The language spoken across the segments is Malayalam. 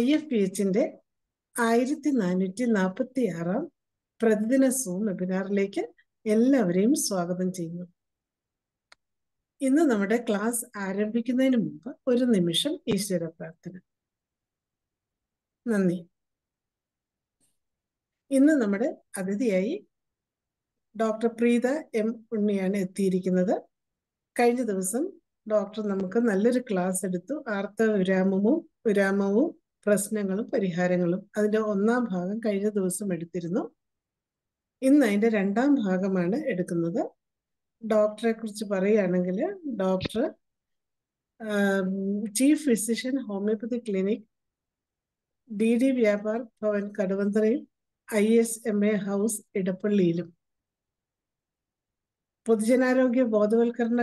ഐ എഫ് പി എച്ചിന്റെ ആയിരത്തി നാനൂറ്റി നാൽപ്പത്തി ആറാം പ്രതിദിന സൂം വെബിനാറിലേക്ക് എല്ലാവരെയും സ്വാഗതം ചെയ്യുന്നു ഇന്ന് നമ്മുടെ ക്ലാസ് ആരംഭിക്കുന്നതിന് മുമ്പ് ഒരു നിമിഷം ഈശ്വര പ്രാർത്ഥന നന്ദി ഇന്ന് നമ്മുടെ അതിഥിയായി ഡോക്ടർ പ്രീത എം ഉണ്ണിയാണ് എത്തിയിരിക്കുന്നത് കഴിഞ്ഞ ദിവസം ഡോക്ടർ നമുക്ക് നല്ലൊരു ക്ലാസ് എടുത്തു ആർത്തവ വിരാമവും വിരാമവും പ്രശ്നങ്ങളും പരിഹാരങ്ങളും അതിൻ്റെ ഒന്നാം ഭാഗം കഴിഞ്ഞ ദിവസം എടുത്തിരുന്നു ഇന്ന് അതിൻ്റെ രണ്ടാം ഭാഗമാണ് എടുക്കുന്നത് ഡോക്ടറെ കുറിച്ച് പറയുകയാണെങ്കിൽ doctor chief physician homeopathy clinic D D Vyapar Bhavan കടുവന്തറയിൽ I S M A house ഇടപ്പള്ളിയിലും പൊതുജനാരോഗ്യ ബോധവൽക്കരണ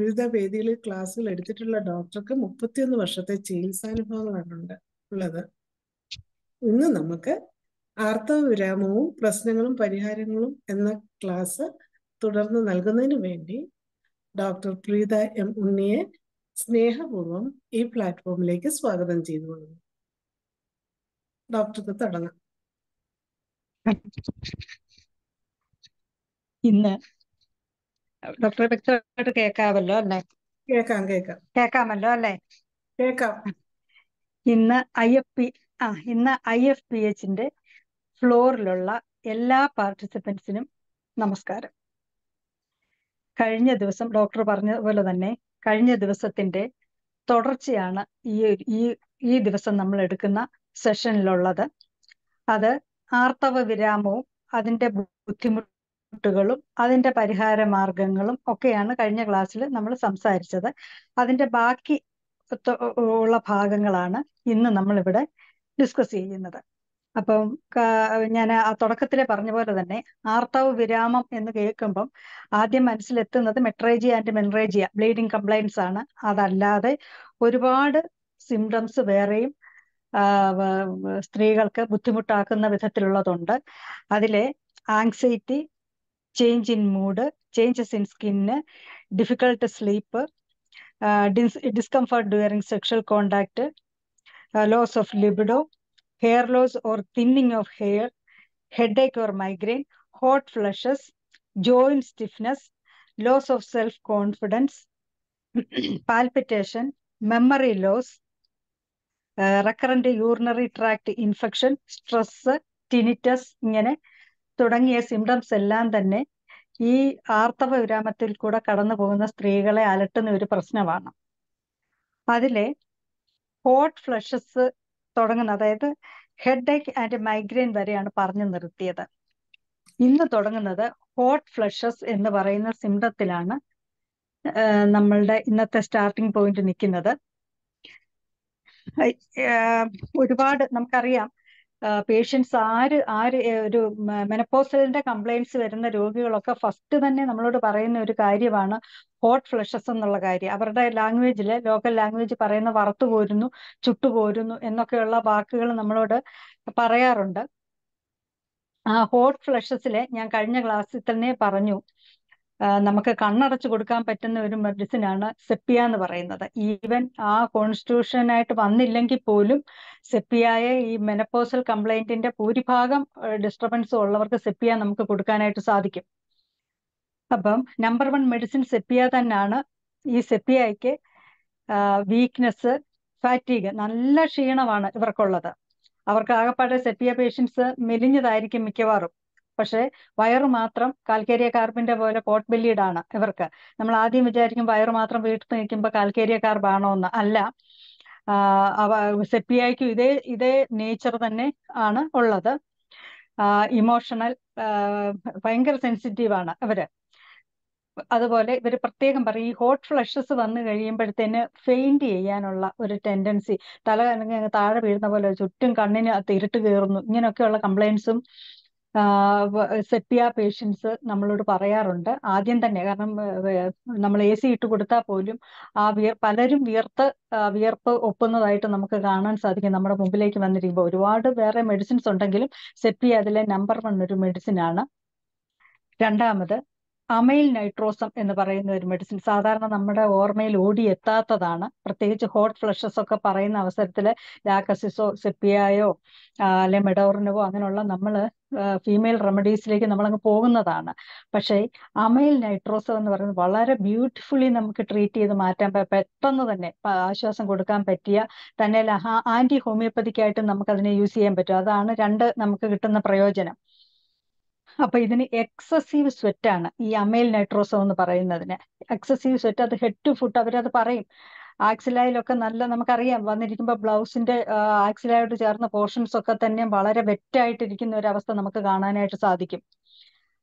വിവിധ വേദികളിൽ ക്ലാസ്സുകൾ എടുത്തിട്ടുള്ള ഡോക്ടർക്ക് മുപ്പത്തിയൊന്ന് വർഷത്തെ ചികിത്സാനുഭവങ്ങളാണുണ്ട് ഉള്ളത് ഇന്ന് നമുക്ക് ആർത്തവ വിരാമവും പ്രശ്നങ്ങളും പരിഹാരങ്ങളും എന്ന ക്ലാസ് തുടർന്ന് നൽകുന്നതിന് വേണ്ടി ഡോക്ടർ പ്രീത എം ഉണ്ണിയെ സ്നേഹപൂർവം ഈ പ്ലാറ്റ്ഫോമിലേക്ക് സ്വാഗതം ചെയ്തു കൊള്ളുന്നു ഡോക്ടർക്ക് തുടങ്ങാം ഇന്ന് ഡോക്ടറെ വ്യക്തമായിട്ട് കേൾക്കാമല്ലോ അല്ലേ കേൾക്കാം കേൾക്കാം കേൾക്കാമല്ലോ അല്ലേ കേൾക്കാം ഇന്ന് ഐ എഫ് പി ആ ഇന്ന് ഐ എഫ് പി എച്ചിന്റെ ഫ്ലോറിലുള്ള എല്ലാ പാർട്ടിസിപ്പൻസിനും നമസ്കാരം കഴിഞ്ഞ ദിവസം ഡോക്ടർ പറഞ്ഞ പോലെ തന്നെ കഴിഞ്ഞ ദിവസത്തിന്റെ തുടർച്ചയാണ് ഈ ഈ ഈ ദിവസം നമ്മൾ എടുക്കുന്ന സെഷനിലുള്ളത് അത് ആർത്തവ വിരാമവും അതിന്റെ ബുദ്ധിമുട്ടുകളും അതിന്റെ പരിഹാര മാർഗങ്ങളും ഒക്കെയാണ് കഴിഞ്ഞ ക്ലാസ്സിൽ നമ്മൾ സംസാരിച്ചത് അതിന്റെ ബാക്കി ഉള്ള ഭാഗങ്ങളാണ് ഇന്ന് നമ്മൾ ഇവിടെ ഡിസ്കസ് ചെയ്യുന്നത് അപ്പം ഞാൻ ആ തുടക്കത്തിലെ പറഞ്ഞ പോലെ തന്നെ ആർത്തവ വിരാമം എന്ന് കേൾക്കുമ്പം ആദ്യം മനസ്സിലെത്തുന്നത് metrorrhagia and menorrhagia bleeding complaints ആണ് അതല്ലാതെ ഒരുപാട് സിംറ്റംസ് വേറെയും സ്ത്രീകൾക്ക് ബുദ്ധിമുട്ടാക്കുന്ന വിധത്തിലുള്ളതുണ്ട് അതിലെ anxiety change in mood changes in skin difficult sleep dis discomfort during sexual contact loss of libido hair loss or thinning of hair headache or migraine hot flushes joint stiffness loss of self confidence palpitation memory loss recurrent urinary tract infection stress tinnitus ഇങ്ങനെ തുടങ്ങിയ സിംറ്റംസ് എല്ലാം തന്നെ ഈ ആർത്തവ വിരാമത്തിൽ കൂടെ കടന്നു പോകുന്ന സ്ത്രീകളെ അലട്ടുന്ന ഒരു പ്രശ്നമാണ് അതിലെ ഹോട്ട് ഫ്ലഷസ് തുടങ്ങുന്ന അതായത് ഹെഡ് ഏക്ക് ആൻഡ് മൈഗ്രെയിൻ വരെയാണ് പറഞ്ഞു നിർത്തിയത് ഇന്ന് തുടങ്ങുന്നത് ഹോട്ട് ഫ്ലഷസ് എന്ന് പറയുന്ന സിംഡത്തിലാണ് നമ്മളുടെ ഇന്നത്തെ സ്റ്റാർട്ടിംഗ് പോയിന്റ് നിൽക്കുന്നത് ഒരുപാട് നമുക്കറിയാം പേഷ്യൻസ് ആര് ആര് ഒരു മെനപ്പോസലിന്റെ കംപ്ലയിൻസ് വരുന്ന രോഗികളൊക്കെ ഫസ്റ്റ് തന്നെ നമ്മളോട് പറയുന്ന ഒരു കാര്യമാണ് ഹോട്ട് ഫ്ലഷസ് എന്നുള്ള കാര്യം അവരുടെ ലാംഗ്വേജിൽ ലോക്കൽ ലാംഗ്വേജ് പറയുന്ന വറുത്തു പോരുന്നു ചുട്ടുപോരുന്നു എന്നൊക്കെയുള്ള വാക്കുകൾ നമ്മളോട് പറയാറുണ്ട് ആ ഹോട്ട് ഫ്ലഷസിലെ ഞാൻ കഴിഞ്ഞ ക്ലാസ്സിൽ തന്നെ പറഞ്ഞു നമുക്ക് കണ്ണടച്ച് കൊടുക്കാൻ പറ്റുന്ന ഒരു മെഡിസിൻ ആണ് സെപ്പിയ എന്ന് പറയുന്നത് ഈവൻ ആ കോൺസ്റ്റിറ്റ്യൂഷനായിട്ട് വന്നില്ലെങ്കിൽ പോലും സെപ്പിയായ ഈ മെനപ്പോസൽ കംപ്ലൈന്റിന്റെ ഭൂരിഭാഗം ഡിസ്റ്റർബൻസ് ഉള്ളവർക്ക് സെപ്പിയ നമുക്ക് കൊടുക്കാനായിട്ട് സാധിക്കും അപ്പം നമ്പർ വൺ മെഡിസിൻ സെപ്പിയ തന്നെയാണ് ഈ സെപ്പിയയ്ക്ക് വീക്ക്നെസ് ഫാറ്റീഗ് നല്ല ക്ഷീണമാണ് ഇവർക്കുള്ളത് അവർക്ക് ആകെപ്പാടെ സെപ്പിയ പേഷ്യൻസ് മെലിഞ്ഞതായിരിക്കും മിക്കവാറും പക്ഷേ വയറ് മാത്രം കാൽക്കേരിയ കാർബിന്റെ പോലെ പോട്ട് ആണ് ഇവർക്ക് നമ്മൾ ആദ്യം വിചാരിക്കും വയറ് മാത്രം വീട്ടിൽ നിൽക്കുമ്പോൾ കാൽക്കേരിയ കാർബാണോ എന്ന് അല്ല സെപ്പിയായിക്കും ഇതേ ഇതേ നേച്ചർ തന്നെ ആണ് ഉള്ളത് ഇമോഷണൽ ഭയങ്കര സെൻസിറ്റീവ് ആണ് അവര് അതുപോലെ ഇവർ പ്രത്യേകം പറയും ഈ ഹോട്ട് ഫ്ലഷസ് വന്നു കഴിയുമ്പോഴത്തേന് ഫെയിൻറ്റ് ചെയ്യാനുള്ള ഒരു ടെൻഡൻസി തല താഴെ വീഴുന്ന പോലെ ചുറ്റും കണ്ണിന് തിരുട്ട് കയറുന്നു ഇങ്ങനെയൊക്കെയുള്ള കംപ്ലയിൻസും സെപ്പിയ പേഷ്യൻസ് നമ്മളോട് പറയാറുണ്ട് ആദ്യം തന്നെ കാരണം നമ്മൾ എ സി ഇട്ട് കൊടുത്താൽ പോലും ആ വിയർ പലരും വിയർത്ത് വിയർപ്പ് ഒപ്പുന്നതായിട്ട് നമുക്ക് കാണാൻ സാധിക്കും നമ്മുടെ മുമ്പിലേക്ക് വന്നിരിക്കുമ്പോൾ ഒരുപാട് വേറെ മെഡിസിൻസ് ഉണ്ടെങ്കിലും സെപ്പിയ അതിലെ നമ്പർ വൺ ഒരു മെഡിസിൻ ആണ് രണ്ടാമത് അമൈൽ നൈട്രോസം എന്ന് പറയുന്ന ഒരു മെഡിസിൻ സാധാരണ നമ്മുടെ ഓർമ്മയിൽ എത്താത്തതാണ് പ്രത്യേകിച്ച് ഹോട്ട് ഫ്ലഷസ് ഒക്കെ പറയുന്ന അവസരത്തിൽ ലാക്കസിസോ സെപ്പിയായോ അല്ലെ മെഡോറിനോ അങ്ങനെയുള്ള നമ്മൾ ഫീമെയിൽ റെമഡീസിലേക്ക് നമ്മളങ്ങ് പോകുന്നതാണ് പക്ഷേ അമൈൽ നൈട്രോസോ എന്ന് പറയുന്നത് വളരെ ബ്യൂട്ടിഫുള്ളി നമുക്ക് ട്രീറ്റ് ചെയ്ത് മാറ്റാൻ പെട്ടെന്ന് തന്നെ ആശ്വാസം കൊടുക്കാൻ പറ്റിയ തന്നെ ആന്റി ഹോമിയോപ്പതിക്കായിട്ടും നമുക്ക് അതിനെ യൂസ് ചെയ്യാൻ പറ്റും അതാണ് രണ്ട് നമുക്ക് കിട്ടുന്ന പ്രയോജനം അപ്പൊ ഇതിന് എക്സസീവ് സ്വെറ്റ് ആണ് ഈ അമൈൽ നൈട്രോസോ എന്ന് പറയുന്നതിന് എക്സസീവ് സ്വെറ്റ് അത് ഹെഡ് ടു ഫുട്ട് അവരത് പറയും ആക്സിലായിലൊക്കെ നല്ല നമുക്കറിയാം വന്നിരിക്കുമ്പോൾ ബ്ലൗസിന്റെ ആക്സിലായിട്ട് ചേർന്ന പോർഷൻസ് ഒക്കെ തന്നെ വളരെ വെറ്റായിട്ടിരിക്കുന്ന ഒരു അവസ്ഥ നമുക്ക് കാണാനായിട്ട് സാധിക്കും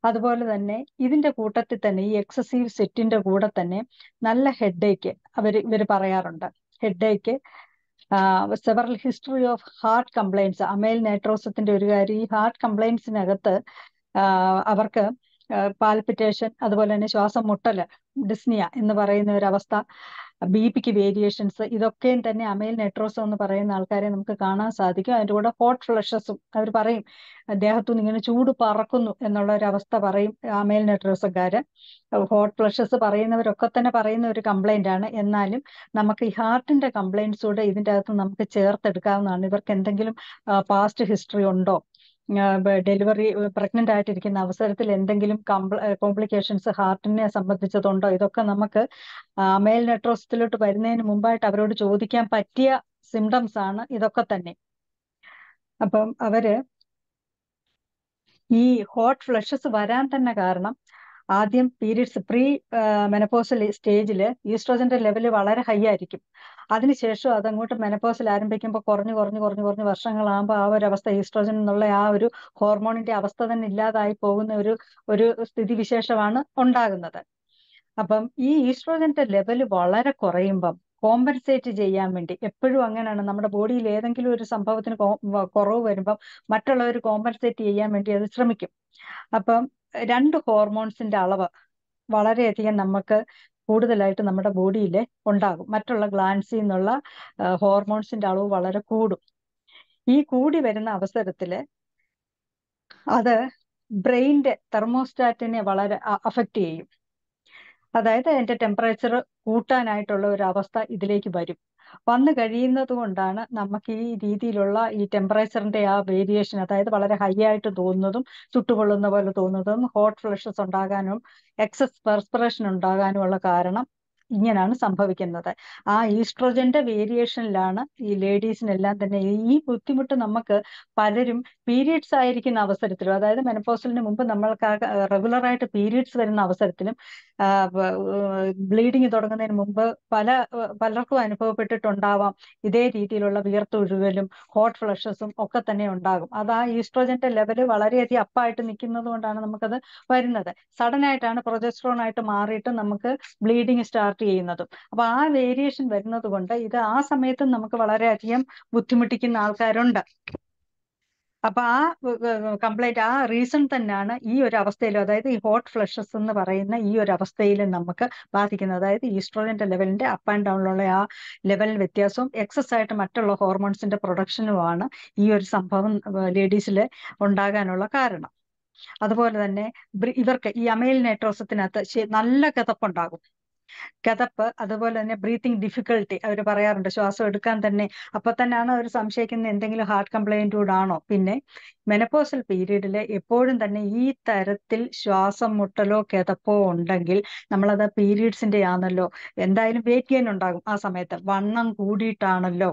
അതുപോലെ തന്നെ ഇതിന്റെ കൂട്ടത്തിൽ തന്നെ ഈ എക്സസീവ് സെറ്റിന്റെ കൂടെ തന്നെ നല്ല ഹെഡേക്ക് അവർ ഇവർ പറയാറുണ്ട് headache several history of heart complaints amyl നൈട്രോസത്തിന്റെ ഒരു കാര്യം ഈ ഹാർട്ട് കംപ്ലൈൻസിനകത്ത് അവർക്ക് പാൽപിറ്റേഷൻ അതുപോലെ തന്നെ ശ്വാസം മുട്ടൽ ഡിസ്നിയ എന്ന് പറയുന്ന അവസ്ഥ ബി പിക്ക് വേരിയേഷൻസ് ഇതൊക്കെയും തന്നെ അമേൽ നെട്രോസം എന്ന് പറയുന്ന ആൾക്കാരെ നമുക്ക് കാണാൻ സാധിക്കും അതിൻ്റെ കൂടെ ഹോട്ട് ഫ്ലഷസും അവർ പറയും ദേഹത്തു നിന്ന് ഇങ്ങനെ ചൂട് പറക്കുന്നു എന്നുള്ള ഒരു അവസ്ഥ പറയും അമേൽ നെട്രോസക്കാര് ഹോട്ട് ഫ്ലഷസ് പറയുന്നവരൊക്കെ തന്നെ പറയുന്ന ഒരു കംപ്ലൈന്റ് ആണ് എന്നാലും നമുക്ക് ഈ ഹാർട്ടിന്റെ കംപ്ലൈന്റ്സ് കൂടെ ഇതിൻ്റെ അകത്ത് നമുക്ക് ചേർത്തെടുക്കാവുന്നതാണ് ഇവർക്ക് എന്തെങ്കിലും പാസ്റ്റ് ഹിസ്റ്ററി ഉണ്ടോ ഡെലിവറി പ്രഗ്നന്റ് ആയിട്ടിരിക്കുന്ന അവസരത്തിൽ എന്തെങ്കിലും കോംപ്ലിക്കേഷൻസ് ഹാർട്ടിനെ സംബന്ധിച്ചതുണ്ടോ ഇതൊക്കെ നമുക്ക് മേൽ നെട്രോസത്തിലോട്ട് വരുന്നതിന് മുമ്പായിട്ട് അവരോട് ചോദിക്കാൻ പറ്റിയ സിംറ്റംസ് ആണ് ഇതൊക്കെ തന്നെ അപ്പം അവര് ഈ ഹോട്ട് ഫ്ലഷസ് വരാൻ തന്നെ കാരണം ആദ്യം പീരീഡ്സ് പ്രീ മെനപ്പോസൽ സ്റ്റേജിൽ ഈസ്ട്രോജന്റെ ലെവല് വളരെ ഹൈ ആയിരിക്കും അതിനുശേഷം അതങ്ങോട്ട് മെനപ്പോസൽ ആരംഭിക്കുമ്പോൾ കുറഞ്ഞു കുറഞ്ഞു കുറഞ്ഞു കുറഞ്ഞ് വർഷങ്ങളാകുമ്പോൾ ആ ഒരു അവസ്ഥ ഈസ്ട്രോജൻ എന്നുള്ള ആ ഒരു ഹോർമോണിന്റെ അവസ്ഥ തന്നെ ഇല്ലാതായി പോകുന്ന ഒരു ഒരു സ്ഥിതിവിശേഷമാണ് ഉണ്ടാകുന്നത് അപ്പം ഈ ഈസ്ട്രോജന്റെ ലെവൽ വളരെ കുറയുമ്പം കോമ്പൻസേറ്റ് ചെയ്യാൻ വേണ്ടി എപ്പോഴും അങ്ങനെയാണ് നമ്മുടെ ബോഡിയിൽ ഏതെങ്കിലും ഒരു സംഭവത്തിന് കുറവ് വരുമ്പം മറ്റുള്ളവർ കോമ്പൻസേറ്റ് ചെയ്യാൻ വേണ്ടി അത് ശ്രമിക്കും അപ്പം രണ്ട് ഹോർമോൺസിന്റെ അളവ് വളരെയധികം നമുക്ക് കൂടുതലായിട്ട് നമ്മുടെ ബോഡിയിൽ ഉണ്ടാകും മറ്റുള്ള ഗ്ലാൻസിൽ നിന്നുള്ള ഹോർമോൺസിന്റെ അളവ് വളരെ കൂടും ഈ കൂടി വരുന്ന അവസരത്തിൽ അത് ബ്രെയിൻ്റെ തെർമോസ്റ്റാറ്റിനെ വളരെ അഫക്റ്റ് ചെയ്യും അതായത് എൻ്റെ ടെമ്പറേച്ചർ കൂട്ടാനായിട്ടുള്ള ഒരു അവസ്ഥ ഇതിലേക്ക് വരും വന്നു കഴിയുന്നത് കൊണ്ടാണ് നമുക്ക് ഈ രീതിയിലുള്ള ഈ ടെമ്പറേച്ചറിന്റെ ആ വേരിയേഷൻ അതായത് വളരെ ഹൈ ആയിട്ട് തോന്നുന്നതും ചുട്ടുപൊള്ളുന്ന പോലെ തോന്നുന്നതും ഹോട്ട് ഫ്ലഷസ് ഉണ്ടാകാനും എക്സസ് പെർസ്പിറേഷൻ ഉണ്ടാകാനും ഉള്ള കാരണം ഇങ്ങനെയാണ് സംഭവിക്കുന്നത് ആ ഈസ്ട്രോജന്റെ വേരിയേഷനിലാണ് ഈ ലേഡീസിനെല്ലാം തന്നെ ഈ ബുദ്ധിമുട്ട് നമുക്ക് പലരും പീരീഡ്സ് ആയിരിക്കുന്ന അവസരത്തിലും അതായത് മെനപ്പോസലിന് മുമ്പ് നമ്മൾക്ക് റെഗുലർ ആയിട്ട് പീരീഡ്സ് വരുന്ന അവസരത്തിലും ബ്ലീഡിങ് തുടങ്ങുന്നതിന് മുമ്പ് പല പലർക്കും അനുഭവപ്പെട്ടിട്ടുണ്ടാവാം ഇതേ രീതിയിലുള്ള വിയർത്തൊഴുകലും ഹോട്ട് ഫ്ലഷസും ഒക്കെ തന്നെ ഉണ്ടാകും അത് ആ ഈസ്ട്രോജന്റെ ലെവല് വളരെയധികം അപ്പായിട്ട് നിൽക്കുന്നത് കൊണ്ടാണ് നമുക്കത് വരുന്നത് സഡൻ ആയിട്ടാണ് പ്രൊജസ്ട്രോൺ ആയിട്ട് മാറിയിട്ട് നമുക്ക് ബ്ലീഡിങ് സ്റ്റാർട്ട് സ്റ്റാർട്ട് ചെയ്യുന്നതും അപ്പൊ ആ വേരിയേഷൻ വരുന്നത് കൊണ്ട് ഇത് ആ സമയത്തും നമുക്ക് വളരെയധികം ബുദ്ധിമുട്ടിക്കുന്ന ആൾക്കാരുണ്ട് അപ്പൊ ആ കംപ്ലൈന്റ് ആ റീസൺ തന്നെയാണ് ഈ ഒരു അവസ്ഥയിൽ അതായത് ഈ ഹോട്ട് ഫ്ലഷസ് എന്ന് പറയുന്ന ഈ ഒരു അവസ്ഥയിൽ നമുക്ക് ബാധിക്കുന്നത് അതായത് ഈസ്ട്രോജന്റെ ലെവലിന്റെ അപ്പ് ആൻഡ് ഡൗണിലുള്ള ആ ലെവൽ വ്യത്യാസവും എക്സസ് ആയിട്ട് മറ്റുള്ള ഹോർമോൺസിന്റെ പ്രൊഡക്ഷനുമാണ് ഈ ഒരു സംഭവം ലേഡീസിൽ ഉണ്ടാകാനുള്ള കാരണം അതുപോലെ തന്നെ ഇവർക്ക് ഈ അമൈൽ നെറ്റോസത്തിനകത്ത് നല്ല കിതപ്പുണ്ടാകും കതപ്പ് അതുപോലെ തന്നെ ബ്രീത്തിങ് ഡിഫിക്കൽട്ടി അവർ പറയാറുണ്ട് ശ്വാസം എടുക്കാൻ തന്നെ അപ്പൊ തന്നെയാണ് അവർ സംശയിക്കുന്നത് എന്തെങ്കിലും ഹാർട്ട് ആണോ പിന്നെ മെനപ്പോസൽ പീരീഡിൽ എപ്പോഴും തന്നെ ഈ തരത്തിൽ ശ്വാസം മുട്ടലോ കിതപ്പോ ഉണ്ടെങ്കിൽ നമ്മളത് പീരീഡ്സിന്റെ ആണല്ലോ എന്തായാലും വെയിറ്റ് ഗെയിൻ ഉണ്ടാകും ആ സമയത്ത് വണ്ണം കൂടിയിട്ടാണല്ലോ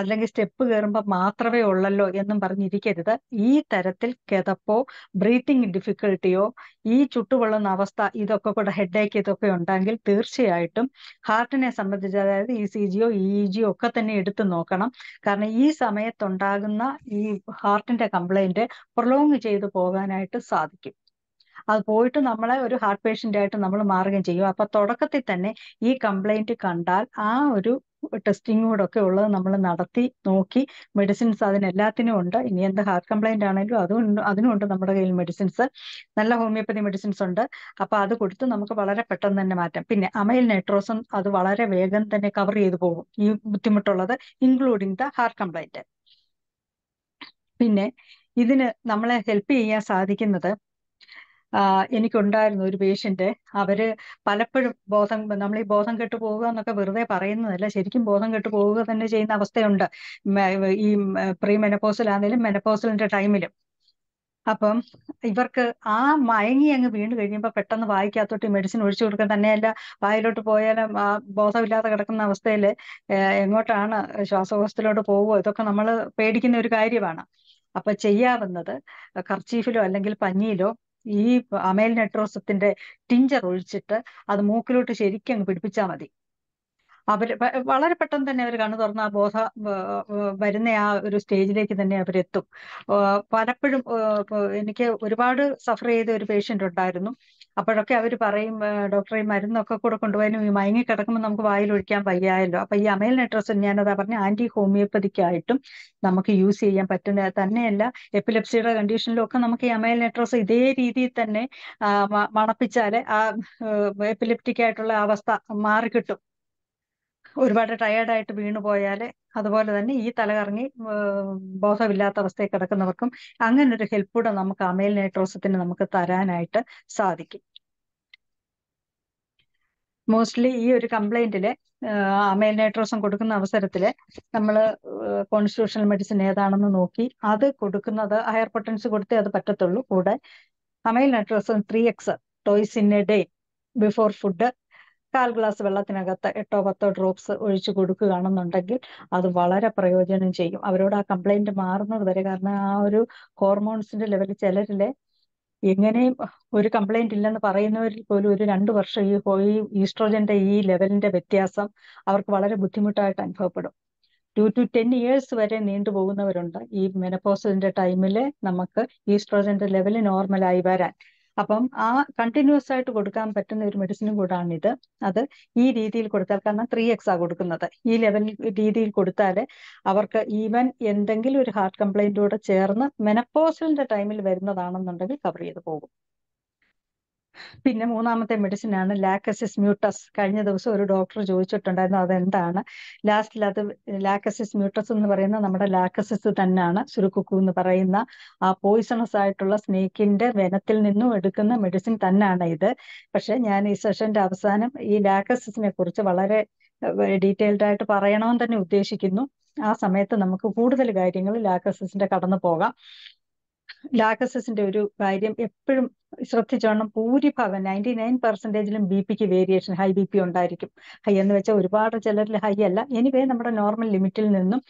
അല്ലെങ്കിൽ സ്റ്റെപ്പ് കയറുമ്പോൾ മാത്രമേ ഉള്ളല്ലോ എന്നും പറഞ്ഞിരിക്കരുത് ഈ തരത്തിൽ കിതപ്പോ ബ്രീത്തിങ് ഡിഫിക്കൽട്ടിയോ ഈ ചുട്ടുപൊള്ളുന്ന അവസ്ഥ ഇതൊക്കെ കൂടെ ഹെഡേക്ക് ഇതൊക്കെ ഉണ്ടെങ്കിൽ തീർച്ചയായിട്ടും ഹാർട്ടിനെ സംബന്ധിച്ച് അതായത് ഇ സി ജിയോ ഇ ഇ ജിയോ ഒക്കെ തന്നെ എടുത്തു നോക്കണം കാരണം ഈ സമയത്തുണ്ടാകുന്ന ഈ ഹാർട്ടിന്റെ കംപ്ലൈന്റ് പ്രൊലോങ് ചെയ്ത് പോകാനായിട്ട് സാധിക്കും അത് പോയിട്ട് നമ്മളെ ഒരു ഹാർട്ട് പേഷ്യന്റ് ആയിട്ട് നമ്മൾ മാറുകയും ചെയ്യും അപ്പൊ തുടക്കത്തിൽ തന്നെ ഈ കംപ്ലൈന്റ് കണ്ടാൽ ആ ഒരു ഒക്കെ ഉള്ളത് നമ്മൾ നടത്തി നോക്കി മെഡിസിൻസ് അതിനെല്ലാത്തിനും ഉണ്ട് ഇനി എന്ത് ഹാർട്ട് കംപ്ലൈന്റ് ആണെങ്കിലും അതും ഉണ്ട് നമ്മുടെ കയ്യിൽ മെഡിസിൻസ് നല്ല ഹോമിയോപ്പതി മെഡിസിൻസ് ഉണ്ട് അപ്പൊ അത് കൊടുത്ത് നമുക്ക് വളരെ പെട്ടെന്ന് തന്നെ മാറ്റാം പിന്നെ അമൈൽ നൈട്രോസൺ അത് വളരെ വേഗം തന്നെ കവർ ചെയ്തു പോകും ഈ ബുദ്ധിമുട്ടുള്ളത് ഇൻക്ലൂഡിങ് ദ ഹാർട്ട് കംപ്ലൈന്റ് പിന്നെ ഇതിന് നമ്മളെ ഹെൽപ്പ് ചെയ്യാൻ സാധിക്കുന്നത് എനിക്കുണ്ടായിരുന്നു ഒരു പേഷ്യന്റ് അവര് പലപ്പോഴും ബോധം നമ്മൾ ഈ ബോധം കെട്ടു പോവുക എന്നൊക്കെ വെറുതെ പറയുന്നതല്ല ശരിക്കും ബോധം കെട്ടു പോവുക തന്നെ ചെയ്യുന്ന അവസ്ഥയുണ്ട് ഈ പ്രീ മെനപ്പോസിലാണെങ്കിലും മെനപ്പോസിലിന്റെ ടൈമിലും അപ്പം ഇവർക്ക് ആ മയങ്ങി അങ്ങ് വീണ് കഴിയുമ്പോൾ പെട്ടെന്ന് വായിക്കാത്തോട്ട് മെഡിസിൻ ഒഴിച്ചു കൊടുക്കാൻ തന്നെയല്ല വായിലോട്ട് പോയാലും ആ ബോധമില്ലാതെ കിടക്കുന്ന അവസ്ഥയിൽ എങ്ങോട്ടാണ് ശ്വാസകോശത്തിലോട്ട് പോവുക ഇതൊക്കെ നമ്മൾ പേടിക്കുന്ന ഒരു കാര്യമാണ് അപ്പൊ ചെയ്യാവുന്നത് കർച്ചീഫിലോ അല്ലെങ്കിൽ പഞ്ഞിയിലോ ഈ അമേൽ നെട്രോസത്തിന്റെ ടിഞ്ചർ ഒഴിച്ചിട്ട് അത് മൂക്കിലോട്ട് ശരിക്കും അങ്ങ് പിടിപ്പിച്ചാൽ മതി അവർ വളരെ പെട്ടെന്ന് തന്നെ അവർ കണ്ണു തുറന്ന ആ ബോധ വരുന്ന ആ ഒരു സ്റ്റേജിലേക്ക് തന്നെ അവരെത്തും പലപ്പോഴും എനിക്ക് ഒരുപാട് സഫർ ചെയ്ത ഒരു പേഷ്യന്റ് ഉണ്ടായിരുന്നു അപ്പോഴൊക്കെ അവർ പറയും ഡോക്ടറെ ഈ മരുന്നൊക്കെ കൂടെ കൊണ്ടുപോയാലും ഈ മയങ്ങി കിടക്കുമ്പോൾ നമുക്ക് വായിലൊഴിക്കാൻ വയ്യായല്ലോ അപ്പൊ ഈ അമേൽ നെട്രസൻ ഞാനതാ പറഞ്ഞ ആന്റി ഹോമിയോപ്പതിക്കായിട്ടും നമുക്ക് യൂസ് ചെയ്യാൻ പറ്റുന്ന തന്നെയല്ല എപ്പിലെപ്സിയുടെ കണ്ടീഷനിലും ഒക്കെ നമുക്ക് ഈ അമേൽ നെട്രസ് ഇതേ രീതിയിൽ തന്നെ മണപ്പിച്ചാൽ ആ എപ്പിലെപ്റ്റിക് ആയിട്ടുള്ള അവസ്ഥ മാറിക്കിട്ടും ഒരുപാട് ആയിട്ട് വീണു പോയാൽ അതുപോലെ തന്നെ ഈ തലകറങ്ങി ബോധമില്ലാത്ത അവസ്ഥയിൽ കിടക്കുന്നവർക്കും അങ്ങനെ ഒരു ഹെൽപ്പ് കൂടെ നമുക്ക് അമേൽ നൈട്രോസത്തിന് നമുക്ക് തരാനായിട്ട് സാധിക്കും മോസ്റ്റ്ലി ഈ ഒരു കംപ്ലൈന്റില് അമേൽ നൈട്രോസം കൊടുക്കുന്ന അവസരത്തില് നമ്മൾ കോൺസ്റ്റിറ്റ്യൂഷണൽ മെഡിസിൻ ഏതാണെന്ന് നോക്കി അത് കൊടുക്കുന്നത് ഹയർ പൊട്ടൻസ് കൊടുത്തേ അത് പറ്റത്തുള്ളൂ കൂടെ amyl nitrosum three X doses in a day before food കാൽ ഗ്ലാസ് വെള്ളത്തിനകത്ത് എട്ടോ പത്തോ ഡ്രോപ്സ് ഒഴിച്ചു കൊടുക്കുകയാണെന്നുണ്ടെങ്കിൽ അത് വളരെ പ്രയോജനം ചെയ്യും അവരോട് ആ കംപ്ലൈന്റ് മാറുന്നത് വരെ കാരണം ആ ഒരു ഹോർമോൺസിന്റെ ലെവലിൽ ചിലരിലെ എങ്ങനെയും ഒരു കംപ്ലൈന്റ് ഇല്ലെന്ന് പറയുന്നവരിൽ പോലും ഒരു രണ്ടു വർഷം ഈ ഈസ്ട്രോജന്റെ ഈ ലെവലിന്റെ വ്യത്യാസം അവർക്ക് വളരെ ബുദ്ധിമുട്ടായിട്ട് അനുഭവപ്പെടും ടു ടു ടെൻ ഇയേഴ്സ് വരെ നീണ്ടു പോകുന്നവരുണ്ട് ഈ മെനപ്പോസിന്റെ ടൈമില് നമുക്ക് ഈസ്ട്രോജന്റെ ലെവൽ നോർമലായി വരാൻ അപ്പം ആ കണ്ടിന്യൂസ് ആയിട്ട് കൊടുക്കാൻ പറ്റുന്ന ഒരു മെഡിസിനും ഇത് അത് ഈ രീതിയിൽ കൊടുത്താൽ കാരണം ത്രീ എക്സാ കൊടുക്കുന്നത് ഈ ലെവൽ രീതിയിൽ കൊടുത്താൽ അവർക്ക് ഈവൻ എന്തെങ്കിലും ഒരു ഹാർട്ട് കംപ്ലൈന്റോടെ ചേർന്ന് മെനപ്പോസിന്റെ ടൈമിൽ വരുന്നതാണെന്നുണ്ടെങ്കിൽ കവർ ചെയ്ത് പോകും പിന്നെ മൂന്നാമത്തെ മെഡിസിൻ ആണ് ലാക്കസിസ് മ്യൂട്ടസ് കഴിഞ്ഞ ദിവസം ഒരു ഡോക്ടർ ചോദിച്ചിട്ടുണ്ടായിരുന്നു അതെന്താണ് ലാസ്റ്റിൽ അത് ലാക്കസിസ് മ്യൂട്ടസ് എന്ന് പറയുന്ന നമ്മുടെ ലാക്കസിസ് തന്നെയാണ് സുരുക്കുക്കു എന്ന് പറയുന്ന ആ പോയിസണസ് ആയിട്ടുള്ള സ്നേക്കിന്റെ വനത്തിൽ നിന്നും എടുക്കുന്ന മെഡിസിൻ തന്നെയാണ് ഇത് പക്ഷെ ഞാൻ ഈ സെഷന്റെ അവസാനം ഈ ലാക്കസിസിനെ കുറിച്ച് വളരെ ഡീറ്റെയിൽഡ് ആയിട്ട് പറയണമെന്ന് തന്നെ ഉദ്ദേശിക്കുന്നു ആ സമയത്ത് നമുക്ക് കൂടുതൽ കാര്യങ്ങൾ ലാക്കസിസിന്റെ കടന്നു പോകാം ലാക്കസിന്റെ ഒരു കാര്യം എപ്പോഴും ശ്രദ്ധിച്ചോണം ഭൂരിഭാഗം നയൻറ്റി നയൻ പെർസെൻറ്റേജിലും ബി പിക്ക് വേരിയേഷൻ ഹൈ ബി പി ഉണ്ടായിരിക്കും ഹൈ എന്ന് വെച്ചാൽ ഒരുപാട് ചിലരിൽ ഹൈ അല്ല എനിവേ നമ്മുടെ നോർമൽ ലിമിറ്റിൽ നിന്നും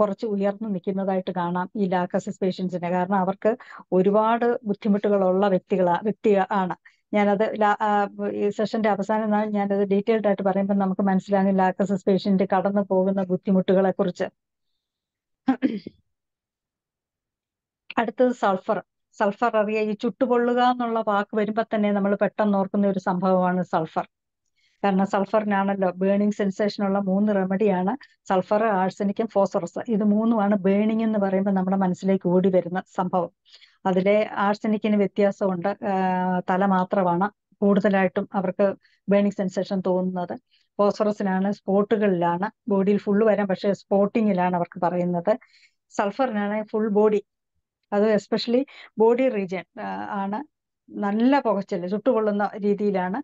കുറച്ച് ഉയർന്നു നിൽക്കുന്നതായിട്ട് കാണാം ഈ ലാക്കസിസ് പേഷ്യൻസിനെ കാരണം അവർക്ക് ഒരുപാട് ബുദ്ധിമുട്ടുകളുള്ള വ്യക്തികളാ വ്യക്തി ആണ് ഞാനത് ഈ സെഷന്റെ അവസാനം ഞാനത് ഡീറ്റെയിൽഡ് ആയിട്ട് പറയുമ്പോൾ നമുക്ക് മനസ്സിലാകും ലാക്കസിസ് പേഷ്യന്റ് കടന്നു പോകുന്ന ബുദ്ധിമുട്ടുകളെ കുറിച്ച് അടുത്തത് സൾഫർ സൾഫർ അറിയാം ഈ ചുട്ടുപൊള്ളുക എന്നുള്ള വാക്ക് വരുമ്പോൾ തന്നെ നമ്മൾ പെട്ടെന്ന് ഓർക്കുന്ന ഒരു സംഭവമാണ് സൾഫർ കാരണം സൾഫറിനാണല്ലോ ബേണിംഗ് സെൻസേഷൻ ഉള്ള മൂന്ന് റെമഡിയാണ് സൾഫർ ആഴ്സനിക്കും ഫോസ്ഫറസ് ഇത് മൂന്നുമാണ് ബേണിംഗ് എന്ന് പറയുമ്പോൾ നമ്മുടെ മനസ്സിലേക്ക് ഓടി വരുന്ന സംഭവം അതിലെ ആഴ്സനിക്കിന് വ്യത്യാസമുണ്ട് തല മാത്രമാണ് കൂടുതലായിട്ടും അവർക്ക് ബേണിംഗ് സെൻസേഷൻ തോന്നുന്നത് ഫോസ്ഫറസിനാണ് സ്പോട്ടുകളിലാണ് ബോഡിയിൽ ഫുള്ള് വരാം പക്ഷേ സ്പോട്ടിങ്ങിലാണ് അവർക്ക് പറയുന്നത് സൾഫറിനാണ് ഫുൾ ബോഡി അത് എസ്പെഷ്യലി ബോഡി റീജിയൻ ആണ് നല്ല പുകച്ചിൽ ചുട്ടുകൊള്ളുന്ന രീതിയിലാണ്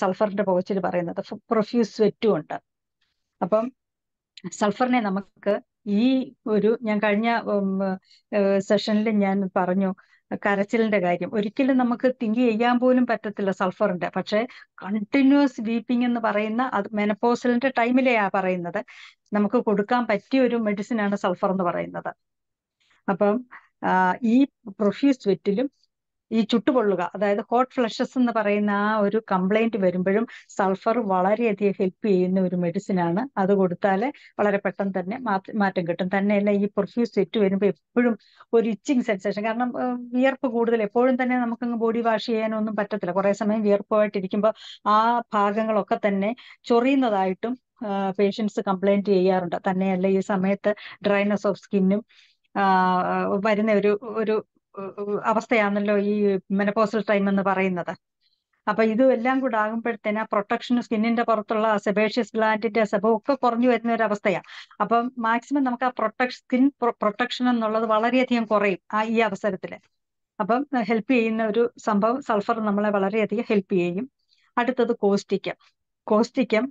സൾഫറിന്റെ പുകച്ചിൽ പറയുന്നത് പ്രൊഫ്യൂസ് സ്വെറ്റും ഉണ്ട് അപ്പം സൾഫറിനെ നമുക്ക് ഈ ഒരു ഞാൻ കഴിഞ്ഞ സെഷനിൽ ഞാൻ പറഞ്ഞു കരച്ചിലിന്റെ കാര്യം ഒരിക്കലും നമുക്ക് തിങ്ക് ചെയ്യാൻ പോലും പറ്റത്തില്ല സൾഫറിന്റെ പക്ഷെ കണ്ടിന്യൂസ് വീപ്പിംഗ് എന്ന് പറയുന്ന അത് മെനപ്പോസലിന്റെ ടൈമിലെയാ പറയുന്നത് നമുക്ക് കൊടുക്കാൻ പറ്റിയ ഒരു മെഡിസിൻ ആണ് സൾഫർ എന്ന് പറയുന്നത് അപ്പം ഈ പ്രൊഫ്യൂസ് സ്വെറ്റിലും ഈ ചുട്ടുപൊള്ളുക അതായത് ഹോട്ട് ഫ്ലഷസ് എന്ന് പറയുന്ന ആ ഒരു കംപ്ലൈന്റ് വരുമ്പോഴും സൾഫർ വളരെയധികം ഹെൽപ്പ് ചെയ്യുന്ന ഒരു മെഡിസിൻ ആണ് അത് കൊടുത്താൽ വളരെ പെട്ടെന്ന് തന്നെ മാറ്റം കിട്ടും തന്നെയല്ല ഈ പെർഫ്യൂസ് സെറ്റ് വരുമ്പോൾ എപ്പോഴും ഒരു ഇച്ചിങ് സെൻസേഷൻ കാരണം വിയർപ്പ് കൂടുതൽ എപ്പോഴും തന്നെ നമുക്കങ്ങ് ബോഡി വാഷ് ചെയ്യാനൊന്നും പറ്റത്തില്ല കുറേ സമയം വിയർപ്പുമായിട്ടിരിക്കുമ്പോൾ ആ ഭാഗങ്ങളൊക്കെ തന്നെ ചൊറിയുന്നതായിട്ടും പേഷ്യൻസ് കംപ്ലൈന്റ് ചെയ്യാറുണ്ട് തന്നെയല്ല ഈ സമയത്ത് ഡ്രൈനസ് ഓഫ് സ്കിന്നും വരുന്ന ഒരു ഒരു അവസ്ഥയാണല്ലോ ഈ മെനപ്പോസൽ ടൈം എന്ന് പറയുന്നത് അപ്പൊ ഇതും എല്ലാം കൂടെ ആകുമ്പോഴത്തേന് ആ പ്രൊട്ടക്ഷൻ സ്കിന്നിന്റെ പുറത്തുള്ള സെബേഷ്യസ് ഗ്ലാൻഡിന്റെ സെബം ഒക്കെ കുറഞ്ഞു വരുന്ന ഒരു അവസ്ഥയാണ് അപ്പൊ മാക്സിമം നമുക്ക് ആ പ്രൊട്ടക്ഷൻ സ്കിൻ പ്രൊട്ടക്ഷൻ എന്നുള്ളത് വളരെയധികം കുറയും ആ ഈ അവസരത്തിൽ അപ്പം ഹെൽപ്പ് ചെയ്യുന്ന ഒരു സംഭവം സൾഫർ നമ്മളെ വളരെയധികം ഹെൽപ്പ് ചെയ്യും അടുത്തത് കോസ്റ്റിക്കം കോസ്റ്റിക്കം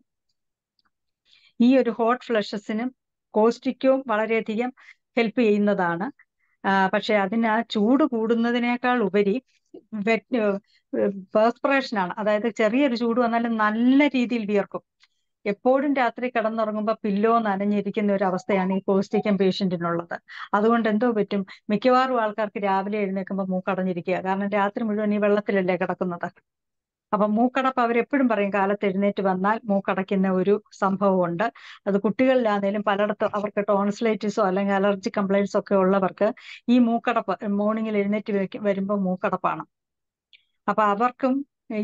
ഈ ഒരു ഹോട്ട് ഫ്ലഷസിനും കോസ്റ്റിക്കവും വളരെയധികം ഹെൽപ്പ് ചെയ്യുന്നതാണ് പക്ഷെ അതിന് ആ ചൂട് കൂടുന്നതിനേക്കാൾ ഉപരി പെർസ്പിറേഷൻ ആണ് അതായത് ചെറിയൊരു ചൂട് വന്നാലും നല്ല രീതിയിൽ വിയർക്കും എപ്പോഴും രാത്രി കിടന്നുറങ്ങുമ്പോൾ പില്ലോ നനഞ്ഞിരിക്കുന്ന ഒരു അവസ്ഥയാണ് ഈ പോസ്റ്റിക്കൻ പേഷ്യൻറ്റിനുള്ളത് അതുകൊണ്ട് എന്തോ പറ്റും മിക്കവാറും ആൾക്കാർക്ക് രാവിലെ എഴുന്നേൽക്കുമ്പോൾ മൂക്കടഞ്ഞിരിക്കുക കാരണം രാത്രി മുഴുവൻ ഈ വെള്ളത്തിലല്ലേ കിടക്കുന്നത് അപ്പം മൂക്കടപ്പ് അവരെപ്പോഴും പറയും കാലത്ത് എഴുന്നേറ്റ് വന്നാൽ മൂക്കടയ്ക്കുന്ന ഒരു സംഭവമുണ്ട് അത് കുട്ടികളിലാണെങ്കിലും പലയിടത്തും അവർക്ക് ടോൺസിലൈറ്റിസോ അല്ലെങ്കിൽ അലർജി കംപ്ലയിൻസോ ഒക്കെ ഉള്ളവർക്ക് ഈ മൂക്കടപ്പ് മോർണിംഗിൽ എഴുന്നേറ്റ് വരുമ്പോൾ മൂക്കടപ്പാണ് അപ്പൊ അവർക്കും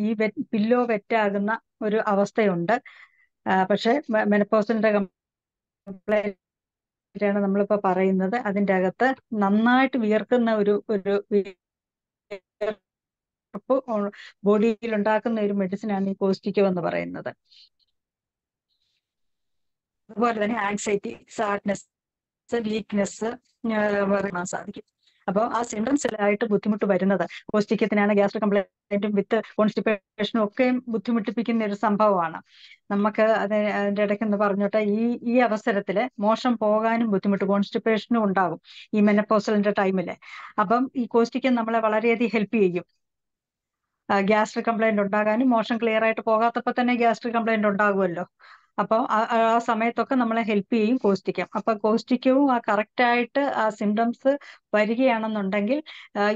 ഈ പില്ലോ വെറ്റാകുന്ന ഒരു അവസ്ഥയുണ്ട് പക്ഷെ മെനപ്പോസിന്റെ കംപ്ലൈൻറ്റാണ് നമ്മളിപ്പോ പറയുന്നത് അതിൻ്റെ അകത്ത് നന്നായിട്ട് വിയർക്കുന്ന ഒരു ഒരു ഉറപ്പ് ബോഡിയിൽ ഉണ്ടാക്കുന്ന ഒരു മെഡിസിൻ ആണ് ഈ കോസ്റ്റിക്കോ എന്ന് പറയുന്നത് അതുപോലെ തന്നെ ആൻസൈറ്റി സാഡ്നെസ് വീക്ക്നെസ് പറയാൻ സാധിക്കും അപ്പോൾ ആ സിംറ്റംസിലായിട്ട് ബുദ്ധിമുട്ട് വരുന്നത് കോസ്റ്റിക്കത്തിനാണ് ഗ്യാസ്ട്രിക് കംപ്ലൈന്റും വിത്ത് കോൺസ്റ്റിപ്പേഷനും ഒക്കെ ബുദ്ധിമുട്ടിപ്പിക്കുന്ന ഒരു സംഭവമാണ് നമുക്ക് അതിന്റെ ഇടയ്ക്ക് എന്ന് പറഞ്ഞോട്ടെ ഈ ഈ അവസരത്തിൽ മോശം പോകാനും ബുദ്ധിമുട്ട് കോൺസ്റ്റിപ്പേഷനും ഉണ്ടാകും ഈ മെനപ്പോസലിന്റെ ടൈമില് അപ്പം ഈ കോസ്റ്റിക്കൻ നമ്മളെ വളരെയധികം ഹെൽപ്പ് ചെയ്യും ഗ്യാസ്ട്രിക് കംപ്ലൈന്റ് ഉണ്ടാകാനും മോഷൻ ക്ലിയർ ആയിട്ട് പോകാത്തപ്പോൾ തന്നെ ഗ്യാസ്ട്രിക് കംപ്ലൈന്റ് ഉണ്ടാകുമല്ലോ അപ്പോൾ ആ സമയത്തൊക്കെ നമ്മളെ ഹെൽപ്പ് ചെയ്യും കോസ്റ്റിക്കം അപ്പൊ കോസ്റ്റിക്കവും ആ കറക്റ്റ് ആയിട്ട് ആ സിംറ്റംസ് വരികയാണെന്നുണ്ടെങ്കിൽ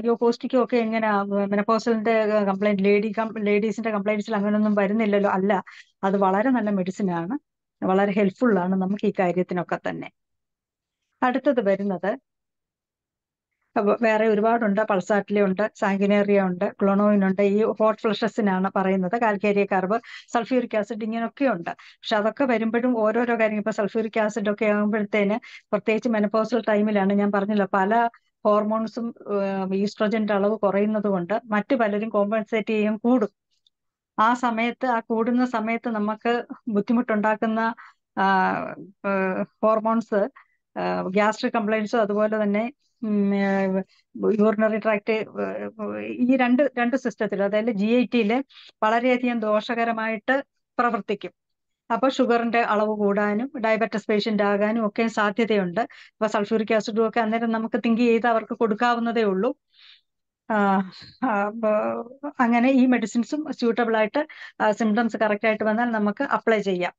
യോ കോസ്റ്റിക്കും ഒക്കെ എങ്ങനെ മെനപ്പോസലിന്റെ കംപ്ലൈന്റ് ലേഡി ലേഡീസിന്റെ കംപ്ലൈന്റ്സിൽ അങ്ങനെയൊന്നും വരുന്നില്ലല്ലോ അല്ല അത് വളരെ നല്ല മെഡിസിൻ ആണ് വളരെ ഹെൽപ്ഫുൾ ആണ് നമുക്ക് ഈ കാര്യത്തിനൊക്കെ തന്നെ അടുത്തത് വരുന്നത് വേറെ ഒരുപാടുണ്ട് പൾസാറ്റിലെ ഉണ്ട് സാങ്കിനേറിയ ഉണ്ട് ക്ലോണോയിൻ ഉണ്ട് ഈ ഹോട്ട് ഫ്ലഷസിനാണ് പറയുന്നത് കാൽക്കേരിയ കർവ് സൾഫ്യൂരിക് ആസിഡ് ഇങ്ങനെയൊക്കെ ഉണ്ട് പക്ഷെ അതൊക്കെ വരുമ്പോഴും ഓരോരോ കാര്യങ്ങൾ ഇപ്പൊ സൾഫ്യൂരിക് ആസിഡ് ഒക്കെ ആകുമ്പോഴത്തേന് പ്രത്യേകിച്ച് മെനപ്പോസൽ ടൈമിലാണ് ഞാൻ പറഞ്ഞല്ലോ പല ഹോർമോൺസും ഈസ്ട്രജന്റെ അളവ് കുറയുന്നത് കൊണ്ട് മറ്റു പലരും കോമ്പൻസേറ്റ് ചെയ്യാൻ കൂടും ആ സമയത്ത് ആ കൂടുന്ന സമയത്ത് നമുക്ക് ബുദ്ധിമുട്ടുണ്ടാക്കുന്ന ഹോർമോൺസ് ഗ്യാസ്ട്രിക് കംപ്ലൈൻസും അതുപോലെ തന്നെ യൂറിനറി ട്രാക്ട് ഈ രണ്ട് രണ്ട് സിസ്റ്റത്തിൽ അതായത് ജി ഐ ടിയിൽ വളരെയധികം ദോഷകരമായിട്ട് പ്രവർത്തിക്കും അപ്പൊ ഷുഗറിന്റെ അളവ് കൂടാനും ഡയബറ്റസ് പേഷ്യന്റ് ആകാനും ഒക്കെ സാധ്യതയുണ്ട് അപ്പൊ സൾഫ്യൂരിക് ആസിഡും ഒക്കെ അന്നേരം നമുക്ക് തിങ്ക് ചെയ്ത് അവർക്ക് കൊടുക്കാവുന്നതേ ഉള്ളൂ അങ്ങനെ ഈ മെഡിസിൻസും സ്യൂട്ടബിൾ ആയിട്ട് സിംറ്റംസ് കറക്റ്റ് ആയിട്ട് വന്നാൽ നമുക്ക് അപ്ലൈ ചെയ്യാം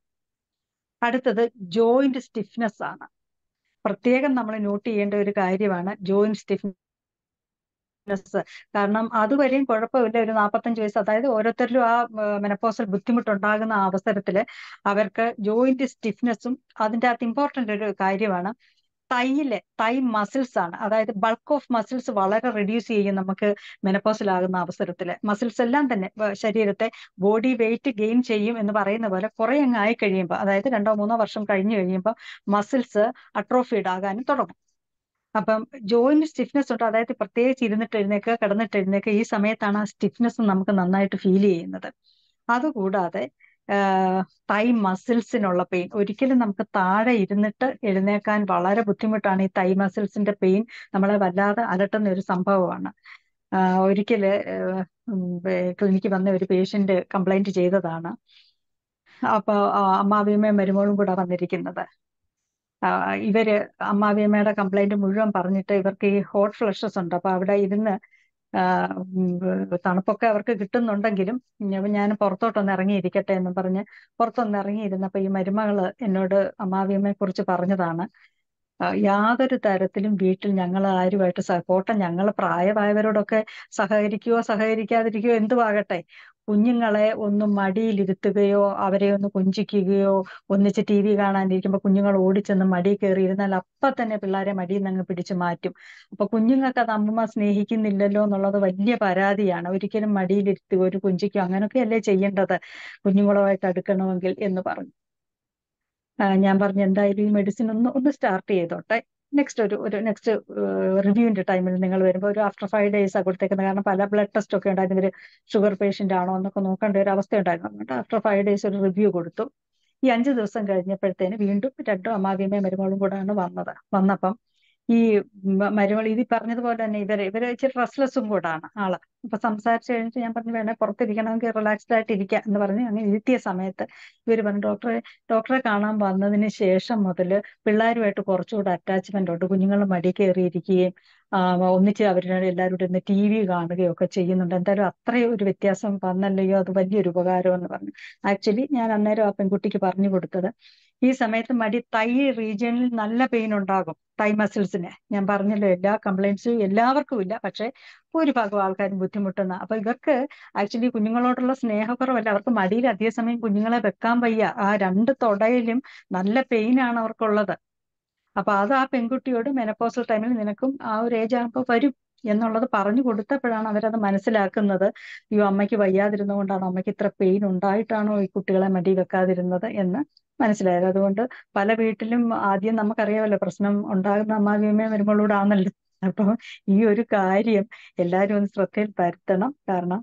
അടുത്തത് ജോയിന്റ് സ്റ്റിഫ്നെസ് ആണ് പ്രത്യേകം നമ്മൾ നോട്ട് ചെയ്യേണ്ട ഒരു കാര്യമാണ് ജോയിന്റ് സ്റ്റിഫ്നസ് കാരണം അതുവരെയും കുഴപ്പമില്ല ഒരു നാൽപ്പത്തഞ്ച് വയസ്സ് അതായത് ഓരോരുത്തരിലും ആ മെനപ്പോസൽ ബുദ്ധിമുട്ടുണ്ടാകുന്ന അവസരത്തിൽ അവർക്ക് ജോയിന്റ് സ്റ്റിഫ്നെസ്സും അതിൻ്റെ അകത്ത് ഇമ്പോർട്ടൻ്റ് ഒരു കാര്യമാണ് തൈയിലെ തൈ മസിൽസ് ആണ് അതായത് ബൾക്ക് ഓഫ് മസിൽസ് വളരെ റിഡ്യൂസ് ചെയ്യും നമുക്ക് മെനപ്പോസിലാകുന്ന അവസരത്തിൽ മസിൽസ് എല്ലാം തന്നെ ശരീരത്തെ ബോഡി വെയിറ്റ് ഗെയിൻ ചെയ്യും എന്ന് പറയുന്ന പോലെ കുറെ അങ്ങ് ആയി കഴിയുമ്പോൾ അതായത് രണ്ടോ മൂന്നോ വർഷം കഴിഞ്ഞു കഴിയുമ്പോൾ മസിൽസ് അട്രോഫീഡ് ആകാനും തുടങ്ങും അപ്പം ജോയിന്റ് സ്റ്റിഫ്നെസ് ഉണ്ട് അതായത് പ്രത്യേകിച്ച് ഇരുന്നിട്ട് എഴുന്നേക്ക് കിടന്നിട്ട് എഴുന്നേക്ക് ഈ സമയത്താണ് ആ സ്റ്റിഫ്നെസ് നമുക്ക് നന്നായിട്ട് ഫീൽ ചെയ്യുന്നത് അതുകൂടാതെ തൈ മസിൽസിനുള്ള പെയിൻ ഒരിക്കലും നമുക്ക് താഴെ ഇരുന്നിട്ട് എഴുന്നേക്കാൻ വളരെ ബുദ്ധിമുട്ടാണ് ഈ തൈ മസിൽസിന്റെ പെയിൻ നമ്മളെ വല്ലാതെ അലട്ടുന്ന ഒരു സംഭവമാണ് ഒരിക്കല് ക്ലിനിക്ക് വന്ന ഒരു പേഷ്യന്റ് കംപ്ലൈന്റ് ചെയ്തതാണ് അപ്പൊ അമ്മാവിയമ്മയും മരുമോളും കൂടെ വന്നിരിക്കുന്നത് ഇവര് അമ്മാവിയമ്മയുടെ കംപ്ലൈന്റ് മുഴുവൻ പറഞ്ഞിട്ട് ഇവർക്ക് ഈ ഹോട്ട് ഫ്ലഷസ് ഉണ്ട് അപ്പൊ അവിടെ ഇരുന്ന് തണുപ്പൊക്കെ അവർക്ക് കിട്ടുന്നുണ്ടെങ്കിലും ഞാൻ പുറത്തോട്ടൊന്ന് ഇറങ്ങിയിരിക്കട്ടെ എന്ന് പറഞ്ഞ് പുറത്തൊന്ന് ഇറങ്ങിയിരുന്നപ്പോൾ ഈ മരുമകൾ എന്നോട് അമ്മാവിയമ്മയെ കുറിച്ച് പറഞ്ഞതാണ് യാതൊരു തരത്തിലും വീട്ടിൽ ഞങ്ങൾ ആരുമായിട്ട് സപ്പോർട്ട ഞങ്ങൾ പ്രായമായവരോടൊക്കെ സഹകരിക്കുകയോ സഹകരിക്കാതിരിക്കുകയോ എന്തുവാകട്ടെ കുഞ്ഞുങ്ങളെ ഒന്ന് മടിയിലിരുത്തുകയോ അവരെ ഒന്ന് കൊഞ്ചിക്കുകയോ ഒന്നിച്ച് ടി വി കാണാനിരിക്കുമ്പോൾ കുഞ്ഞുങ്ങൾ ഓടിച്ചെന്ന് മടി കയറി ഇരുന്നാൽ അപ്പം തന്നെ പിള്ളേരെ മടിയിൽ നിന്ന് അങ്ങ് പിടിച്ച് മാറ്റും അപ്പൊ കുഞ്ഞുങ്ങൾക്ക് അത് അമ്മമ്മ സ്നേഹിക്കുന്നില്ലല്ലോ എന്നുള്ളത് വലിയ പരാതിയാണ് ഒരിക്കലും മടിയിലിരുത്തുക ഒരു കുഞ്ചിക്കോ അങ്ങനെയൊക്കെ അല്ലേ ചെയ്യേണ്ടത് കുഞ്ഞുങ്ങളുമായിട്ട് അടുക്കണമെങ്കിൽ എന്ന് പറഞ്ഞു ഞാൻ പറഞ്ഞു എന്തായാലും ഈ മെഡിസിൻ ഒന്ന് ഒന്ന് സ്റ്റാർട്ട് ചെയ്തോട്ടെ നെക്സ്റ്റ് ഒരു ഒരു നെക്സ്റ്റ് റിവ്യൂവിന്റെ ടൈമിൽ നിങ്ങൾ വരുമ്പോൾ ഒരു ആഫ്റ്റർ ഫൈവ് ഡേയ്സ് ആ കൊടുത്തേക്കുന്നത് കാരണം പല ബ്ലഡ് ടെസ്റ്റ് ഒക്കെ ഉണ്ടായിരുന്നു ഇവർ ഷുഗർ പേഷ്യന്റ് ആണോ എന്നൊക്കെ നോക്കേണ്ട ഒരു അവസ്ഥ ഉണ്ടായിരുന്നു അതുകൊണ്ട് ആഫ്റ്റർ ഫൈവ് ഡേയ്സ് ഒരു റിവ്യൂ കൊടുത്തു ഈ അഞ്ച് ദിവസം കഴിഞ്ഞപ്പോഴത്തേന് വീണ്ടും രണ്ടും അമാവിയമ്മയും മരുമകളും കൂടെയാണ് വന്നത് വന്നപ്പം ഈ മരുമകൾ ഇത് പറഞ്ഞതുപോലെ തന്നെ ഇവര് ഇവര് ഇച്ചിരി റെസ്റ്റ്ലെസ്സും കൂടാണ് ആള് അപ്പൊ സംസാരിച്ചു കഴിഞ്ഞിട്ട് ഞാൻ പറഞ്ഞു വേണേ പുറത്തിരിക്കണമെങ്കിൽ റിലാക്സ്ഡ് ആയിട്ട് ഇരിക്കാം എന്ന് പറഞ്ഞ് അങ്ങനെ ഇരുത്തിയ സമയത്ത് ഇവര് പറഞ്ഞു ഡോക്ടറെ ഡോക്ടറെ കാണാൻ വന്നതിന് ശേഷം മുതൽ പിള്ളേരുമായിട്ട് കുറച്ചുകൂടെ അറ്റാച്ച്മെന്റ് ഉണ്ട് കുഞ്ഞുങ്ങൾ മടി കയറിയിരിക്കുകയും ഒന്നിച്ച് അവരുടെ എല്ലാവരും ഒന്ന് ടി വി ഒക്കെ ചെയ്യുന്നുണ്ട് എന്തായാലും അത്രയും ഒരു വ്യത്യാസം വന്നല്ലയോ അത് വലിയൊരു ഉപകാരം എന്ന് പറഞ്ഞു ആക്ച്വലി ഞാൻ അന്നേരം ആ പെൺകുട്ടിക്ക് പറഞ്ഞു കൊടുത്തത് ഈ സമയത്ത് മടി തൈ റീജിയണിൽ നല്ല പെയിൻ ഉണ്ടാകും തൈ മസിൽസിന് ഞാൻ പറഞ്ഞല്ലോ എല്ലാ കംപ്ലൈൻസും എല്ലാവർക്കും ഇല്ല പക്ഷെ ഭൂരിഭാഗം ആൾക്കാരും ബുദ്ധിമുട്ടുന്ന അപ്പൊ ഇവർക്ക് ആക്ച്വലി കുഞ്ഞുങ്ങളോടുള്ള സ്നേഹക്കുറവല്ല അവർക്ക് മടിയിൽ അതേസമയം കുഞ്ഞുങ്ങളെ വെക്കാൻ വയ്യ ആ രണ്ട് തൊടയിലും നല്ല പെയിൻ ആണ് അവർക്കുള്ളത് അപ്പൊ അത് ആ പെൺകുട്ടിയോട് മെനപ്പോസൽ ടൈമിൽ നിനക്കും ആ ഒരു ഏജ് ആകുമ്പോൾ വരും എന്നുള്ളത് പറഞ്ഞു കൊടുത്തപ്പോഴാണ് അവരത് മനസ്സിലാക്കുന്നത് ഈ അമ്മയ്ക്ക് വയ്യാതിരുന്നുകൊണ്ടാണ് അമ്മയ്ക്ക് ഇത്ര പെയിൻ ഉണ്ടായിട്ടാണോ ഈ കുട്ടികളെ മടി വെക്കാതിരുന്നത് എന്ന് മനസ്സിലായത് അതുകൊണ്ട് പല വീട്ടിലും ആദ്യം നമുക്കറിയാമല്ലോ പ്രശ്നം ഉണ്ടാകുന്ന അമ്മാവിയമ്മയും വരുമ്പോഴൂടാണല്ലോ അപ്പം ഈ ഒരു കാര്യം എല്ലാവരും ഒന്ന് ശ്രദ്ധയിൽ വരുത്തണം കാരണം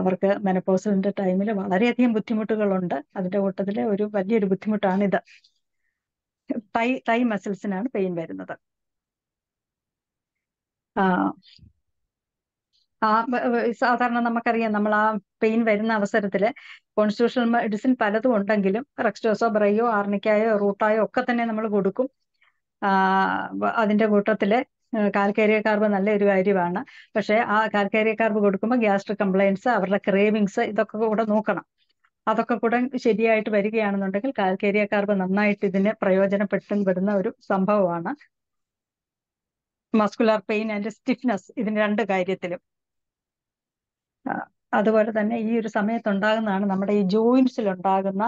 അവർക്ക് മെനപ്പോസിന്റെ ടൈമിൽ വളരെയധികം ബുദ്ധിമുട്ടുകളുണ്ട് അതിന്റെ കൂട്ടത്തിലെ ഒരു വലിയൊരു ബുദ്ധിമുട്ടാണിത് തൈ തൈ മസിൽസിനാണ് പെയിൻ വരുന്നത് ആ സാധാരണ നമുക്കറിയാം നമ്മൾ ആ പെയിൻ വരുന്ന അവസരത്തിൽ കോൺസ്റ്റിറ്റ്യൂഷണൽ മെഡിസിൻ പലതും ഉണ്ടെങ്കിലും റെക്സ്റ്റോസോ ബ്രയോ ആർണിക്കായോ റൂട്ടായോ ഒക്കെ തന്നെ നമ്മൾ കൊടുക്കും അതിൻ്റെ കൂട്ടത്തിൽ കാൽക്കേരിയ കാർബ് നല്ല ഒരു കാര്യമാണ് പക്ഷേ ആ കാൽക്കേരിയ കാർബ് കൊടുക്കുമ്പോൾ ഗ്യാസ്ട്രിക് കംപ്ലയിൻസ് അവരുടെ ക്രേവിങ്സ് ഇതൊക്കെ കൂടെ നോക്കണം അതൊക്കെ കൂടെ ശരിയായിട്ട് വരികയാണെന്നുണ്ടെങ്കിൽ കാൽക്കേരിയ കാർബ് നന്നായിട്ട് ഇതിന് പ്രയോജനപ്പെട്ടും വരുന്ന ഒരു സംഭവമാണ് മസ്കുലർ പെയിൻ ആൻഡ് സ്റ്റിഫ്നെസ് ഇതിന് രണ്ട് കാര്യത്തിലും അതുപോലെ തന്നെ ഈ ഒരു സമയത്ത് ഉണ്ടാകുന്നതാണ് നമ്മുടെ ഈ ജോയിൻസിൽ ഉണ്ടാകുന്ന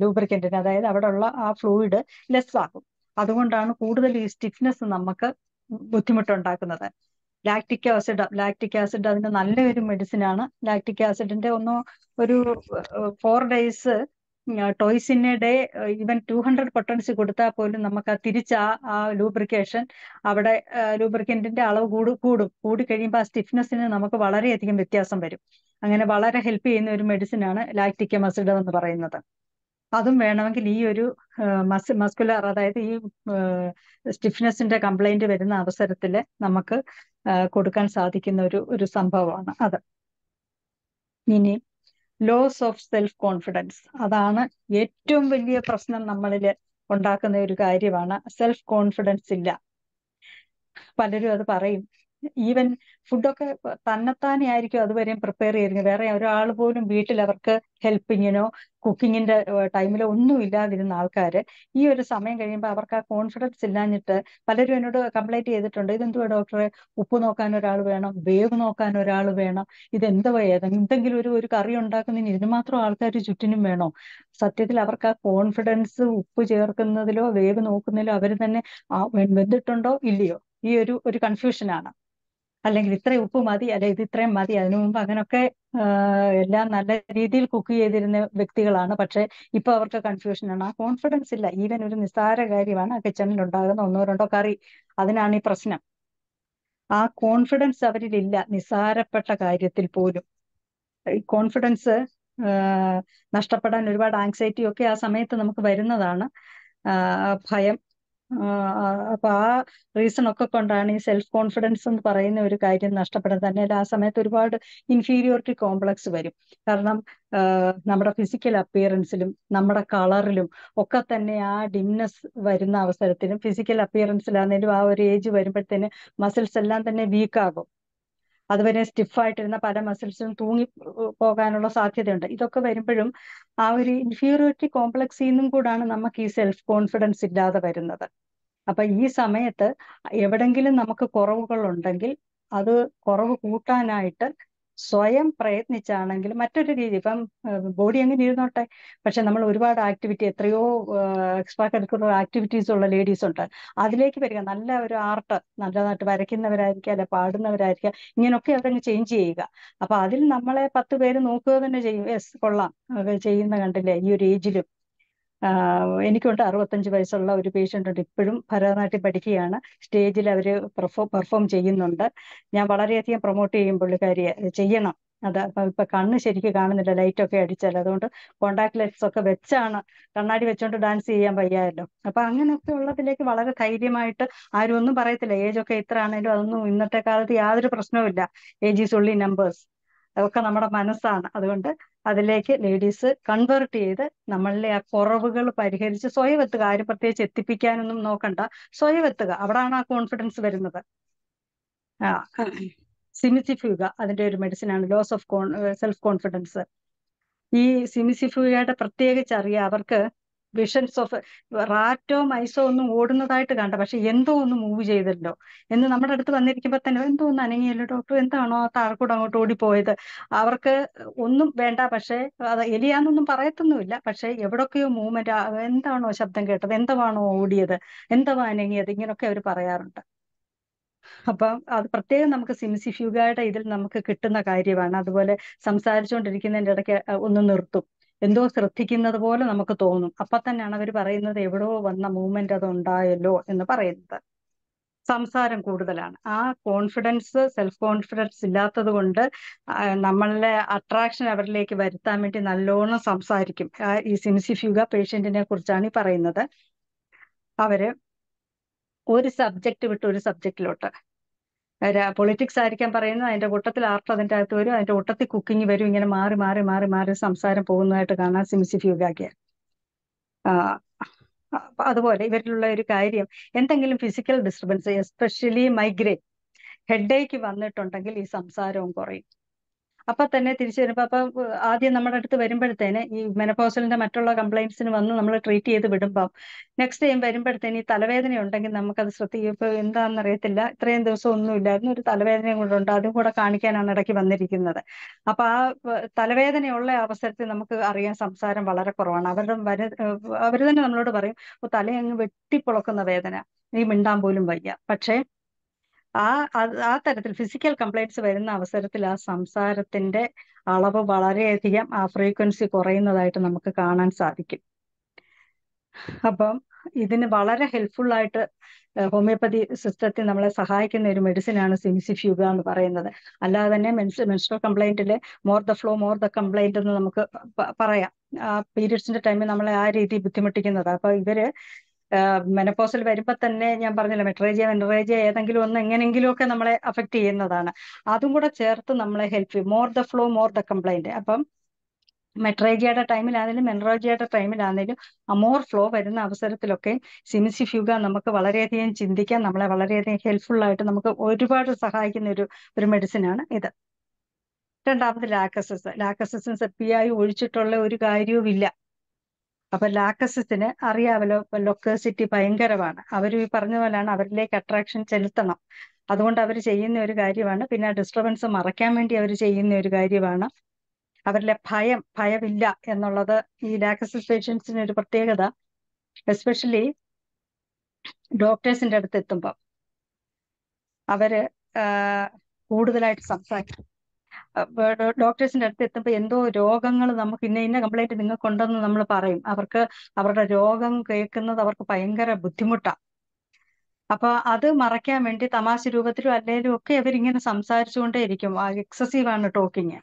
ലൂബ്രിക്കൻറ്റിന് അതായത് അവിടെ ഉള്ള ആ ഫ്ലൂയിഡ് ലെസ് ആകും അതുകൊണ്ടാണ് കൂടുതൽ ഈ സ്റ്റിഫ്നെസ് നമുക്ക് ബുദ്ധിമുട്ടുണ്ടാക്കുന്നത് ലാക്ടിക് ആസിഡ് ലാക്ടിക് ആസിഡ് അതിന് നല്ലൊരു മെഡിസിൻ ആണ് ലാക്ടിക് ആസിഡിന്റെ ഒന്നോ ഒരു four days day even two hundred potency കൊടുത്താൽ പോലും നമുക്ക് ആ തിരിച്ച് ആ ലൂബ്രിക്കേഷൻ അവിടെ ലൂബ്രിക്കൻറ്റിന്റെ അളവ് കൂടു കൂടും കൂടി കഴിയുമ്പോൾ ആ സ്റ്റിഫ്നെസ്സിന് നമുക്ക് വളരെയധികം വ്യത്യാസം വരും അങ്ങനെ വളരെ ഹെൽപ്പ് ചെയ്യുന്ന ഒരു മെഡിസിൻ ആണ് ലാക്ടിക്ക മസിഡ് എന്ന് പറയുന്നത് അതും വേണമെങ്കിൽ ഈ ഒരു മസ് മസ്കുലർ അതായത് ഈ സ്റ്റിഫ്നെസ്സിന്റെ കംപ്ലൈന്റ് വരുന്ന അവസരത്തിൽ നമുക്ക് കൊടുക്കാൻ സാധിക്കുന്ന ഒരു ഒരു സംഭവമാണ് അത് ഇനി ലോസ് ഓഫ് സെൽഫ് കോൺഫിഡൻസ് അതാണ് ഏറ്റവും വലിയ പ്രശ്നം നമ്മളിൽ ഉണ്ടാക്കുന്ന ഒരു കാര്യമാണ് സെൽഫ് കോൺഫിഡൻസ് ഇല്ല പലരും അത് പറയും ഈവൻ ഫുഡൊക്കെ തന്നെത്താനെ ആയിരിക്കും അതുവരെയും പ്രിപ്പയർ ചെയ്തിരുന്നത് വേറെ ഒരാൾ പോലും വീട്ടിൽ അവർക്ക് ഹെൽപ്പിങ്ങിനോ കുക്കിങ്ങിന്റെ ടൈമിലോ ഒന്നും ഇല്ലാതിരുന്ന ആൾക്കാർ ഈ ഒരു സമയം കഴിയുമ്പോൾ അവർക്ക് ആ കോൺഫിഡൻസ് ഇല്ലാഞ്ഞിട്ട് പലരും എന്നോട് കംപ്ലൈന്റ് ചെയ്തിട്ടുണ്ട് ഇതെന്തുവാ ഡോക്ടറെ ഉപ്പ് നോക്കാൻ ഒരാൾ വേണം വേവ് നോക്കാൻ ഒരാൾ വേണം ഇതെന്തുവാ എന്തെങ്കിലും ഒരു ഒരു കറി ഉണ്ടാക്കുന്നതിന് ഇതിന് മാത്രം ആൾക്കാർ ചുറ്റിനും വേണോ സത്യത്തിൽ അവർക്ക് ആ കോൺഫിഡൻസ് ഉപ്പ് ചേർക്കുന്നതിലോ വേവ് നോക്കുന്നതിലോ അവർ തന്നെ വെന്തിട്ടുണ്ടോ ഇല്ലയോ ഈ ഒരു ഒരു കൺഫ്യൂഷനാണ് അല്ലെങ്കിൽ ഇത്രയും ഉപ്പ് മതി അല്ലെ ഇത് ഇത്രയും മതി അതിനു മുമ്പ് അങ്ങനൊക്കെ എല്ലാം നല്ല രീതിയിൽ കുക്ക് ചെയ്തിരുന്ന വ്യക്തികളാണ് പക്ഷെ ഇപ്പൊ അവർക്ക് കൺഫ്യൂഷൻ ആണ് ആ കോൺഫിഡൻസ് ഇല്ല ഈവൻ ഒരു നിസ്സാര കാര്യമാണ് ആ കിച്ചണിൽ ഉണ്ടാകുന്ന ഒന്നോ രണ്ടോ കറി അതിനാണ് ഈ പ്രശ്നം ആ കോൺഫിഡൻസ് അവരിൽ ഇല്ല നിസ്സാരപ്പെട്ട കാര്യത്തിൽ പോലും കോൺഫിഡൻസ് നഷ്ടപ്പെടാൻ ഒരുപാട് ആങ്സൈറ്റി ഒക്കെ ആ സമയത്ത് നമുക്ക് വരുന്നതാണ് ഭയം അപ്പൊ ആ റീസൺ ഒക്കെ കൊണ്ടാണ് ഈ സെൽഫ് കോൺഫിഡൻസ് എന്ന് പറയുന്ന ഒരു കാര്യം നഷ്ടപ്പെടുന്നത് തന്നെ ആ സമയത്ത് ഒരുപാട് ഇൻഫീരിയോറിറ്റി കോംപ്ലക്സ് വരും കാരണം നമ്മുടെ ഫിസിക്കൽ അപ്പിയറൻസിലും നമ്മുടെ കളറിലും ഒക്കെ തന്നെ ആ ഡിംനെസ് വരുന്ന അവസരത്തിലും ഫിസിക്കൽ അപ്പിയറൻസിലാണെങ്കിലും ആ ഒരു ഏജ് വരുമ്പോഴത്തേന് മസിൽസ് എല്ലാം തന്നെ വീക്കാകും അതുവരെ സ്റ്റിഫായിട്ടിരുന്ന പല മസിൽസും തൂങ്ങി പോകാനുള്ള സാധ്യതയുണ്ട് ഇതൊക്കെ വരുമ്പോഴും ആ ഒരു ഇൻഫീരിയോറിറ്റി കോംപ്ലക്സിൽ നിന്നും കൂടാണ് നമുക്ക് ഈ സെൽഫ് കോൺഫിഡൻസ് ഇല്ലാതെ വരുന്നത് അപ്പൊ ഈ സമയത്ത് എവിടെങ്കിലും നമുക്ക് കുറവുകൾ ഉണ്ടെങ്കിൽ അത് കുറവ് കൂട്ടാനായിട്ട് സ്വയം പ്രയത്നിച്ചാണെങ്കിൽ മറ്റൊരു രീതി ഇപ്പം ബോഡി അങ്ങനെ ഇരുന്നോട്ടെ പക്ഷെ നമ്മൾ ഒരുപാട് ആക്ടിവിറ്റി എത്രയോ എക്സ്ട്രാ കരിക്കുലർ ആക്ടിവിറ്റീസ് ഉള്ള ലേഡീസ് ഉണ്ട് അതിലേക്ക് വരിക നല്ല ഒരു ആർട്ട് നല്ലതായിട്ട് വരയ്ക്കുന്നവരായിരിക്കുക അല്ലെ പാടുന്നവരായിരിക്കുക ഇങ്ങനെയൊക്കെ അവരങ്ങ് ചേഞ്ച് ചെയ്യുക അപ്പൊ അതിൽ നമ്മളെ പത്ത് പേര് നോക്കുക തന്നെ ചെയ്യും യെസ് കൊള്ളാം ചെയ്യുന്ന കണ്ടില്ലേ ഈ ഒരു ഏജിലും എനിക്കുണ്ട് അറുപത്തഞ്ച് വയസ്സുള്ള ഒരു പേഷ്യൻ്റ് ഉണ്ട് ഇപ്പോഴും ഭരതനാട്യം പഠിക്കുകയാണ് സ്റ്റേജിൽ അവർ പെർഫോം പെർഫോം ചെയ്യുന്നുണ്ട് ഞാൻ വളരെയധികം പ്രൊമോട്ട് ചെയ്യും പുള്ളിക്കാരിയെ ചെയ്യണം അത് ഇപ്പൊ കണ്ണ് ശരിക്കും കാണുന്നില്ല ലൈറ്റ് ഒക്കെ അടിച്ചാൽ അതുകൊണ്ട് കോണ്ടാക്ട് ലെൻസ് ഒക്കെ വെച്ചാണ് കണ്ണാടി വെച്ചോണ്ട് ഡാൻസ് ചെയ്യാൻ വയ്യായല്ലോ അപ്പൊ അങ്ങനെയൊക്കെ ഉള്ളതിലേക്ക് വളരെ ധൈര്യമായിട്ട് ആരും ഒന്നും പറയത്തില്ല ഏജ് ഒക്കെ ഇത്ര ആണെങ്കിലും അതൊന്നും ഇന്നത്തെ കാലത്ത് യാതൊരു ഇല്ല ഏജ് ഈസ് ഒൺലി നമ്പേഴ്സ് അതൊക്കെ നമ്മുടെ മനസ്സാണ് അതുകൊണ്ട് അതിലേക്ക് ലേഡീസ് കൺവേർട്ട് ചെയ്ത് നമ്മളിലെ ആ കുറവുകൾ പരിഹരിച്ച് സ്വയം എത്തുക ആരും പ്രത്യേകിച്ച് എത്തിപ്പിക്കാനൊന്നും നോക്കണ്ട സ്വയം എത്തുക അവിടാണ് ആ കോൺഫിഡൻസ് വരുന്നത് ആ സിമിസിഫ്യൂഗ അതിന്റെ ഒരു മെഡിസിൻ ആണ് ലോസ് ഓഫ് സെൽഫ് കോൺഫിഡൻസ് ഈ സിമിസിഫ്യൂഗയുടെ പ്രത്യേകിച്ച് അറിയാം അവർക്ക് വിഷൻസ് ഓഫ് റാറ്റോ മൈസോ ഒന്നും ഓടുന്നതായിട്ട് കണ്ട പക്ഷെ എന്തോ ഒന്ന് മൂവ് ചെയ്തല്ലോ എന്ന് നമ്മുടെ അടുത്ത് വന്നിരിക്കുമ്പോൾ തന്നെ എന്തോ ഒന്ന് അനങ്ങിയല്ലോ ഡോക്ടർ എന്താണോ ആ താർക്കൂടെ അങ്ങോട്ട് ഓടിപ്പോയത് അവർക്ക് ഒന്നും വേണ്ട പക്ഷേ അത് എലിയാന്നൊന്നും പറയത്തൊന്നുമില്ല പക്ഷെ എവിടൊക്കെയോ മൂവ്മെന്റ് എന്താണോ ശബ്ദം കേട്ടത് എന്താണോ ഓടിയത് എന്താണോ അനങ്ങിയത് ഇങ്ങനൊക്കെ അവർ പറയാറുണ്ട് അപ്പം അത് പ്രത്യേകം നമുക്ക് സിംസിഫ്യൂഗായുടെ ഇതിൽ നമുക്ക് കിട്ടുന്ന കാര്യമാണ് അതുപോലെ സംസാരിച്ചുകൊണ്ടിരിക്കുന്നതിൻ്റെ ഇടയ്ക്ക് ഒന്ന് നിർത്തും എന്തോ ശ്രദ്ധിക്കുന്നത് പോലെ നമുക്ക് തോന്നും അപ്പൊ തന്നെയാണ് അവർ പറയുന്നത് എവിടെയോ വന്ന മൂവ്മെന്റ് അത് ഉണ്ടായല്ലോ എന്ന് പറയുന്നത് സംസാരം കൂടുതലാണ് ആ കോൺഫിഡൻസ് സെൽഫ് കോൺഫിഡൻസ് ഇല്ലാത്തത് കൊണ്ട് നമ്മളുടെ അട്രാക്ഷൻ അവരിലേക്ക് വരുത്താൻ വേണ്ടി നല്ലോണം സംസാരിക്കും ഈ സിൻസിഫ്യൂഗ പേഷ്യന്റിനെ കുറിച്ചാണ് ഈ പറയുന്നത് അവര് ഒരു സബ്ജക്റ്റ് വിട്ട് ഒരു സബ്ജക്റ്റിലോട്ട് പൊളിറ്റിക്സ് ആയിരിക്കാൻ പറയുന്നത് അതിന്റെ കൂട്ടത്തിൽ ആർട്ട് അതിന്റെ അകത്ത് വരും അതിന്റെ കൂട്ടത്തിൽ കുക്കിംഗ് വരും ഇങ്ങനെ മാറി മാറി മാറി മാറി സംസാരം പോകുന്നതായിട്ട് കാണാൻ സിമിസി ഫ്യൂഗാക്കിയ അതുപോലെ ഇവരിലുള്ള ഒരു കാര്യം എന്തെങ്കിലും physical disturbance especially migraine headache വന്നിട്ടുണ്ടെങ്കിൽ ഈ സംസാരവും കുറയും അപ്പൊ തന്നെ തിരിച്ചു വരുമ്പോ അപ്പൊ ആദ്യം നമ്മുടെ അടുത്ത് വരുമ്പോഴത്തേന് ഈ മെനപ്പോസലിന്റെ മറ്റുള്ള കംപ്ലൈന്റ്സിന് വന്ന് നമ്മൾ ട്രീറ്റ് ചെയ്ത് വിടുമ്പോ നെക്സ്റ്റ് ടൈം വരുമ്പോഴത്തേന് ഈ തലവേദന ഉണ്ടെങ്കിൽ നമുക്കത് ശ്രദ്ധിക്കും ഇപ്പൊ എന്താണെന്ന് അറിയത്തില്ല ഇത്രയും ദിവസം ഒന്നും ഇല്ലായിരുന്നു ഒരു തലവേദന കൂടെ ഉണ്ട് അതും കൂടെ കാണിക്കാനാണ് ഇടയ്ക്ക് വന്നിരിക്കുന്നത് അപ്പൊ ആ തലവേദനയുള്ള അവസരത്തിൽ നമുക്ക് അറിയാൻ സംസാരം വളരെ കുറവാണ് അവരുടെ വര അവർ തന്നെ നമ്മളോട് പറയും തലയങ്ങ് വെട്ടിപ്പൊളക്കുന്ന വേദന നീ മിണ്ടാൻ പോലും വയ്യ പക്ഷേ ആ ആ തരത്തിൽ ഫിസിക്കൽ കംപ്ലൈന്റ്സ് വരുന്ന അവസരത്തിൽ ആ സംസാരത്തിന്റെ അളവ് വളരെയധികം ആ ഫ്രീക്വൻസി കുറയുന്നതായിട്ട് നമുക്ക് കാണാൻ സാധിക്കും അപ്പം ഇതിന് വളരെ ഹെൽപ്ഫുൾ ആയിട്ട് ഹോമിയോപ്പതി സിസ്റ്റത്തിൽ നമ്മളെ സഹായിക്കുന്ന ഒരു മെഡിസിൻ ആണ് സിംസിഫ്യൂഗ എന്ന് പറയുന്നത് അല്ലാതെ തന്നെ മെൻസ്ട്രൽ കംപ്ലൈന്റിലെ more the flow more the complaint എന്ന് നമുക്ക് പറയാം ആ പീരിയഡ്സിന്റെ ടൈമിൽ നമ്മളെ ആ രീതി ബുദ്ധിമുട്ടിക്കുന്നത് അപ്പൊ ഇവര് മെനപ്പോസിൽ വരുമ്പോൾ തന്നെ ഞാൻ പറഞ്ഞില്ല മെട്രേജിയ മെനറേജിയ ഏതെങ്കിലും ഒന്ന് എങ്ങനെങ്കിലും ഒക്കെ നമ്മളെ അഫക്ട് ചെയ്യുന്നതാണ് അതും കൂടെ ചേർത്ത് നമ്മളെ ഹെൽപ്പ് ചെയ്യും more the flow more the complaint അപ്പം മെട്രേജിയയുടെ ടൈമിലാണെങ്കിലും മെൻറോജിയയുടെ ടൈമിലാണെങ്കിലും അമോർ ഫ്ലോ വരുന്ന അവസരത്തിലൊക്കെ സിമിസിഫ്യൂഗ നമുക്ക് വളരെയധികം ചിന്തിക്കാൻ നമ്മളെ വളരെയധികം ഹെൽപ്ഫുൾ ആയിട്ട് നമുക്ക് ഒരുപാട് സഹായിക്കുന്ന ഒരു ഒരു മെഡിസിനാണ് ഇത് രണ്ടാമത് ലാക്കസസ് ലാക്കസിസിന് സെപ്പിയായി ഒഴിച്ചിട്ടുള്ള ഒരു ഇല്ല അപ്പൊ ലാക്കസത്തിന് അറിയാമല്ലോ ഇപ്പൊ ലൊക്കേസിറ്റി ഭയങ്കരമാണ് അവർ ഈ പറഞ്ഞ പോലെയാണ് അവരിലേക്ക് അട്രാക്ഷൻ ചെലുത്തണം അതുകൊണ്ട് അവർ ചെയ്യുന്ന ഒരു കാര്യമാണ് പിന്നെ ഡിസ്റ്റർബൻസ് മറയ്ക്കാൻ വേണ്ടി അവർ ചെയ്യുന്ന ഒരു കാര്യമാണ് അവരിലെ ഭയം ഭയമില്ല എന്നുള്ളത് ഈ ലാക്കസിസ് പേഷ്യൻസിന് ഒരു പ്രത്യേകത എസ്പെഷ്യലി ഡോക്ടേഴ്സിന്റെ അടുത്ത് എത്തുമ്പോൾ അവര് കൂടുതലായിട്ട് സംസാരിക്കും ഡോക്ടേഴ്സിന്റെ അടുത്ത് എത്തുമ്പോൾ എന്തോ രോഗങ്ങൾ നമുക്ക് ഇന്ന ഇന്ന കംപ്ലൈന്റ് ഉണ്ടെന്ന് നമ്മൾ പറയും അവർക്ക് അവരുടെ രോഗം കേൾക്കുന്നത് അവർക്ക് ഭയങ്കര ബുദ്ധിമുട്ടാണ് അപ്പൊ അത് മറയ്ക്കാൻ വേണ്ടി തമാശ രൂപത്തിലും അല്ലെങ്കിലും ഒക്കെ അവരിങ്ങനെ സംസാരിച്ചുകൊണ്ടേ ഇരിക്കും എക്സസീവ് ആണ് ടോക്കിങ്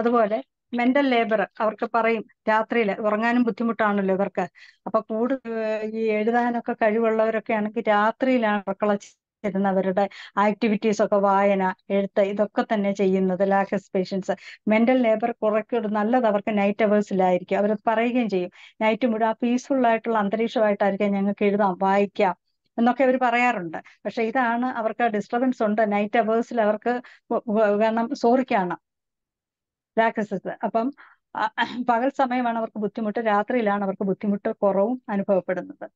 അതുപോലെ മെന്റൽ ലേബർ അവർക്ക് പറയും രാത്രിയിൽ ഉറങ്ങാനും ബുദ്ധിമുട്ടാണല്ലോ ഇവർക്ക് അപ്പൊ കൂടുതൽ ഈ എഴുതാനൊക്കെ കഴിവുള്ളവരൊക്കെ ആണെങ്കിൽ രാത്രിയിലാണ് അവർക്കുള്ള ഇരുന്നവരുടെ ആക്ടിവിറ്റീസ് ഒക്കെ വായന എഴുത്ത് ഇതൊക്കെ തന്നെ ചെയ്യുന്നത് ലാക്കസ് പേഷ്യൻസ് മെന്റൽ ലേബർ കുറയ്ക്കൂടെ നല്ലത് അവർക്ക് നൈറ്റ് അവേഴ്സിലായിരിക്കും അവർ പറയുകയും ചെയ്യും നൈറ്റ് മുഴുവൻ പീസ്ഫുൾ ആയിട്ടുള്ള അന്തരീക്ഷമായിട്ടായിരിക്കും ഞങ്ങൾക്ക് എഴുതാം വായിക്കാം എന്നൊക്കെ അവർ പറയാറുണ്ട് പക്ഷെ ഇതാണ് അവർക്ക് ഡിസ്റ്റർബൻസ് ഉണ്ട് നൈറ്റ് അവേഴ്സിൽ അവർക്ക് കാരണം സോറിക്കാണ് ലാക്സിസ് അപ്പം പകൽ സമയമാണ് അവർക്ക് ബുദ്ധിമുട്ട് രാത്രിയിലാണ് അവർക്ക് ബുദ്ധിമുട്ട് കുറവും അനുഭവപ്പെടുന്നത്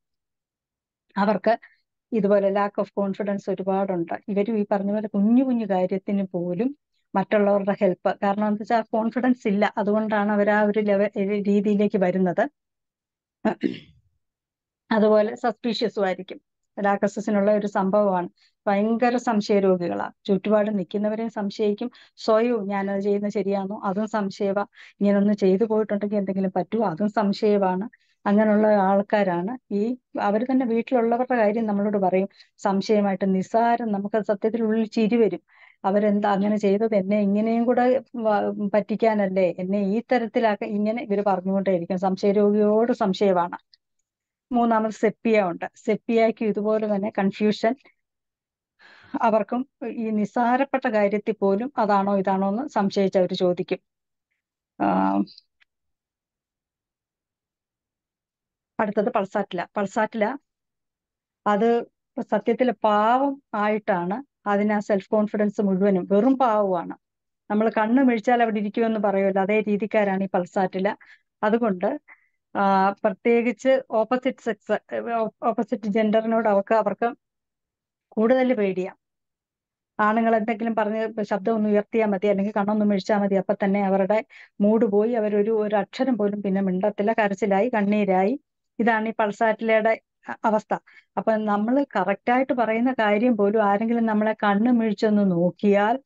അവർക്ക് ഇതുപോലെ ലാക്ക് ഓഫ് കോൺഫിഡൻസ് ഒരുപാടുണ്ട് ഇവരും ഈ പറഞ്ഞ പോലെ കുഞ്ഞു കുഞ്ഞു കാര്യത്തിന് പോലും മറ്റുള്ളവരുടെ ഹെൽപ്പ് കാരണം എന്താ വെച്ചാൽ കോൺഫിഡൻസ് ഇല്ല അതുകൊണ്ടാണ് അവർ ആ ഒരു ലെവൽ രീതിയിലേക്ക് വരുന്നത് അതുപോലെ സസ്പീഷ്യസും ആയിരിക്കും ലാക്കസസിനുള്ള ഒരു സംഭവമാണ് ഭയങ്കര സംശയ രോഗികളാണ് ചുറ്റുപാട് നിൽക്കുന്നവരെയും സംശയിക്കും സ്വയവും ഞാനത് ചെയ്യുന്നത് ശരിയാണോ അതും സംശയമാണ് ഇങ്ങനൊന്ന് ചെയ്തു പോയിട്ടുണ്ടെങ്കിൽ എന്തെങ്കിലും പറ്റുമോ അതും സംശയമാണ് അങ്ങനെയുള്ള ആൾക്കാരാണ് ഈ അവർ തന്നെ വീട്ടിലുള്ളവരുടെ കാര്യം നമ്മളോട് പറയും സംശയമായിട്ട് നിസ്സാരം നമുക്ക് സത്യത്തിൽ ഉള്ളിൽ ചിരി വരും അവരെന്താ അങ്ങനെ ചെയ്തത് എന്നെ ഇങ്ങനെയും കൂടെ പറ്റിക്കാനല്ലേ എന്നെ ഈ തരത്തിലാക്ക ഇങ്ങനെ ഇവർ പറഞ്ഞുകൊണ്ടേയിരിക്കും സംശയരോഗിയോട് സംശയമാണ് മൂന്നാമത് സെപ്പിയ ഉണ്ട് സെപ്പിയയ്ക്ക് ഇതുപോലെ തന്നെ കൺഫ്യൂഷൻ അവർക്കും ഈ നിസ്സാരപ്പെട്ട കാര്യത്തിൽ പോലും അതാണോ ഇതാണോ എന്ന് സംശയിച്ച് അവർ ചോദിക്കും അടുത്തത് പൾസാറ്റില പൾസാറ്റില അത് സത്യത്തിൽ പാവം ആയിട്ടാണ് അതിന് ആ സെൽഫ് കോൺഫിഡൻസ് മുഴുവനും വെറും പാവമാണ് നമ്മൾ കണ്ണ് മിഴിച്ചാൽ അവിടെ ഇരിക്കുമെന്ന് പറയുമല്ലോ അതേ രീതിക്കാരാണ് ഈ പൾസാറ്റില അതുകൊണ്ട് പ്രത്യേകിച്ച് ഓപ്പോസിറ്റ് സെക്സ് ഓപ്പോസിറ്റ് ജെൻഡറിനോട് അവർക്ക് അവർക്ക് കൂടുതൽ പേടിയാണ് ആണുങ്ങൾ എന്തെങ്കിലും പറഞ്ഞ് ശബ്ദം ഒന്ന് ഉയർത്തിയാൽ മതി അല്ലെങ്കിൽ കണ്ണൊന്ന് മിഴിച്ചാൽ മതി അപ്പൊ തന്നെ അവരുടെ മൂഡ് പോയി അവരൊരു ഒരു അക്ഷരം പോലും പിന്നെ മിണ്ടത്തില്ല കരച്ചിലായി കണ്ണീരായി ഇതാണ് ഈ പൾസാറ്റിലയുടെ അവസ്ഥ അപ്പൊ നമ്മൾ കറക്റ്റായിട്ട് പറയുന്ന കാര്യം പോലും ആരെങ്കിലും നമ്മളെ കണ്ണ് മിഴിച്ചൊന്ന് നോക്കിയാൽ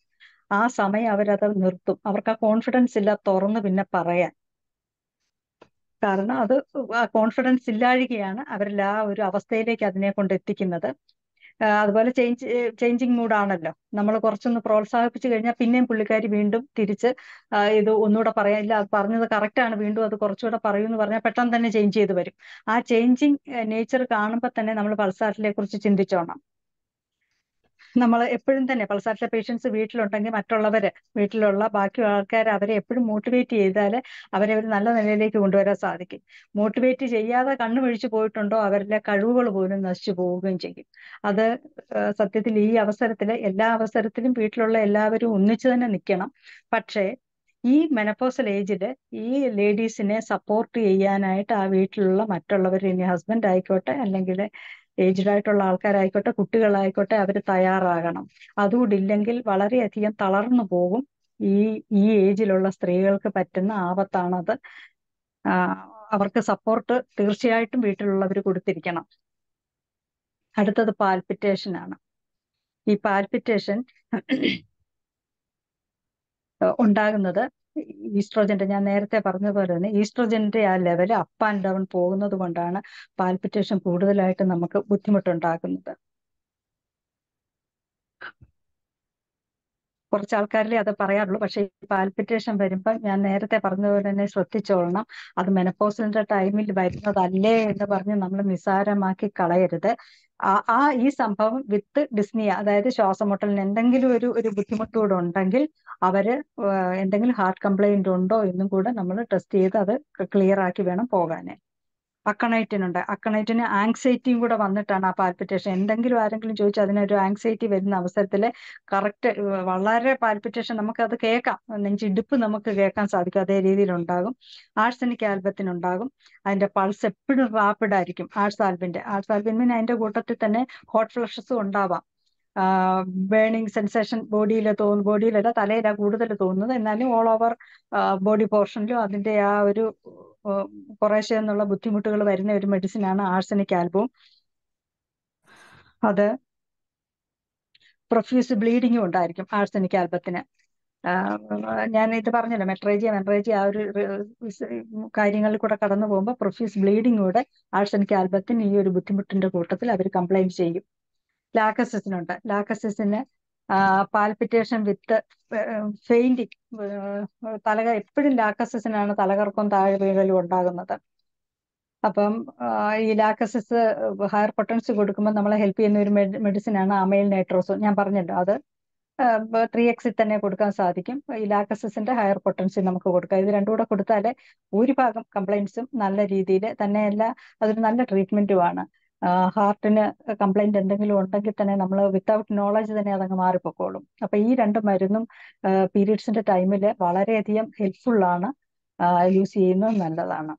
ആ സമയം അവരത് നിർത്തും അവർക്ക് ആ കോൺഫിഡൻസ് ഇല്ല തുറന്ന് പിന്നെ പറയാൻ കാരണം അത് ആ കോൺഫിഡൻസ് ഇല്ലാഴികയാണ് അവരിൽ ആ ഒരു അവസ്ഥയിലേക്ക് അതിനെ കൊണ്ട് എത്തിക്കുന്നത് അതുപോലെ ചേഞ്ച് ചേഞ്ചിങ് മൂഡാണല്ലോ നമ്മൾ കുറച്ചൊന്ന് പ്രോത്സാഹിപ്പിച്ചു കഴിഞ്ഞാൽ പിന്നെയും പുള്ളിക്കാരി വീണ്ടും തിരിച്ച് ഇത് ഒന്നുകൂടെ പറയാം ഇല്ല പറഞ്ഞത് കറക്റ്റാണ് വീണ്ടും അത് കുറച്ചുകൂടെ പറയൂ എന്ന് പറഞ്ഞാൽ പെട്ടെന്ന് തന്നെ ചേഞ്ച് ചെയ്ത് വരും ആ ചേഞ്ചിങ് നേച്ചർ കാണുമ്പോൾ തന്നെ നമ്മൾ പൾസാറിനെ കുറിച്ച് ചിന്തിച്ചോണം നമ്മൾ എപ്പോഴും തന്നെ പൾസാറ്റിലെ പേഷ്യൻസ് വീട്ടിലുണ്ടെങ്കിൽ മറ്റുള്ളവര് വീട്ടിലുള്ള ബാക്കി ആൾക്കാർ അവരെ എപ്പോഴും മോട്ടിവേറ്റ് ചെയ്താൽ അവരെ ഒരു നല്ല നിലയിലേക്ക് കൊണ്ടുവരാൻ സാധിക്കും മോട്ടിവേറ്റ് ചെയ്യാതെ കണ്ണുമിഴിച്ചു പോയിട്ടുണ്ടോ അവരുടെ കഴിവുകൾ പോലും നശിച്ചു പോവുകയും ചെയ്യും അത് സത്യത്തിൽ ഈ അവസരത്തിൽ എല്ലാ അവസരത്തിലും വീട്ടിലുള്ള എല്ലാവരും ഒന്നിച്ചു തന്നെ നിൽക്കണം പക്ഷേ ഈ മെനപ്പോസൽ ഏജിൽ ഈ ലേഡീസിനെ സപ്പോർട്ട് ചെയ്യാനായിട്ട് ആ വീട്ടിലുള്ള മറ്റുള്ളവർ ഇനി ഹസ്ബൻഡ് ആയിക്കോട്ടെ അല്ലെങ്കിൽ ഏജ്ഡ് ആയിട്ടുള്ള ആൾക്കാരായിക്കോട്ടെ കുട്ടികളായിക്കോട്ടെ അവർ തയ്യാറാകണം അതുകൂടില്ലെങ്കിൽ വളരെയധികം തളർന്നു പോകും ഈ ഈ ഏജിലുള്ള സ്ത്രീകൾക്ക് പറ്റുന്ന ആപത്താണത് അവർക്ക് സപ്പോർട്ട് തീർച്ചയായിട്ടും വീട്ടിലുള്ളവർ കൊടുത്തിരിക്കണം അടുത്തത് പാൽപിറ്റേഷൻ ആണ് ഈ പാൽപിറ്റേഷൻ ഉണ്ടാകുന്നത് ഈസ്ട്രോജൻ്റെ ഞാൻ നേരത്തെ പറഞ്ഞതുപോലെ തന്നെ ഈസ്ട്രോജൻ്റെ ആ ലെവൽ അപ്പ് ആൻഡ് ഡൗൺ പോകുന്നത് കൊണ്ടാണ് പാൽപിറ്റേഷൻ കൂടുതലായിട്ട് നമുക്ക് ബുദ്ധിമുട്ടുണ്ടാക്കുന്നത് കുറച്ച് ആൾക്കാരിലെ അത് പറയാറുള്ളൂ പക്ഷേ ഈ പാൽപിറ്റേഷൻ വരുമ്പോൾ ഞാൻ നേരത്തെ പറഞ്ഞതുപോലെ തന്നെ ശ്രദ്ധിച്ചോളണം അത് മെനപ്പോസിന്റെ ടൈമിൽ വരുന്നതല്ലേ എന്ന് പറഞ്ഞ് നമ്മൾ നിസാരമാക്കി കളയരുത് ആ ഈ സംഭവം വിത്ത് ഡിസ്നിയ അതായത് ശ്വാസമുട്ടലിന് എന്തെങ്കിലും ഒരു ഒരു ബുദ്ധിമുട്ടുകൂടെ ഉണ്ടെങ്കിൽ അവര് എന്തെങ്കിലും ഹാർട്ട് കംപ്ലൈന്റ് ഉണ്ടോ എന്നും കൂടെ നമ്മൾ ടെസ്റ്റ് ചെയ്ത് അത് ക്ലിയർ ആക്കി വേണം പോകാനേ ഉണ്ട് അക്കണൈറ്റിന് ആങ്സൈറ്റിയും കൂടെ വന്നിട്ടാണ് ആ പാൽപിറ്റേഷൻ എന്തെങ്കിലും ആരെങ്കിലും ചോദിച്ചാൽ അതിനൊരു ആങ്സൈറ്റി വരുന്ന അവസരത്തിൽ കറക്റ്റ് വളരെ പാൽപിറ്റേഷൻ നമുക്ക് അത് കേൾക്കാം നെഞ്ചിടുപ്പ് നമുക്ക് കേൾക്കാൻ സാധിക്കും അതേ രീതിയിൽ ഉണ്ടാകും ആഴ്സനിക് ആൽബത്തിനുണ്ടാകും അതിന്റെ പൾസ് എപ്പോഴും റാപ്പിഡ് ആയിരിക്കും ആഴ്സ് ആൽബിന്റെ ആഴ്സ് ആൽബിൻ അതിന്റെ കൂട്ടത്തിൽ തന്നെ ഹോട്ട് ഫ്ലഷസും ഉണ്ടാവാം ബേണിംഗ് സെൻസേഷൻ ബോഡിയിൽ തോന്നുന്നു ബോഡിയിലല്ല തലയിലാണ് കൂടുതൽ തോന്നുന്നത് എന്നാലും ഓൾ ഓവർ ബോഡി പോർഷനിലും അതിന്റെ ആ ഒരു കുറേശ്ശെ എന്നുള്ള ബുദ്ധിമുട്ടുകൾ വരുന്ന ഒരു മെഡിസിൻ ആണ് ആർസനിക് ആൽബവും അത് പ്രൊഫ്യൂസ് ബ്ലീഡിങ്ങും ഉണ്ടായിരിക്കും ആർസനിക് ആൽബത്തിന് ഞാൻ ഇത് പറഞ്ഞല്ലോ മെട്രേജിയ മെൻറേജിയ ആ ഒരു കാര്യങ്ങളിൽ കൂടെ കടന്നു പോകുമ്പോൾ പ്രൊഫ്യൂസ് ബ്ലീഡിങ്ങൂടെ ആർസനിക് ആൽബത്തിന് ഈ ഒരു ബുദ്ധിമുട്ടിന്റെ കൂട്ടത്തിൽ അവർ കംപ്ലൈന്റ് ചെയ്യും ലാക്കസിനുണ്ട് ലാക്കസിന് പാൽപിറ്റേഷൻ വിത്ത് ഫെയിൻറ്റിങ് തലക എപ്പോഴും ലാക്കസിസിനാണ് തലകർക്കം താഴെ വീഴലും ഉണ്ടാകുന്നത് അപ്പം ഈ ലാക്കസിസ് ഹയർ പൊട്ടൻസി കൊടുക്കുമ്പോൾ നമ്മളെ ഹെൽപ്പ് ചെയ്യുന്ന ഒരു മെഡിസിൻ ആണ് നൈട്രോസോ ഞാൻ പറഞ്ഞല്ലോ അത് ത്രീ എക്സിൽ തന്നെ കൊടുക്കാൻ സാധിക്കും ഈ ലാക്കസിന്റെ ഹയർ പൊട്ടൻസി നമുക്ക് കൊടുക്കാം ഇത് രണ്ടും കൂടെ കൊടുത്താലേ ഭൂരിഭാഗം കംപ്ലൈൻസും നല്ല രീതിയിൽ തന്നെയല്ല അതൊരു നല്ല ട്രീറ്റ്മെന്റുമാണ് ഹാർട്ടിന് കംപ്ലൈന്റ് എന്തെങ്കിലും ഉണ്ടെങ്കിൽ തന്നെ നമ്മൾ വിത്തൗട്ട് നോളജ് തന്നെ അതങ്ങ് മാറിപ്പോക്കോളും അപ്പൊ ഈ രണ്ട് മരുന്നും പീരീഡ്സിന്റെ ടൈമിൽ വളരെയധികം ഹെൽപ്ഫുൾ ആണ് യൂസ് ചെയ്യുന്നത് നല്ലതാണ്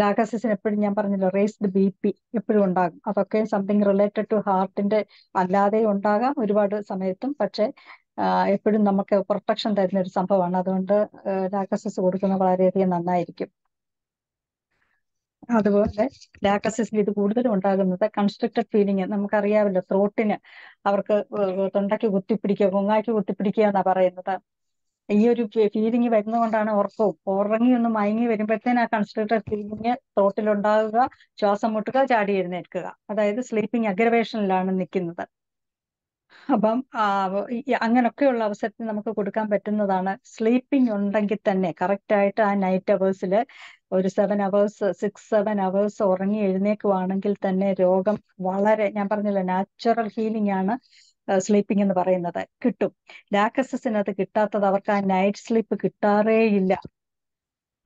ലാഗസിന് എപ്പോഴും ഞാൻ പറഞ്ഞല്ലോ റേസ്ഡ് ബി പി എപ്പോഴും ഉണ്ടാകും അതൊക്കെ സംതിങ് റിലേറ്റഡ് ടു ഹാർട്ടിന്റെ അല്ലാതെ ഉണ്ടാകാം ഒരുപാട് സമയത്തും പക്ഷെ എപ്പോഴും നമുക്ക് പ്രൊട്ടക്ഷൻ തരുന്ന ഒരു സംഭവമാണ് അതുകൊണ്ട് ലാഗസിസ് കൊടുക്കുന്നത് വളരെയധികം നന്നായിരിക്കും അതുപോലെ ലാക്കസിസിൽ ഇത് കൂടുതലും ഉണ്ടാകുന്നത് കൺസ്ട്രക്റ്റഡ് ഫീലിംഗ് നമുക്കറിയാമല്ലോ ത്രോട്ടിന് അവർക്ക് തൊണ്ടയ്ക്ക് കുത്തിപ്പിടിക്കുക കൊങ്ങായ്ക്ക് കുത്തിപ്പിടിക്കുക എന്നാ പറയുന്നത് ഈ ഒരു ഫീലിംഗ് വരുന്നതുകൊണ്ടാണ് ഉറക്കവും ഉറങ്ങി ഒന്ന് മയങ്ങി വരുമ്പോഴത്തേന് ആ കൺസ്ട്രക്റ്റഡ് ഫീലിംഗ് ഉണ്ടാകുക ശ്വാസം മുട്ടുക ചാടി എഴുന്നേൽക്കുക അതായത് സ്ലീപ്പിംഗ് അഗ്രവേഷനിലാണ് നിൽക്കുന്നത് അപ്പം അങ്ങനൊക്കെയുള്ള അവസരത്തിൽ നമുക്ക് കൊടുക്കാൻ പറ്റുന്നതാണ് സ്ലീപ്പിംഗ് ഉണ്ടെങ്കിൽ തന്നെ കറക്റ്റായിട്ട് ആയിട്ട് ആ നൈറ്റ് അവേഴ്സിൽ ഒരു seven hours six seven hours ഉറങ്ങി എഴുന്നേക്കുവാണെങ്കിൽ തന്നെ രോഗം വളരെ ഞാൻ പറഞ്ഞില്ല നാച്ചുറൽ ഹീലിംഗ് ആണ് സ്ലീപ്പിംഗ് എന്ന് പറയുന്നത് കിട്ടും ലാക്കസസിനത് കിട്ടാത്തത് അവർക്ക് ആ നൈറ്റ് സ്ലീപ്പ് കിട്ടാറേ ഇല്ല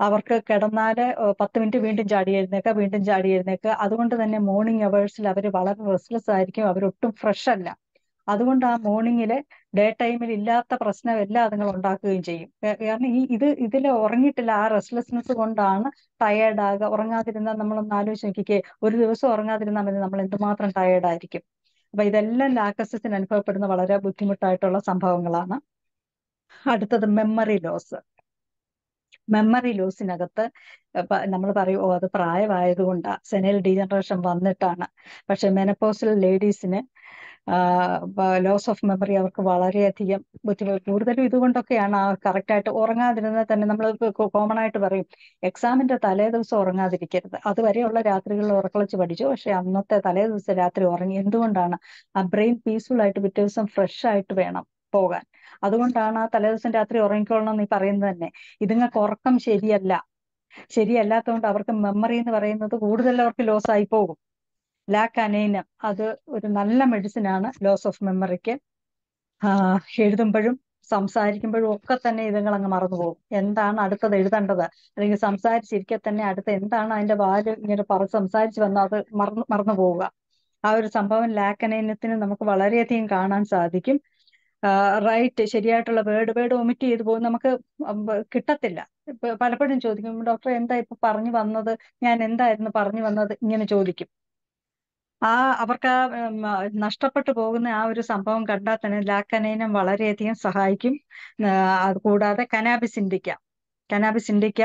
അവർക്ക് കിടന്നാൽ പത്ത് മിനിറ്റ് വീണ്ടും ചാടി എഴുന്നേക്കുക വീണ്ടും ചാടി എഴുന്നേക്കുക അതുകൊണ്ട് തന്നെ മോർണിംഗ് അവേഴ്സിൽ അവർ വളരെ റെസ്റ്റ്ലെസ് ആയിരിക്കും അവരൊട്ടും ഫ്രഷ് അല്ല അതുകൊണ്ട് ആ മോർണിംഗില് ഡേ ടൈമിൽ ഇല്ലാത്ത എല്ലാം അതുങ്ങൾ ഉണ്ടാക്കുകയും ചെയ്യും കാരണം ഈ ഇത് ഇതിൽ ഉറങ്ങിയിട്ടില്ല ആ റെസ്റ്റ്ലെസ്നെസ് കൊണ്ടാണ് ടയേർഡ് ആകുക ഉറങ്ങാതിരുന്നാൽ നമ്മളൊന്ന് ആലോചിച്ച് നോക്കിക്കേ ഒരു ദിവസം ഉറങ്ങാതിരുന്നാൽ മതി നമ്മൾ എന്തുമാത്രം ടയേർഡ് ആയിരിക്കും അപ്പൊ ഇതെല്ലാം ലാക്കസസിന് അനുഭവപ്പെടുന്ന വളരെ ബുദ്ധിമുട്ടായിട്ടുള്ള സംഭവങ്ങളാണ് അടുത്തത് മെമ്മറി ലോസ് മെമ്മറി ലോസിനകത്ത് നമ്മൾ പറയും ഓ അത് പ്രായമായതുകൊണ്ടാണ് സെനൽ ഡീജനറേഷൻ വന്നിട്ടാണ് പക്ഷെ മെനപ്പോസിൽ ലേഡീസിന് ലോസ് ഓഫ് മെമ്മറി അവർക്ക് വളരെയധികം ബുദ്ധിമുട്ട് കൂടുതലും ഇതുകൊണ്ടൊക്കെയാണ് ആ കറക്റ്റായിട്ട് ഉറങ്ങാതിരുന്നാൽ തന്നെ നമ്മൾ കോമൺ ആയിട്ട് പറയും എക്സാമിന്റെ തലേ ദിവസം ഉറങ്ങാതിരിക്കരുത് അതുവരെയുള്ള രാത്രികളിൽ ഉറക്കളിച്ച് പഠിച്ചു പക്ഷെ അന്നത്തെ തലേ ദിവസം രാത്രി ഉറങ്ങി എന്തുകൊണ്ടാണ് ആ ബ്രെയിൻ പീസ്ഫുൾ ആയിട്ട് പിറ്റേ ദിവസം ഫ്രഷ് ആയിട്ട് വേണം പോകാൻ അതുകൊണ്ടാണ് ആ തലേദിവസം രാത്രി ഉറങ്ങിക്കോളണം നീ പറയുന്നത് തന്നെ ഇതുങ്ങൾക്ക് ഉറക്കം ശരിയല്ല ശരിയല്ലാത്തതുകൊണ്ട് അവർക്ക് മെമ്മറി എന്ന് പറയുന്നത് കൂടുതൽ അവർക്ക് ലോസ് ആയി പോകും ലാക്കനൈന അത് ഒരു നല്ല മെഡിസിൻ ആണ് ലോസ് ഓഫ് മെമ്മറിക്ക് എഴുതുമ്പോഴും സംസാരിക്കുമ്പോഴും ഒക്കെ തന്നെ ഇതുങ്ങൾ അങ്ങ് മറന്നുപോകും എന്താണ് അടുത്തത് എഴുതേണ്ടത് അല്ലെങ്കിൽ സംസാരിച്ചിരിക്കെ തന്നെ അടുത്ത എന്താണ് അതിന്റെ വാല് ഇങ്ങനെ പറ സംസാരിച്ച് വന്നാൽ അത് മറന്നു മറന്നു പോവുക ആ ഒരു സംഭവം ലാക്കനയനത്തിന് നമുക്ക് വളരെയധികം കാണാൻ സാധിക്കും റൈറ്റ് ശരിയായിട്ടുള്ള വേർഡ് വേർഡ് ഒമിറ്റ് ചെയ്തു പോകും നമുക്ക് കിട്ടത്തില്ല പലപ്പോഴും ചോദിക്കും ഡോക്ടർ എന്താ ഇപ്പൊ പറഞ്ഞു വന്നത് ഞാൻ എന്തായിരുന്നു പറഞ്ഞു വന്നത് ഇങ്ങനെ ചോദിക്കും ആ അവർക്ക് ആ നഷ്ടപ്പെട്ടു പോകുന്ന ആ ഒരു സംഭവം കണ്ടാൽ തന്നെ ലാക്കനൈനം വളരെയധികം സഹായിക്കും അത് കൂടാതെ cannabis indica cannabis indica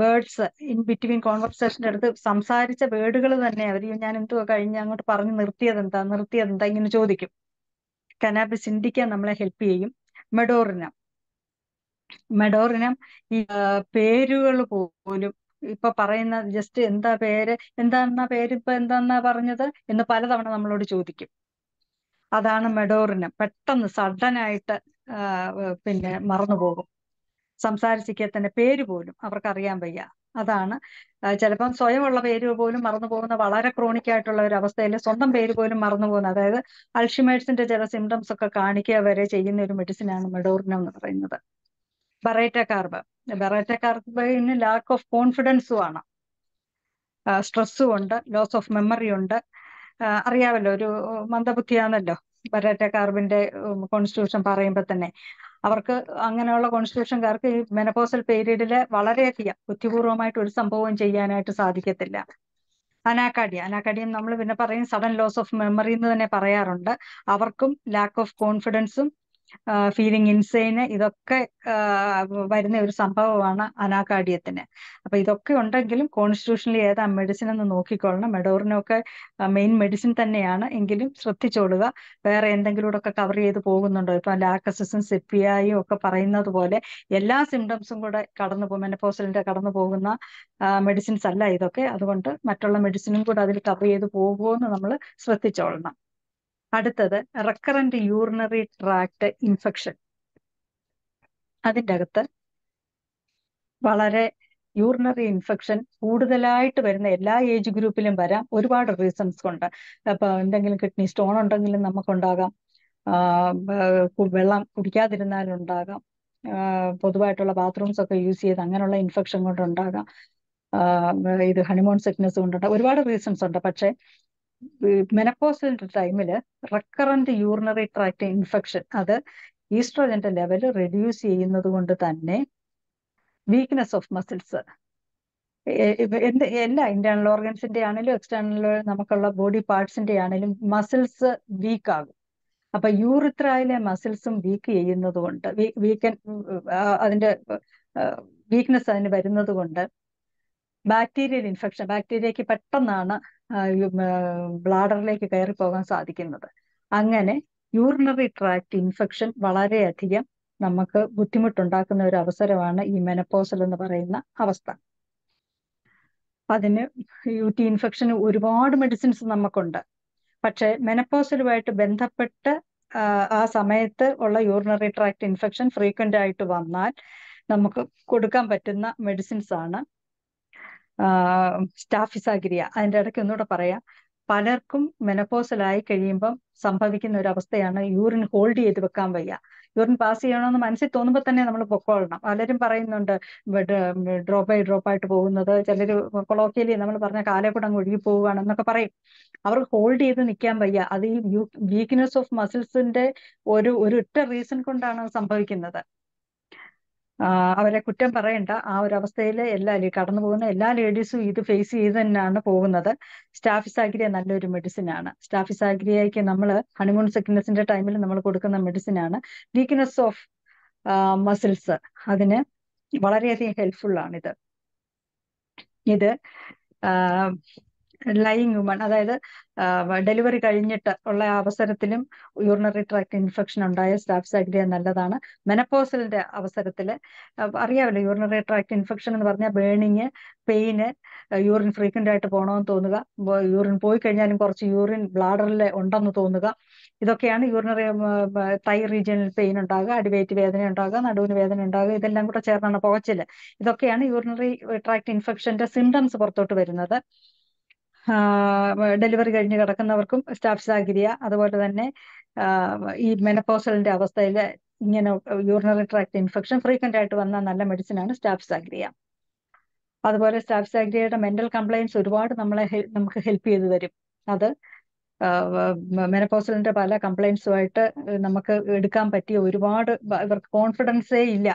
words in between കോൺവെർസേഷൻ്റെ അടുത്ത് സംസാരിച്ച വേർഡുകൾ തന്നെ അവർ ഞാൻ എന്തുവാ കഴിഞ്ഞ് അങ്ങോട്ട് പറഞ്ഞ് നിർത്തിയത് എന്താ നിർത്തിയത് എന്താ ഇങ്ങനെ ചോദിക്കും കനാബി സിന്ധിക്ക നമ്മളെ ഹെൽപ്പ് ചെയ്യും മെഡോറിനം മെഡോറിനം ഈ പേരുകൾ പോലും ഇപ്പൊ പറയുന്ന ജസ്റ്റ് എന്താ പേര് എന്താന്നാ പേര് ഇപ്പൊ എന്താന്നാ പറഞ്ഞത് എന്ന് പലതവണ നമ്മളോട് ചോദിക്കും അതാണ് മെഡോറിന് പെട്ടെന്ന് സഡനായിട്ട് പിന്നെ മറന്നുപോകും തന്നെ പേര് പോലും അറിയാൻ വയ്യ അതാണ് ചിലപ്പം സ്വയമുള്ള പേര് പോലും മറന്നു പോകുന്ന വളരെ ക്രോണിക് ആയിട്ടുള്ള ഒരു അവസ്ഥയിൽ സ്വന്തം പേര് പോലും മറന്നു പോകുന്ന അതായത് അൾഷിമേഴ്സിന്റെ ചില സിംറ്റംസ് ഒക്കെ കാണിക്കുക വരെ ചെയ്യുന്ന ഒരു മെഡിസിൻ ആണ് എന്ന് പറയുന്നത് ബറേറ്റ കാർബ് ബറേറ്റ കാർബിന് ലാക്ക് ഓഫ് കോൺഫിഡൻസും ആണ് സ്ട്രെസ്സും ഉണ്ട് ലോസ് ഓഫ് മെമ്മറി ഉണ്ട് അറിയാമല്ലോ ഒരു മന്ദബുദ്ധിയാണല്ലോ ബറേറ്റ കാർബിന്റെ കോൺസ്റ്റിറ്റ്യൂഷൻ പറയുമ്പോൾ തന്നെ അവർക്ക് അങ്ങനെയുള്ള കോൺസ്റ്റിറ്റ്യൂഷൻകാർക്ക് ഈ മെനപ്പോസൽ പീരീഡില് വളരെയധികം ബുദ്ധിപൂർവ്വമായിട്ട് ഒരു സംഭവവും ചെയ്യാനായിട്ട് സാധിക്കത്തില്ല അനാക്കാഡിയ അനാക്കാഡിയം നമ്മൾ പിന്നെ പറയും സഡൻ ലോസ് ഓഫ് മെമ്മറി എന്ന് തന്നെ പറയാറുണ്ട് അവർക്കും ലാക്ക് ഓഫ് കോൺഫിഡൻസും ഫീലിംഗ് ഇൻസൈന് ഇതൊക്കെ വരുന്ന ഒരു സംഭവമാണ് അനാകാഠ്യത്തിന് അപ്പൊ ഇതൊക്കെ ഉണ്ടെങ്കിലും കോൺസ്റ്റിറ്റ്യൂഷനിൽ ഏതാ മെഡിസിൻ എന്ന് നോക്കിക്കൊള്ളണം മെഡോറിനൊക്കെ മെയിൻ മെഡിസിൻ തന്നെയാണ് എങ്കിലും ശ്രദ്ധിച്ചോളുക വേറെ എന്തെങ്കിലും ഒക്കെ കവർ ചെയ്ത് പോകുന്നുണ്ടോ ഇപ്പൊ ലാക്കസിസും സെപ്പിയായും ഒക്കെ പറയുന്നത് പോലെ എല്ലാ സിംറ്റംസും കൂടെ കടന്നു പോകും മെനപ്പോസലിന്റെ കടന്നു പോകുന്ന മെഡിസിൻസ് അല്ല ഇതൊക്കെ അതുകൊണ്ട് മറ്റുള്ള മെഡിസിനും കൂടെ അതിൽ കവർ ചെയ്ത് പോകുമോ എന്ന് നമ്മൾ ശ്രദ്ധിച്ചോളണം അടുത്തത് റെക്കറന്റ് യൂറിനറി ട്രാക്ട് ഇൻഫെക്ഷൻ അതിൻ്റെ അകത്ത് വളരെ യൂറിനറി ഇൻഫെക്ഷൻ കൂടുതലായിട്ട് വരുന്ന എല്ലാ ഏജ് ഗ്രൂപ്പിലും വരാം ഒരുപാട് റീസൺസ് കൊണ്ട് അപ്പൊ എന്തെങ്കിലും കിഡ്നി സ്റ്റോൺ ഉണ്ടെങ്കിലും നമുക്കുണ്ടാകാം വെള്ളം ഉണ്ടാകാം പൊതുവായിട്ടുള്ള ബാത്റൂംസ് ഒക്കെ യൂസ് ചെയ്ത് അങ്ങനെയുള്ള ഇൻഫെക്ഷൻ കൊണ്ടുണ്ടാകാം ഇത് ഹണിമോൺ സിക്നസ് കൊണ്ടുണ്ടാകാം ഒരുപാട് റീസൺസ് ഉണ്ട് പക്ഷേ മെനപ്പോസൽ ടൈമിൽ റെക്കറന്റ് യൂറിനറി ട്രാക്ട് ഇൻഫെക്ഷൻ അത് ഈസ്ട്രോജന്റെ ലെവൽ റെഡ്യൂസ് ചെയ്യുന്നത് കൊണ്ട് തന്നെ വീക്ക്നെസ് ഓഫ് മസിൽസ് എന്ത് എല്ലാ ഇന്റേണൽ ഓർഗൻസിന്റെ ആണെങ്കിലും എക്സ്റ്റേണൽ നമുക്കുള്ള ബോഡി പാർട്സിന്റെ ആണെങ്കിലും മസിൽസ് വീക്ക് ആകും അപ്പൊ യൂറിത്രയിലെ മസിൽസും വീക്ക് ചെയ്യുന്നത് കൊണ്ട് വീക്ക് അതിന്റെ വീക്ക്നെസ് അതിന് വരുന്നത് കൊണ്ട് ബാക്ടീരിയൽ ഇൻഫെക്ഷൻ ബാക്ടീരിയക്ക് പെട്ടെന്നാണ് ബ്ലാഡറിലേക്ക് കയറി പോകാൻ സാധിക്കുന്നത് അങ്ങനെ യൂറിനറി ട്രാക്ട് ഇൻഫെക്ഷൻ വളരെയധികം നമുക്ക് ബുദ്ധിമുട്ടുണ്ടാക്കുന്ന ഒരു അവസരമാണ് ഈ മെനപ്പോസൽ എന്ന് പറയുന്ന അവസ്ഥ അതിന് യു ഇൻഫെക്ഷൻ ഇൻഫെക്ഷന് ഒരുപാട് മെഡിസിൻസ് നമുക്കുണ്ട് പക്ഷെ മെനപ്പോസലുമായിട്ട് ബന്ധപ്പെട്ട് ആ സമയത്ത് ഉള്ള യൂറിനറി ട്രാക്ട് ഇൻഫെക്ഷൻ ഫ്രീക്വന്റ് ആയിട്ട് വന്നാൽ നമുക്ക് കൊടുക്കാൻ പറ്റുന്ന മെഡിസിൻസ് ആണ് സ്റ്റാഫിസാഗിരിയ അതിൻ്റെ ഇടയ്ക്ക് ഒന്നുകൂടെ പറയാം പലർക്കും മെനപ്പോസലായി കഴിയുമ്പം സംഭവിക്കുന്ന ഒരു അവസ്ഥയാണ് യൂറിൻ ഹോൾഡ് ചെയ്ത് വെക്കാൻ വയ്യ യൂറിൻ പാസ് ചെയ്യണമെന്ന് മനസ്സിൽ തോന്നുമ്പോൾ തന്നെ നമ്മൾ പൊക്കോളണം പലരും പറയുന്നുണ്ട് ഡ്രോപ്പ് ബൈ ഡ്രോപ്പ് ആയിട്ട് പോകുന്നത് ചിലർ കൊളോക്കിയലി നമ്മൾ പറഞ്ഞ കാലേ കൂടെ അങ്ങ് ഒഴുകി പോവുകയാണെന്നൊക്കെ പറയും അവർ ഹോൾഡ് ചെയ്ത് നിൽക്കാൻ വയ്യ അത് ഈ വീക്ക്നെസ് ഓഫ് മസിൽസിന്റെ ഒരു ഒരു ഒറ്റ റീസൺ കൊണ്ടാണ് സംഭവിക്കുന്നത് അവരെ കുറ്റം പറയണ്ട ആ ഒരു അവസ്ഥയിൽ എല്ലാ കടന്നു പോകുന്ന എല്ലാ ലേഡീസും ഇത് ഫേസ് ചെയ്ത് തന്നെയാണ് പോകുന്നത് സ്റ്റാഫിസാഗ്രിയ നല്ലൊരു മെഡിസിൻ ആണ് സ്റ്റാഫിസാഗ്രിയയ്ക്ക് നമ്മൾ ഹണിമൂൺ സിക്നസിന്റെ ടൈമിൽ നമ്മൾ കൊടുക്കുന്ന മെഡിസിൻ ആണ് വീക്ക്നെസ് ഓഫ് മസിൽസ് അതിന് വളരെയധികം ഹെൽപ്ഫുൾ ആണിത് ഇത് ലൈങ് വുമൺ അതായത് ഡെലിവറി കഴിഞ്ഞിട്ട് ഉള്ള അവസരത്തിലും യൂറിനറി ട്രാക്ട് ഇൻഫെക്ഷൻ ഉണ്ടായ സ്റ്റാഫ് സാക്രിയ നല്ലതാണ് മെനപ്പോസിന്റെ അവസരത്തിൽ അറിയാമല്ലോ യൂറിനറി ട്രാക്ട് ഇൻഫെക്ഷൻ എന്ന് പറഞ്ഞാൽ ബേണിങ് പെയിന് യൂറിൻ ഫ്രീക്വന്റ് ആയിട്ട് പോകണമെന്ന് തോന്നുക യൂറിൻ പോയി കഴിഞ്ഞാലും കുറച്ച് യൂറിൻ ബ്ലാഡറിൽ ഉണ്ടെന്ന് തോന്നുക ഇതൊക്കെയാണ് യൂറിനറി തൈ റീജിയനിൽ പെയിൻ ഉണ്ടാകുക അടിവേറ്റ് വേദന ഉണ്ടാകുക നടുവിന് വേദന ഉണ്ടാകുക ഇതെല്ലാം കൂടെ ചേർന്നാണ് പുകച്ചില് ഇതൊക്കെയാണ് യൂറിനറി ട്രാക്ട് ഇൻഫെക്ഷന്റെ സിംറ്റംസ് പുറത്തോട്ട് വരുന്നത് ഡെലിവറി കഴിഞ്ഞ് കിടക്കുന്നവർക്കും സ്റ്റാഫ് സാഗിരിയ അതുപോലെ തന്നെ ഈ മെനപ്പോസലിന്റെ അവസ്ഥയിൽ ഇങ്ങനെ യൂറിനറി ട്രാക്ട് ഇൻഫെക്ഷൻ ഫ്രീക്വന്റ് ആയിട്ട് വന്ന നല്ല ആണ് സ്റ്റാഫ് സാഗ്രിയ അതുപോലെ സ്റ്റാഫ് സാഗ്രിയയുടെ മെന്റൽ കംപ്ലയിൻസ് ഒരുപാട് നമ്മളെ നമുക്ക് ഹെൽപ്പ് ചെയ്തു തരും അത് മെനപ്പോസലിന്റെ പല കംപ്ലയിൻസുമായിട്ട് നമുക്ക് എടുക്കാൻ പറ്റിയ ഒരുപാട് ഇവർക്ക് കോൺഫിഡൻസേ ഇല്ല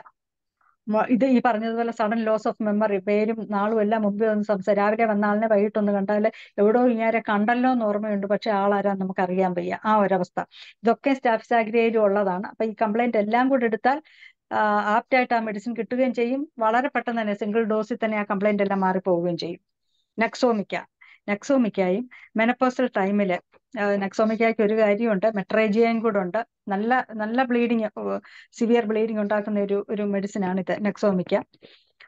ഇത് ഈ പറഞ്ഞതുപോലെ സഡൻ ലോസ് ഓഫ് മെമ്മറി പേരും നാളും എല്ലാം മുമ്പേ ഒന്ന് സംസാരിക്കും രാവിലെ വന്ന ആളിനെ വൈകിട്ടൊന്ന് കണ്ടാൽ എവിടോ ഇങ്ങനെ കണ്ടല്ലോ എന്ന് ഓർമ്മയുണ്ട് പക്ഷെ ആളാരാ നമുക്ക് അറിയാൻ വയ്യ ആ ഒരവസ്ഥ ഇതൊക്കെ സ്റ്റാഫ് ആഗ്രേലും ഉള്ളതാണ് അപ്പൊ ഈ കംപ്ലൈന്റ് എല്ലാം കൂടെ എടുത്താൽ ആപ്റ്റായിട്ട് ആ മെഡിസിൻ കിട്ടുകയും ചെയ്യും വളരെ പെട്ടെന്ന് തന്നെ സിംഗിൾ ഡോസിൽ തന്നെ ആ കംപ്ലൈന്റ് എല്ലാം മാറിപ്പോവുകയും ചെയ്യും നെക്സോമിക്ക നെക്സോമിക്കായും മെനപ്പോസൽ ടൈമില് നെക്സോമിക്കായ്ക്ക് ഒരു കാര്യമുണ്ട് മെട്രേജിയൻ കൂടെ ഉണ്ട് നല്ല നല്ല ബ്ലീഡിങ് സിവിയർ ബ്ലീഡിങ് ഉണ്ടാക്കുന്ന ഒരു ഒരു മെഡിസിൻ ആണ് ഇത് നെക്സോമിക്ക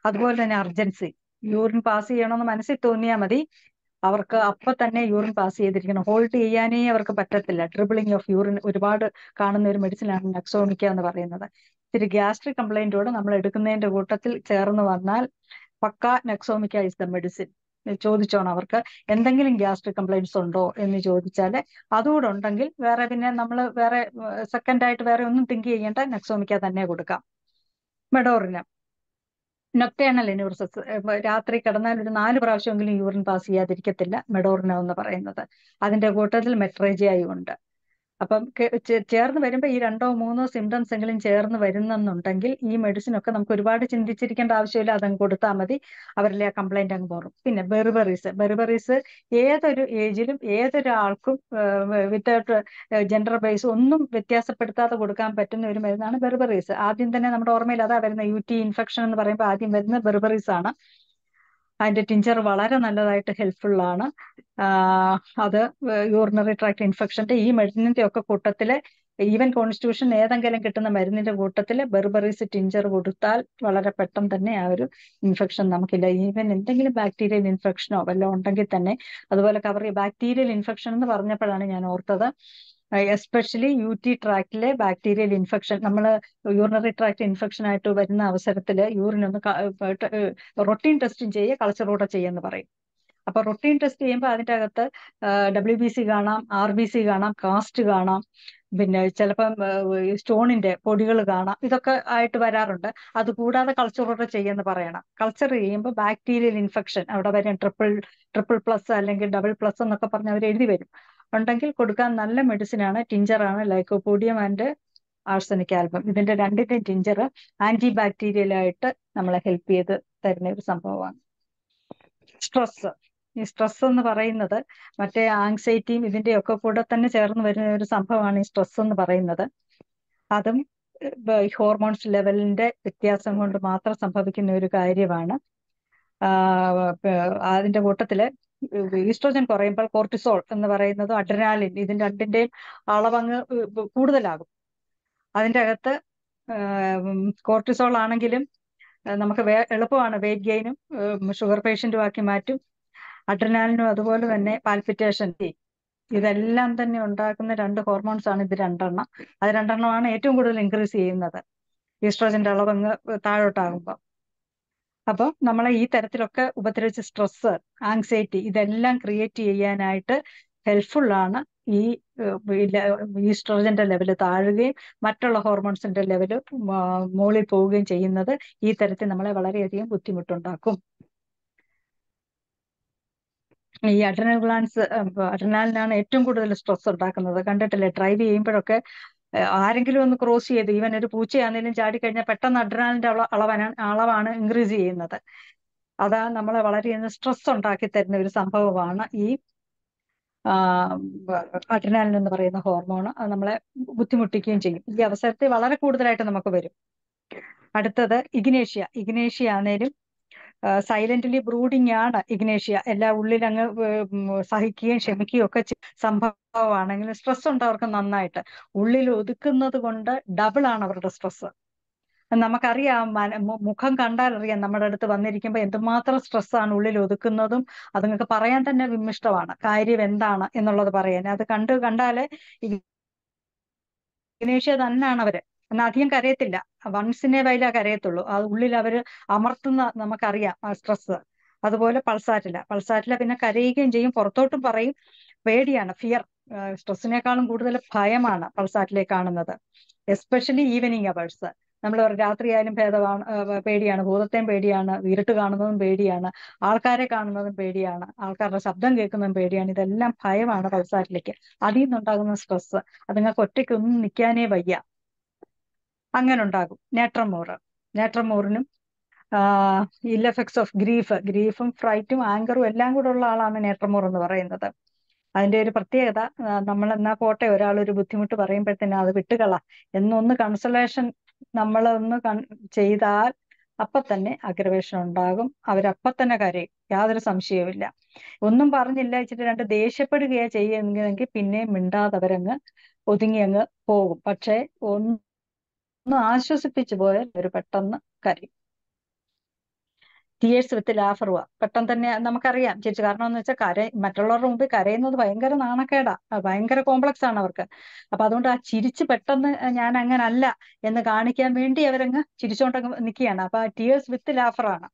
അതുപോലെ തന്നെ അർജൻസി യൂറിൻ പാസ് ചെയ്യണമെന്ന് മനസ്സിൽ തോന്നിയാൽ മതി അവർക്ക് അപ്പൊ തന്നെ യൂറിൻ പാസ് ചെയ്തിരിക്കണം ഹോൾഡ് ചെയ്യാനേ അവർക്ക് പറ്റത്തില്ല ട്രിബിളിംഗ് ഓഫ് യൂറിൻ ഒരുപാട് കാണുന്ന ഒരു മെഡിസിനാണ് നെക്സോമിക്ക എന്ന് പറയുന്നത് ഇത്തിരി ഗ്യാസ്ട്രിക് കംപ്ലൈന്റോട് നമ്മൾ എടുക്കുന്നതിന്റെ കൂട്ടത്തിൽ ചേർന്ന് വന്നാൽ പക്ക നെക്സോമിക്ക ഇസ് ദ മെഡിസിൻ ചോദിച്ചോണം അവർക്ക് എന്തെങ്കിലും ഗ്യാസ്ട്രിക് കംപ്ലൈൻറ്റ്സ് ഉണ്ടോ എന്ന് ചോദിച്ചാൽ അതുകൂടെ ഉണ്ടെങ്കിൽ വേറെ പിന്നെ നമ്മൾ വേറെ സെക്കൻഡ് ആയിട്ട് വേറെ ഒന്നും തിങ്ക് ചെയ്യേണ്ട നെക്സോമിക്ക തന്നെ കൊടുക്കാം മെഡോറിന് നൊക്ടേണൽ യൂറിസസ് രാത്രി കിടന്നാൽ ഒരു നാല് പ്രാവശ്യമെങ്കിലും യൂറിൻ പാസ് ചെയ്യാതിരിക്കത്തില്ല മെഡോറിന എന്ന് പറയുന്നത് അതിന്റെ കൂട്ടത്തിൽ മെട്രേജിയായും ഉണ്ട് അപ്പം ചേർന്ന് വരുമ്പോൾ ഈ രണ്ടോ മൂന്നോ സിംറ്റംസ് എങ്കിലും ചേർന്ന് വരുന്നെന്നുണ്ടെങ്കിൽ ഈ മെഡിസിൻ ഒക്കെ നമുക്ക് ഒരുപാട് ചിന്തിച്ചിരിക്കേണ്ട ആവശ്യമില്ല അതങ്ങ് കൊടുത്താൽ മതി അവരിലെ ആ കംപ്ലൈന്റ് അങ്ങ് പോകും പിന്നെ ബെർബറീസ് ബെർബറീസ് ഏതൊരു ഏജിലും ഏതൊരാൾക്കും വിത്തൗട്ട് ജെൻഡർ ബേസ് ഒന്നും വ്യത്യാസപ്പെടുത്താതെ കൊടുക്കാൻ പറ്റുന്ന ഒരു മരുന്നാണ് ബെർബറീസ് ആദ്യം തന്നെ നമ്മുടെ ഓർമ്മയിൽ അതാ വരുന്ന യു ടി ഇൻഫെക്ഷൻ എന്ന് പറയുമ്പോൾ ആദ്യം വരുന്നത് ബെർബറീസ് ആണ് അതിന്റെ ടിഞ്ചർ വളരെ നല്ലതായിട്ട് ഹെൽപ്ഫുൾ ആണ് അത് യൂറിനറി ട്രാക്ട് ഇൻഫെക്ഷന്റെ ഈ മരുന്നിന്റെ ഒക്കെ കൂട്ടത്തിലെ ഈവൻ കോൺസ്റ്റിറ്റ്യൂഷൻ ഏതെങ്കിലും കിട്ടുന്ന മരുന്നിന്റെ കൂട്ടത്തിൽ ബെർബറീസ് ടിഞ്ചർ കൊടുത്താൽ വളരെ പെട്ടെന്ന് തന്നെ ആ ഒരു ഇൻഫെക്ഷൻ നമുക്കില്ല ഈവൻ എന്തെങ്കിലും ബാക്ടീരിയൽ ഇൻഫെക്ഷനോ വല്ലതും ഉണ്ടെങ്കിൽ തന്നെ അതുപോലെ കവർ ബാക്ടീരിയൽ ഇൻഫെക്ഷൻ എന്ന് പറഞ്ഞപ്പോഴാണ് ഞാൻ ഓർത്തത് എസ്പെഷ്യലി യു ടി ട്രാക്റ്റിലെ ബാക്ടീരിയൽ ഇൻഫെക്ഷൻ നമ്മൾ യൂറിനറി ട്രാക്ട് ഇൻഫെക്ഷൻ ആയിട്ട് വരുന്ന അവസരത്തിൽ യൂറിനൊന്ന് റൊട്ടീൻ ടെസ്റ്റും ചെയ്യുക കൂടെ ചെയ്യുമെന്ന് പറയും അപ്പൊ റൊട്ടീൻ ടെസ്റ്റ് ചെയ്യുമ്പോൾ അതിൻ്റെ അകത്ത് ഡബ്ല്യു ബി സി കാണാം ആർ ബി സി കാണാം കാസ്റ്റ് കാണാം പിന്നെ ചിലപ്പം സ്റ്റോണിന്റെ പൊടികൾ കാണാം ഇതൊക്കെ ആയിട്ട് വരാറുണ്ട് അതുകൂടാതെ കൂടെ ചെയ്യുമെന്ന് പറയണം കൾച്ചർ ചെയ്യുമ്പോൾ ബാക്ടീരിയൽ ഇൻഫെക്ഷൻ അവിടെ വരും ട്രിപ്പിൾ ട്രിപ്പിൾ പ്ലസ് അല്ലെങ്കിൽ ഡബിൾ പ്ലസ് എന്നൊക്കെ പറഞ്ഞ് അവർ എഴുതി വരും ഉണ്ടെങ്കിൽ കൊടുക്കാൻ നല്ല മെഡിസിൻ ആണ് ടിഞ്ചറാണ് ലൈക്കോപോഡിയം ആൻഡ് ആഴ്സനിക് ആൽബം ഇതിന്റെ രണ്ടിന്റെയും ടിഞ്ചർ ആന്റി ബാക്ടീരിയലായിട്ട് നമ്മളെ ഹെൽപ്പ് ചെയ്ത് തരുന്ന ഒരു സംഭവമാണ് സ്ട്രെസ് ഈ സ്ട്രെസ് എന്ന് പറയുന്നത് മറ്റേ ആങ്സൈറ്റിയും ഇതിന്റെ ഒക്കെ കൂടെ തന്നെ ചേർന്ന് വരുന്ന ഒരു സംഭവമാണ് ഈ സ്ട്രെസ് എന്ന് പറയുന്നത് അതും ഹോർമോൺസ് ലെവലിന്റെ വ്യത്യാസം കൊണ്ട് മാത്രം സംഭവിക്കുന്ന ഒരു കാര്യമാണ് അതിന്റെ കൂട്ടത്തില് ഈസ്ട്രോജൻ കുറയുമ്പോൾ കോർട്ടിസോൾ എന്ന് പറയുന്നത് അഡ്രനാലിൻ ഇതിന്റെ രണ്ടിന്റെയും അളവങ്ങ് കൂടുതലാകും അതിൻ്റെ അകത്ത് കോർട്ടിസോൾ ആണെങ്കിലും നമുക്ക് വേ എളുപ്പമാണ് വെയിറ്റ് ഗെയിനും ഷുഗർ പേഷ്യൻറ്റും ആക്കി മാറ്റും അഡ്രനാലിനും അതുപോലെ തന്നെ പാൽപിറ്റേഷൻ ഇതെല്ലാം തന്നെ ഉണ്ടാക്കുന്ന രണ്ട് ഹോർമോൺസ് ആണ് ഇത് രണ്ടെണ്ണം അത് രണ്ടെണ്ണമാണ് ഏറ്റവും കൂടുതൽ ഇൻക്രീസ് ചെയ്യുന്നത് ഈസ്ട്രോജന്റെ അളവ് അങ്ങ് താഴോട്ടാകുമ്പോൾ അപ്പോൾ നമ്മളെ ഈ തരത്തിലൊക്കെ ഉപദ്രവിച്ച സ്ട്രെസ് ആങ്സൈറ്റി ഇതെല്ലാം ക്രിയേറ്റ് ചെയ്യാനായിട്ട് ഹെൽപ്ഫുൾ ആണ് ഈ ഈസ്ട്രോജന്റെ ലെവൽ താഴുകയും മറ്റുള്ള ഹോർമോൺസിന്റെ ലെവൽ മുകളിൽ പോവുകയും ചെയ്യുന്നത് ഈ തരത്തിൽ നമ്മളെ വളരെയധികം ബുദ്ധിമുട്ടുണ്ടാക്കും ഈ അഡ്രനൽ ഗ്ലാൻസ് അഡ്രനാലിനാണ് ഏറ്റവും കൂടുതൽ സ്ട്രെസ് ഉണ്ടാക്കുന്നത് കണ്ടിട്ടില്ലേ ഡ്രൈവ് ചെയ്യുമ്പോഴൊക്കെ ആരെങ്കിലും ഒന്ന് ക്രോസ് ചെയ്ത് ഈവൻ ഒരു പൂച്ചയാണെങ്കിലും ചാടിക്കഴിഞ്ഞാൽ പെട്ടെന്ന് അഡ്രാലിന്റെ അളവാണ് അളവാണ് ഇൻക്രീസ് ചെയ്യുന്നത് അത് നമ്മളെ വളരെയധികം സ്ട്രെസ് ഉണ്ടാക്കി തരുന്ന ഒരു സംഭവമാണ് ഈ അഡ്രനാലിൻ എന്ന് പറയുന്ന ഹോർമോൺ അത് നമ്മളെ ബുദ്ധിമുട്ടിക്കുകയും ചെയ്യും ഈ അവസരത്തിൽ വളരെ കൂടുതലായിട്ട് നമുക്ക് വരും അടുത്തത് ഇഗ്നേഷ്യ ഇഗ്നേഷ്യ ആണേലും സൈലന്റ്ലി ബ്രൂഡിംഗ് ആണ് ഇഗ്നേഷ്യ എല്ലാ ഉള്ളിലങ്ങ് സഹിക്കുകയും ക്ഷമിക്കുകയും ഒക്കെ സംഭവമാണെങ്കിലും സ്ട്രെസ് ഉണ്ട് അവർക്ക് നന്നായിട്ട് ഉള്ളിൽ ഒതുക്കുന്നത് കൊണ്ട് ഡബിൾ ആണ് അവരുടെ സ്ട്രെസ് നമുക്കറിയാം മുഖം കണ്ടാൽ അറിയാം നമ്മുടെ അടുത്ത് വന്നിരിക്കുമ്പോൾ എന്തുമാത്രം സ്ട്രെസ്സാണ് ഉള്ളിൽ ഒതുക്കുന്നതും അതുങ്ങൾക്ക് പറയാൻ തന്നെ വിമിഷ്ടമാണ് കാര്യം എന്താണ് എന്നുള്ളത് പറയാൻ അത് കണ്ടു കണ്ടാലേ ഇഗ്നേഷ്യ തന്നെയാണ് അവര് എന്നാൽ അധികം കരയത്തില്ല വൺസിനെ വൈല കരയത്തുള്ളൂ അത് ഉള്ളിൽ അവർ അമർത്തുന്ന നമുക്കറിയാം ആ സ്ട്രെസ് അതുപോലെ പൾസാറ്റില പൾസാറ്റില പിന്നെ കരയുകയും ചെയ്യും പുറത്തോട്ടും പറയും പേടിയാണ് ഫിയർ സ്ട്രെസ്സിനേക്കാളും കൂടുതൽ ഭയമാണ് പൾസാറ്റിലെ കാണുന്നത് എസ്പെഷ്യലി ഈവനിങ് അവേഴ്സ് നമ്മൾ രാത്രിയായാലും ഭേദമാണ് പേടിയാണ് ഭൂതത്തെയും പേടിയാണ് വീരിട്ട് കാണുന്നതും പേടിയാണ് ആൾക്കാരെ കാണുന്നതും പേടിയാണ് ആൾക്കാരുടെ ശബ്ദം കേൾക്കുന്നതും പേടിയാണ് ഇതെല്ലാം ഭയമാണ് പൾസാറ്റിലേക്ക് അതിൽ നിന്നുണ്ടാകുന്ന സ്ട്രെസ് അതുങ്ങൾക്ക് ഒന്നും നിൽക്കാനേ വയ്യ അങ്ങനെ ഉണ്ടാകും നേട്രമോറ് നേട്രമോറിനും ഇൽ എഫക്ട്സ് ഓഫ് ഗ്രീഫ് ഗ്രീഫും ഫ്രൈറ്റും ആങ്കറും എല്ലാം കൂടെ ഉള്ള ആളാണ് നേട്രമോർ എന്ന് പറയുന്നത് അതിന്റെ ഒരു പ്രത്യേകത നമ്മൾ എന്നാ പോട്ടെ ഒരാൾ ഒരു ബുദ്ധിമുട്ട് പറയുമ്പോഴത്തേനും അത് വിട്ടുകള എന്നൊന്ന് കൺസൾട്ടേഷൻ നമ്മൾ ഒന്ന് ചെയ്താൽ അപ്പൊ തന്നെ അഗ്രവേഷൻ ഉണ്ടാകും അവരപ്പ തന്നെ കരയും യാതൊരു സംശയവുമില്ല ഒന്നും പറഞ്ഞില്ല വെച്ചിട്ട് രണ്ട് ദേഷ്യപ്പെടുകയാ ചെയ്യുന്നെങ്കിൽ പിന്നെ മിണ്ടാതെ അവരങ്ങ് ഒതുങ്ങി അങ്ങ് പോകും പക്ഷെ ഒന്ന് ഒന്ന് ആശ്വസിപ്പിച്ചു പോയ ഒരു പെട്ടെന്ന് കരയും തിയേഴ്സ് വിത്ത് ലാഫറുവ പെട്ടെന്ന് തന്നെ നമുക്കറിയാം ചേച്ചി കാരണം എന്ന് വെച്ചാൽ കര മറ്റുള്ളവരുടെ മുമ്പിൽ കരയുന്നത് ഭയങ്കര നാണക്കേടാ ഭയങ്കര കോംപ്ലക്സ് ആണ് അവർക്ക് അപ്പൊ അതുകൊണ്ട് ആ ചിരിച്ച് പെട്ടെന്ന് ഞാൻ അങ്ങനെ അല്ല എന്ന് കാണിക്കാൻ വേണ്ടി അവരങ്ങ് ചിരിച്ചോണ്ടങ്ങ് നിൽക്കുകയാണ് അപ്പൊ ടിയേഴ്സ് വിത്ത് ലാഫർ ആണ്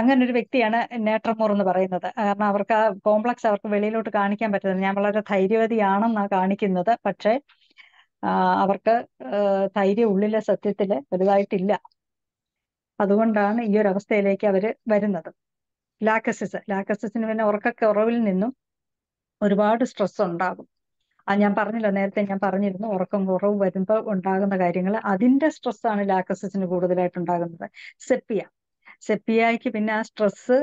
അങ്ങനെ ഒരു വ്യക്തിയാണ് നേട്ടർമോർ എന്ന് പറയുന്നത് കാരണം അവർക്ക് ആ കോംപ്ലക്സ് അവർക്ക് വെളിയിലോട്ട് കാണിക്കാൻ പറ്റുന്നത് ഞാൻ വളരെ ധൈര്യവതിയാണെന്നാണ് കാണിക്കുന്നത് പക്ഷേ അവർക്ക് ധൈര്യം ഉള്ളിലെ സത്യത്തിൽ വലുതായിട്ടില്ല അതുകൊണ്ടാണ് ഈ ഒരു അവസ്ഥയിലേക്ക് അവർ വരുന്നത് ലാക്കസിസ് ലാക്കസിന് പിന്നെ ഉറക്കക്കുറവിൽ നിന്നും ഒരുപാട് സ്ട്രെസ് ഉണ്ടാകും ആ ഞാൻ പറഞ്ഞില്ല നേരത്തെ ഞാൻ പറഞ്ഞിരുന്നു ഉറക്കം കുറവ് വരുമ്പോൾ ഉണ്ടാകുന്ന കാര്യങ്ങൾ അതിന്റെ സ്ട്രെസ്സാണ് ലാക്കസിന് കൂടുതലായിട്ട് ഉണ്ടാകുന്നത് സെപ്പിയ സെപ്പിയയ്ക്ക് പിന്നെ ആ സ്ട്രെസ്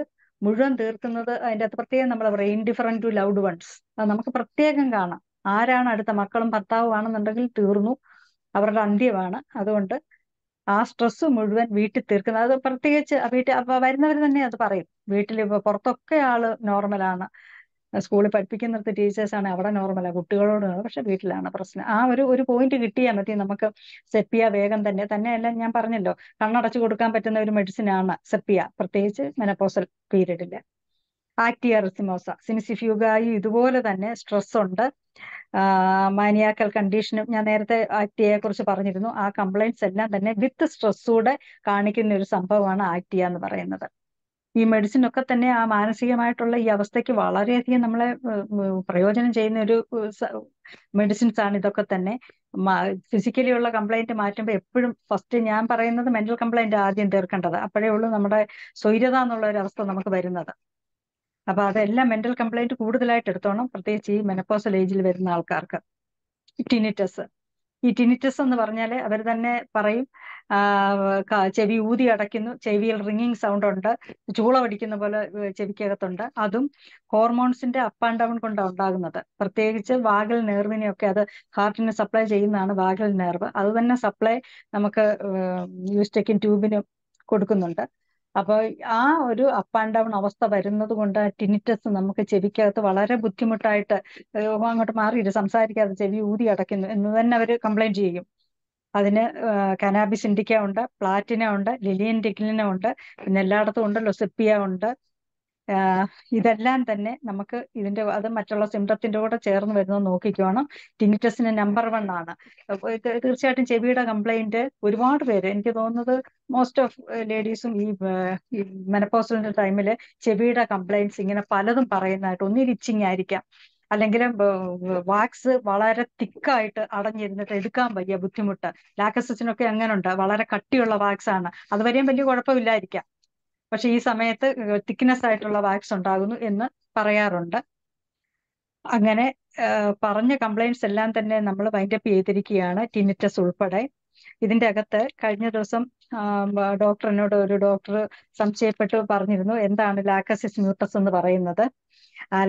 മുഴുവൻ തീർക്കുന്നത് അതിൻ്റെ അകത്ത് പ്രത്യേകം നമ്മൾ brain different to loud ones അത് നമുക്ക് പ്രത്യേകം കാണാം ആരാണ് അടുത്ത മക്കളും ഭർത്താവും ആണെന്നുണ്ടെങ്കിൽ തീർന്നു അവരുടെ അന്ത്യമാണ് അതുകൊണ്ട് ആ സ്ട്രെസ് മുഴുവൻ വീട്ടിൽ തീർക്കുന്നത് അത് പ്രത്യേകിച്ച് വീട്ടിൽ വരുന്നവർ തന്നെ അത് പറയും വീട്ടിൽ ഇപ്പൊ പുറത്തൊക്കെ ആള് നോർമലാണ് സ്കൂളിൽ പഠിപ്പിക്കുന്നിടത്ത് ടീച്ചേഴ്സാണ് അവിടെ നോർമലാണ് കുട്ടികളോട് പക്ഷെ വീട്ടിലാണ് പ്രശ്നം ആ ഒരു ഒരു പോയിന്റ് കിട്ടിയാൽ മതി നമുക്ക് സെപ്പിയ വേഗം തന്നെ തന്നെയല്ല ഞാൻ പറഞ്ഞല്ലോ കണ്ണടച്ചു കൊടുക്കാൻ പറ്റുന്ന ഒരു മെഡിസിൻ ആണ് സെപ്പിയ പ്രത്യേകിച്ച് മെനപ്പോസൽ പീരീഡില് ആക്ടിയ സിനിസിഫ്യൂഗായി ഇതുപോലെ തന്നെ സ്ട്രെസ് ഉണ്ട് മാനിയാക്കൽ കണ്ടീഷനും ഞാൻ നേരത്തെ ആക്ടിയയെ കുറിച്ച് പറഞ്ഞിരുന്നു ആ കംപ്ലൈൻസ് എല്ലാം തന്നെ വിത്ത് സ്ട്രെസ്സൂടെ കാണിക്കുന്ന ഒരു സംഭവമാണ് ആക്ടിയ എന്ന് പറയുന്നത് ഈ മെഡിസിൻ ഒക്കെ തന്നെ ആ മാനസികമായിട്ടുള്ള ഈ അവസ്ഥയ്ക്ക് വളരെയധികം നമ്മളെ പ്രയോജനം ചെയ്യുന്ന ഒരു മെഡിസിൻസ് ആണ് ഇതൊക്കെ തന്നെ ഫിസിക്കലി ഉള്ള കംപ്ലൈന്റ് മാറ്റുമ്പോൾ എപ്പോഴും ഫസ്റ്റ് ഞാൻ പറയുന്നത് മെന്റൽ കംപ്ലൈന്റ് ആദ്യം തീർക്കേണ്ടത് അപ്പോഴേ ഉള്ളൂ നമ്മുടെ സ്വൈര്യത എന്നുള്ള ഒരു അവസ്ഥ നമുക്ക് വരുന്നത് അപ്പൊ അതെല്ലാം മെന്റൽ കംപ്ലൈന്റ് കൂടുതലായിട്ട് എടുത്തോണം പ്രത്യേകിച്ച് ഈ മെനപ്പോസൽ ഏജിൽ വരുന്ന ആൾക്കാർക്ക് ടിനിറ്റസ് ഈ ടിനിറ്റസ് എന്ന് പറഞ്ഞാൽ അവർ തന്നെ പറയും ചെവി ഊതി അടയ്ക്കുന്നു ചെവിയിൽ റിങ്ങിങ് സൗണ്ട് ഉണ്ട് ചൂള പിടിക്കുന്ന പോലെ ചെവിക്കകത്തുണ്ട് അതും ഹോർമോൺസിന്റെ അപ്പ് ആൻഡ് ഡൗൺ കൊണ്ടാണ് ഉണ്ടാകുന്നത് പ്രത്യേകിച്ച് വാഗൽ നെർവിനെയൊക്കെ അത് ഹാർട്ടിന് സപ്ലൈ ചെയ്യുന്നതാണ് വാഗൽ നെർവ് അത് തന്നെ സപ്ലൈ നമുക്ക് യൂസ്റ്റെക്കിൻ ട്യൂബിന് കൊടുക്കുന്നുണ്ട് അപ്പോൾ ആ ഒരു അപ്പ് ആൻഡ് ഡൗൺ അവസ്ഥ വരുന്നത് കൊണ്ട് ടിനിറ്റസ് നമുക്ക് ചെവിക്കകത്ത് വളരെ ബുദ്ധിമുട്ടായിട്ട് അങ്ങോട്ട് മാറിയിട്ട് സംസാരിക്കാതെ ചെവി ഊതി അടയ്ക്കുന്നു എന്ന് തന്നെ അവർ കംപ്ലൈന്റ് ചെയ്യും അതിന് കനാബിസ് ഇൻഡിക്ക ഉണ്ട് പ്ലാറ്റിന ഉണ്ട് ലിലിയൻ ടിക്ലിന ഉണ്ട് പിന്നെ എല്ലായിടത്തും ഉണ്ടല്ലോ സെപ്പിയ ഉണ്ട് ഇതെല്ലാം തന്നെ നമുക്ക് ഇതിന്റെ അത് മറ്റുള്ള സിംറ്റത്തിന്റെ കൂടെ ചേർന്ന് വരുന്നത് നോക്കിക്കോണം ടിനിറ്റസിന് നമ്പർ വൺ ആണ് തീർച്ചയായിട്ടും ചെവിയുടെ കംപ്ലൈന്റ് ഒരുപാട് പേര് എനിക്ക് തോന്നുന്നത് മോസ്റ്റ് ഓഫ് ലേഡീസും ഈ മെനപ്പോസിന്റെ ടൈമിൽ ചെവിയുടെ കംപ്ലൈന്റ്സ് ഇങ്ങനെ പലതും പറയുന്നതായിട്ട് ഒന്നിൽ ഇച്ചിങ് ആയിരിക്കാം അല്ലെങ്കിൽ വാക്സ് വളരെ തിക്കായിട്ട് അടഞ്ഞിരുന്നിട്ട് എടുക്കാൻ വയ്യ ബുദ്ധിമുട്ട് ലാക്കസിനൊക്കെ അങ്ങനെ ഉണ്ട് വളരെ കട്ടിയുള്ള വാക്സ് ആണ് അതുവരെയും വലിയ കുഴപ്പമില്ലായിരിക്കാം പക്ഷെ ഈ സമയത്ത് തിക്നെസ് ആയിട്ടുള്ള വാക്സ് ഉണ്ടാകുന്നു എന്ന് പറയാറുണ്ട് അങ്ങനെ പറഞ്ഞ കംപ്ലൈൻസ് എല്ലാം തന്നെ നമ്മൾ വൈൻഡപ്പ് ചെയ്തിരിക്കുകയാണ് ടിനിറ്റസ് ഉൾപ്പെടെ ഇതിന്റെ അകത്ത് കഴിഞ്ഞ ദിവസം ഡോക്ടറിനോട് ഒരു ഡോക്ടർ സംശയപ്പെട്ട് പറഞ്ഞിരുന്നു എന്താണ് ലാക്കസിസ് മ്യൂട്ടസ് എന്ന് പറയുന്നത്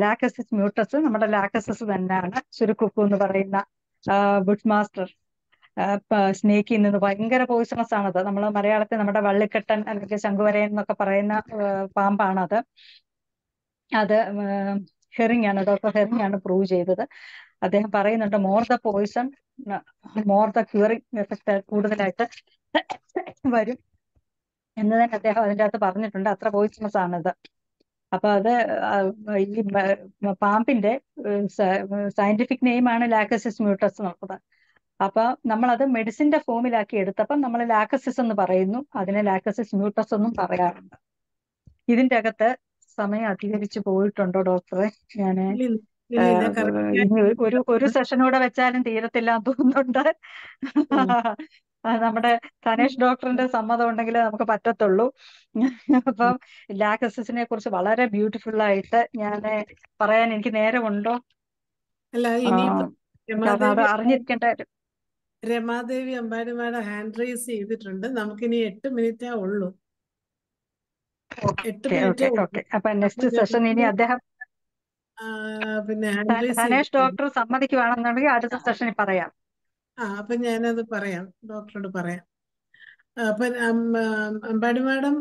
ലാക്കസിസ് മ്യൂട്ടസ് നമ്മുടെ ലാക്കസിസ് തന്നെയാണ് ചുരുക്കുക്കു എന്ന് പറയുന്ന ബുഡ് മാസ്റ്റർ സ്നേക്ക് ചെയ്യുന്നത് ഭയങ്കര പോയിസണസ് ആണത് നമ്മൾ മലയാളത്തിൽ നമ്മുടെ വള്ളിക്കെട്ടൻ അല്ലെങ്കിൽ ശംഖുവരയൻ എന്നൊക്കെ പറയുന്ന പാമ്പാണ് അത് ഹെറിങ് ആണ് ഡോക്ടർ ഹെറിങ് ആണ് പ്രൂവ് ചെയ്തത് അദ്ദേഹം പറയുന്നുണ്ട് more the poison more the curing effect കൂടുതലായിട്ട് വരും എന്ന് തന്നെ അദ്ദേഹം അതിൻ്റെ അകത്ത് പറഞ്ഞിട്ടുണ്ട് അത്ര പോയിസണസ് ആണിത് അപ്പൊ അത് ഈ പാമ്പിന്റെ സയന്റിഫിക് നെയിം ആണ് ലാക്കസിസ് മ്യൂട്ടസ് എന്നുള്ളത് അപ്പൊ നമ്മളത് മെഡിസിന്റെ ഫോമിലാക്കി എടുത്തപ്പം നമ്മൾ ലാക്കസിസ് എന്ന് പറയുന്നു അതിനെ ലാക്കസിസ് മ്യൂട്ടസ് എന്നും പറയാറുണ്ട് ഇതിന്റെ അകത്ത് സമയം അധികരിച്ചു പോയിട്ടുണ്ടോ ഡോക്ടറെ ഞാൻ ഒരു ഒരു സെഷനോടെ വെച്ചാലും തീരത്തില്ല എന്ന് തോന്നുന്നുണ്ട് നമ്മുടെ തനേഷ് ഡോക്ടറിന്റെ സമ്മതം ഉണ്ടെങ്കിൽ നമുക്ക് പറ്റത്തുള്ളൂ അപ്പം ലാക്സിസിനെ കുറിച്ച് വളരെ ബ്യൂട്ടിഫുൾ ആയിട്ട് ഞാൻ പറയാൻ എനിക്ക് നേരമുണ്ടോ അറിഞ്ഞിരിക്കേണ്ട രമാദേവി അമ്പാടിമാരുടെ ഹാൻഡ് റൈസ് ചെയ്തിട്ടുണ്ട് നമുക്കിനി എട്ട് മിനിറ്റേ ഉള്ളൂ എട്ട് മിനിറ്റ് അപ്പൊ നെക്സ്റ്റ് സെഷൻ ഇനി അദ്ദേഹം പിന്നെ ധനേഷ് ഡോക്ടർ സമ്മതിക്കുവാണെന്നുണ്ടെങ്കിൽ അടുത്ത സെഷനിൽ പറയാം ആ അപ്പൊ ഞാനത് പറയാം ഡോക്ടറോട് പറയാം അപ്പൊ അമ്പാടി മാഡം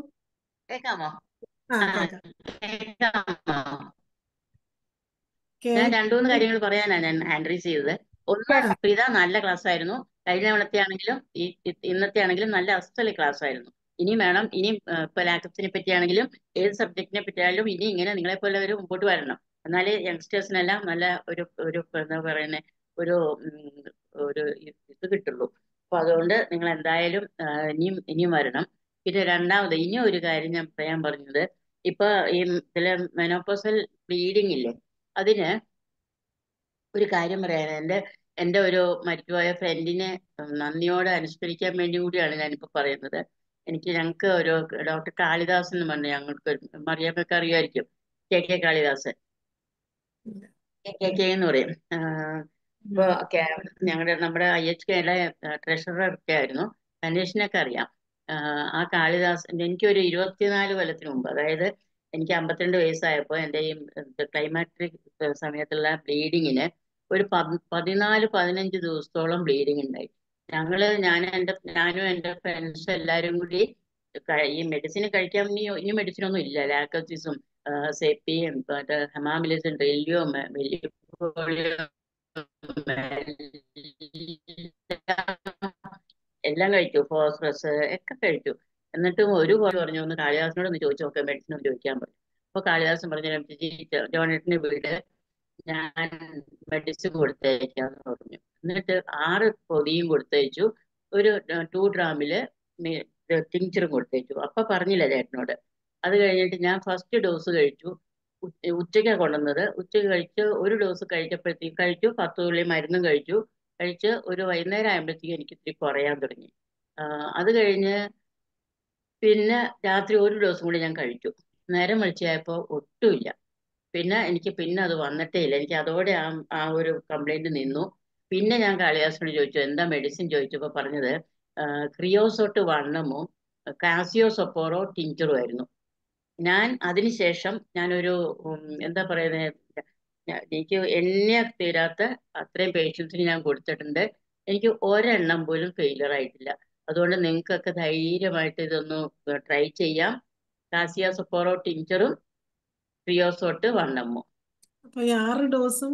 കേൾക്കാമോ ഞാൻ രണ്ടു മൂന്ന് കാര്യങ്ങൾ പറയാനാണ് ഞാൻ ഹാൻഡ് റൈസ് ചെയ്തത് ഒന്ന് പ്രീത നല്ല ക്ലാസ് ആയിരുന്നു കഴിഞ്ഞ തവണത്തെ ആണെങ്കിലും ഈ ഇന്നത്തെ ആണെങ്കിലും നല്ല അസ്വലി ക്ലാസ് ആയിരുന്നു ഇനി വേണം ഇനി ഇപ്പോൾ ലാക്കപ്സിനെ പറ്റിയാണെങ്കിലും ഏത് സബ്ജക്റ്റിനെ പറ്റിയാലും ഇനി ഇങ്ങനെ നിങ്ങളെ പോലെ ഒരു മുമ്പോട്ട് വരണം എന്നാലേ യങ്സ്റ്റേഴ്സിനെല്ലാം നല്ല ഒരു ഒരു എന്താ പറയുന്നത് ഒരു ഒരു ഇത് കിട്ടുള്ളൂ അപ്പൊ അതുകൊണ്ട് നിങ്ങൾ എന്തായാലും ഇനിയും ഇനിയും വരണം പിന്നെ രണ്ടാമത് ഇനി ഒരു കാര്യം ഞാൻ പറയാൻ പറഞ്ഞത് ഇപ്പൊ ഈ ചില മെനോപോസൽ ബ്ലീഡിംഗ് ഇല്ലേ അതിന് ഒരു കാര്യം പറയാൻ എൻ്റെ ഒരു മരിച്ചുപോയ ഫ്രണ്ടിനെ നന്ദിയോടെ അനുസ്മരിക്കാൻ വേണ്ടി കൂടിയാണ് ഞാനിപ്പോ പറയുന്നത് എനിക്ക് ഞങ്ങൾക്ക് ഒരു ഡോക്ടർ കാളിദാസ് എന്ന് പറഞ്ഞു ഞങ്ങൾക്ക് മറിയാമൊക്കെ അറിയുമായിരിക്കും K K Kalidas K K എന്ന് പറയും ഇപ്പോ ഞങ്ങളുടെ നമ്മുടെ ഐ എച്ച് കെയിലെ ട്രഷറർ ഒക്കെ ആയിരുന്നു അന്വേഷണൊക്കെ അറിയാം ആ കാളിദാസൻ ഒരു ഇരുപത്തിനാല് കൊല്ലത്തിന് മുമ്പ് അതായത് എനിക്ക് അമ്പത്തിരണ്ട് വയസ്സായപ്പോൾ എൻ്റെ ഈ ക്ലൈമാറ്റിക് സമയത്തുള്ള ബ്ലീഡിങ്ങിന് ഒരു പതിനാല് പതിനഞ്ച് ദിവസത്തോളം ബ്ലീഡിങ് ഉണ്ടായി ഞങ്ങള് ഞാൻ എൻ്റെ ഞാനും എൻ്റെ ഫ്രണ്ട്സ് എല്ലാരും കൂടി ഈ മെഡിസിൻ കഴിക്കാൻ ഇനി ഇനി മെഡിസിൻ ഒന്നും ഇല്ല ലാക്കസിസും സെപ്പിയും മറ്റേ ഹെമാമിലിസും ഡെല്ലിയും എല്ലാം കഴിച്ചു ഫോസ്ഫറസ് ഒക്കെ കഴിച്ചു എന്നിട്ടും ഒരു പോലെ പറഞ്ഞു ഒന്ന് കാളിദാസിനോട് ഒന്ന് ചോദിച്ചു നോക്കാം മെഡിസിൻ ചോദിക്കാൻ പറഞ്ഞു അപ്പൊ കാളിദാസൻ പറഞ്ഞു ജോണേട്ടിനെ വീട് ഞാൻ മെഡിസിൻ കൊടുത്തയക്കാന്ന് പറഞ്ഞു എന്നിട്ട് ആറ് പൊതിയും കൊടുത്തയച്ചു ഒരു ടു ഡ്രാമില് ടിങ്ചറും കൊടുത്തയച്ചു അപ്പൊ പറഞ്ഞില്ല ചേട്ടനോട് അത് കഴിഞ്ഞിട്ട് ഞാൻ ഫസ്റ്റ് ഡോസ് കഴിച്ചു ഉച്ചയ്ക്കാണ് കൊണ്ടുവന്നത് ഉച്ചയ്ക്ക് കഴിച്ച് ഒരു ഡോസ് കഴിച്ചപ്പോഴത്തേക്കും കഴിച്ചു പത്ത് തുള്ളി മരുന്നും കഴിച്ചു കഴിച്ച് ഒരു വൈകുന്നേരം ആയപ്പോഴത്തേക്കും എനിക്ക് ഇത്തിരി കുറയാൻ തുടങ്ങി അത് കഴിഞ്ഞ് പിന്നെ രാത്രി ഒരു ഡോസും കൂടി ഞാൻ കഴിച്ചു നേരം വിളിച്ചായപ്പോൾ ഒട്ടുമില്ല പിന്നെ എനിക്ക് പിന്നെ അത് വന്നിട്ടേ ഇല്ല എനിക്ക് അതോടെ ആ ആ ഒരു കംപ്ലൈന്റ് നിന്നു പിന്നെ ഞാൻ കാളിദാസിനോട് ചോദിച്ചു എന്താ മെഡിസിൻ ചോദിച്ചപ്പോൾ പറഞ്ഞത് ക്രിയോസോട്ട് കാസിയോ സൊപ്പോറോ ടിഞ്ചറും ആയിരുന്നു ഞാൻ അതിനുശേഷം ഞാനൊരു എന്താ പറയുന്നത് എനിക്ക് എന്നെ തീരാത്ത അത്രയും പേഷ്യൻസിന് ഞാൻ കൊടുത്തിട്ടുണ്ട് എനിക്ക് ഒരെണ്ണം പോലും ഫെയിലർ ആയിട്ടില്ല അതുകൊണ്ട് നിങ്ങൾക്കൊക്കെ ധൈര്യമായിട്ട് ഇതൊന്ന് ട്രൈ ചെയ്യാം സൊപ്പോറോ ടിഞ്ചറും ക്രിയോസോട്ട് തൊട്ട് വണ്ണമ്മോ ആറ് ഡോസും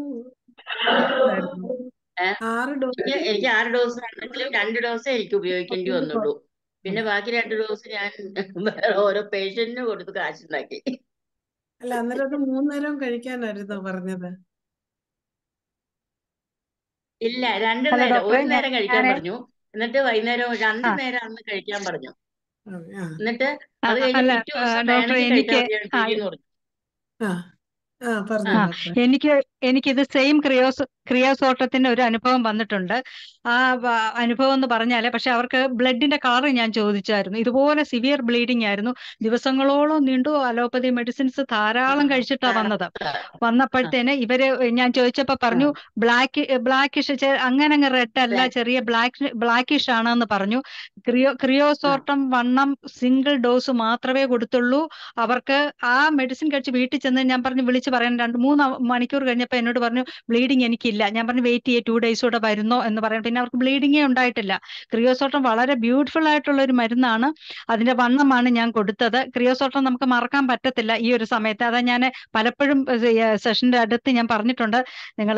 എനിക്ക് ആറ് ഡോസ് ആണെങ്കിലും രണ്ട് ഡോസേ എനിക്ക് ഉപയോഗിക്കേണ്ടി വന്നുള്ളൂ പിന്നെ ബാക്കി രണ്ട് ഡോസ് ഞാൻ ഓരോ പേഷ്യന്റിന് കൊടുത്ത് ഉണ്ടാക്കി അല്ല അന്നേരം അത് മൂന്നേരം കഴിക്കാനായിരുന്നു പറഞ്ഞത് ഇല്ല രണ്ടു നേരം ഒരു നേരം കഴിക്കാൻ പറഞ്ഞു എന്നിട്ട് വൈകുന്നേരം രണ്ടു നേരം അന്ന് കഴിക്കാൻ പറഞ്ഞു എന്നിട്ട് അത് കഴിഞ്ഞ് പിറ്റേ ദിവസം വേണമെങ്കിൽ കഴിക്കാൻ പറഞ്ഞു ആ എനിക്ക് എനിക്കിത് സെയിം ക്രിയോസ് ക്രിയോസോട്ടത്തിന്റെ ഒരു അനുഭവം വന്നിട്ടുണ്ട് ആ അനുഭവം എന്ന് പറഞ്ഞാല് പക്ഷെ അവർക്ക് ബ്ലഡിന്റെ കളർ ഞാൻ ചോദിച്ചായിരുന്നു ഇതുപോലെ സിവിയർ ബ്ലീഡിംഗ് ആയിരുന്നു ദിവസങ്ങളോളം നീണ്ടു അലോപ്പതി മെഡിസിൻസ് ധാരാളം കഴിച്ചിട്ടാ വന്നത് വന്നപ്പോഴത്തേനെ ഇവര് ഞാൻ ചോദിച്ചപ്പോ പറഞ്ഞു ബ്ലാക്ക് ബ്ലാക്കിഷ് അങ്ങനെ അങ്ങ് റെഡ് അല്ല ചെറിയ ബ്ലാക്ക് ബ്ലാക്കിഷ് ആണെന്ന് പറഞ്ഞു ക്രിയോ ക്രിയോസോട്ടം വണ്ണം സിംഗിൾ ഡോസ് മാത്രമേ കൊടുത്തുള്ളൂ അവർക്ക് ആ മെഡിസിൻ കഴിച്ച് വീട്ടിൽ ചെന്ന് ഞാൻ പറഞ്ഞു വിളിച്ചു പറയാൻ രണ്ട് മൂന്ന് മണിക്കൂർ കഴിഞ്ഞ നോക്കിയപ്പോൾ എന്നോട് പറഞ്ഞു ബ്ലീഡിങ് എനിക്കില്ല ഞാൻ പറഞ്ഞു വെയിറ്റ് ചെയ്യേ ടു ഡേയ്സ് കൂടെ വരുന്നോ എന്ന് പറഞ്ഞു പിന്നെ അവർക്ക് ബ്ലീഡിങ്ങേ ഉണ്ടായിട്ടില്ല ക്രിയോസോട്ടം വളരെ ബ്യൂട്ടിഫുൾ ആയിട്ടുള്ള ഒരു മരുന്നാണ് അതിന്റെ വണ്ണമാണ് ഞാൻ കൊടുത്തത് ക്രിയോസോട്ടം നമുക്ക് മറക്കാൻ പറ്റത്തില്ല ഈ ഒരു സമയത്ത് അതാ ഞാൻ പലപ്പോഴും സെഷന്റെ അടുത്ത് ഞാൻ പറഞ്ഞിട്ടുണ്ട് നിങ്ങൾ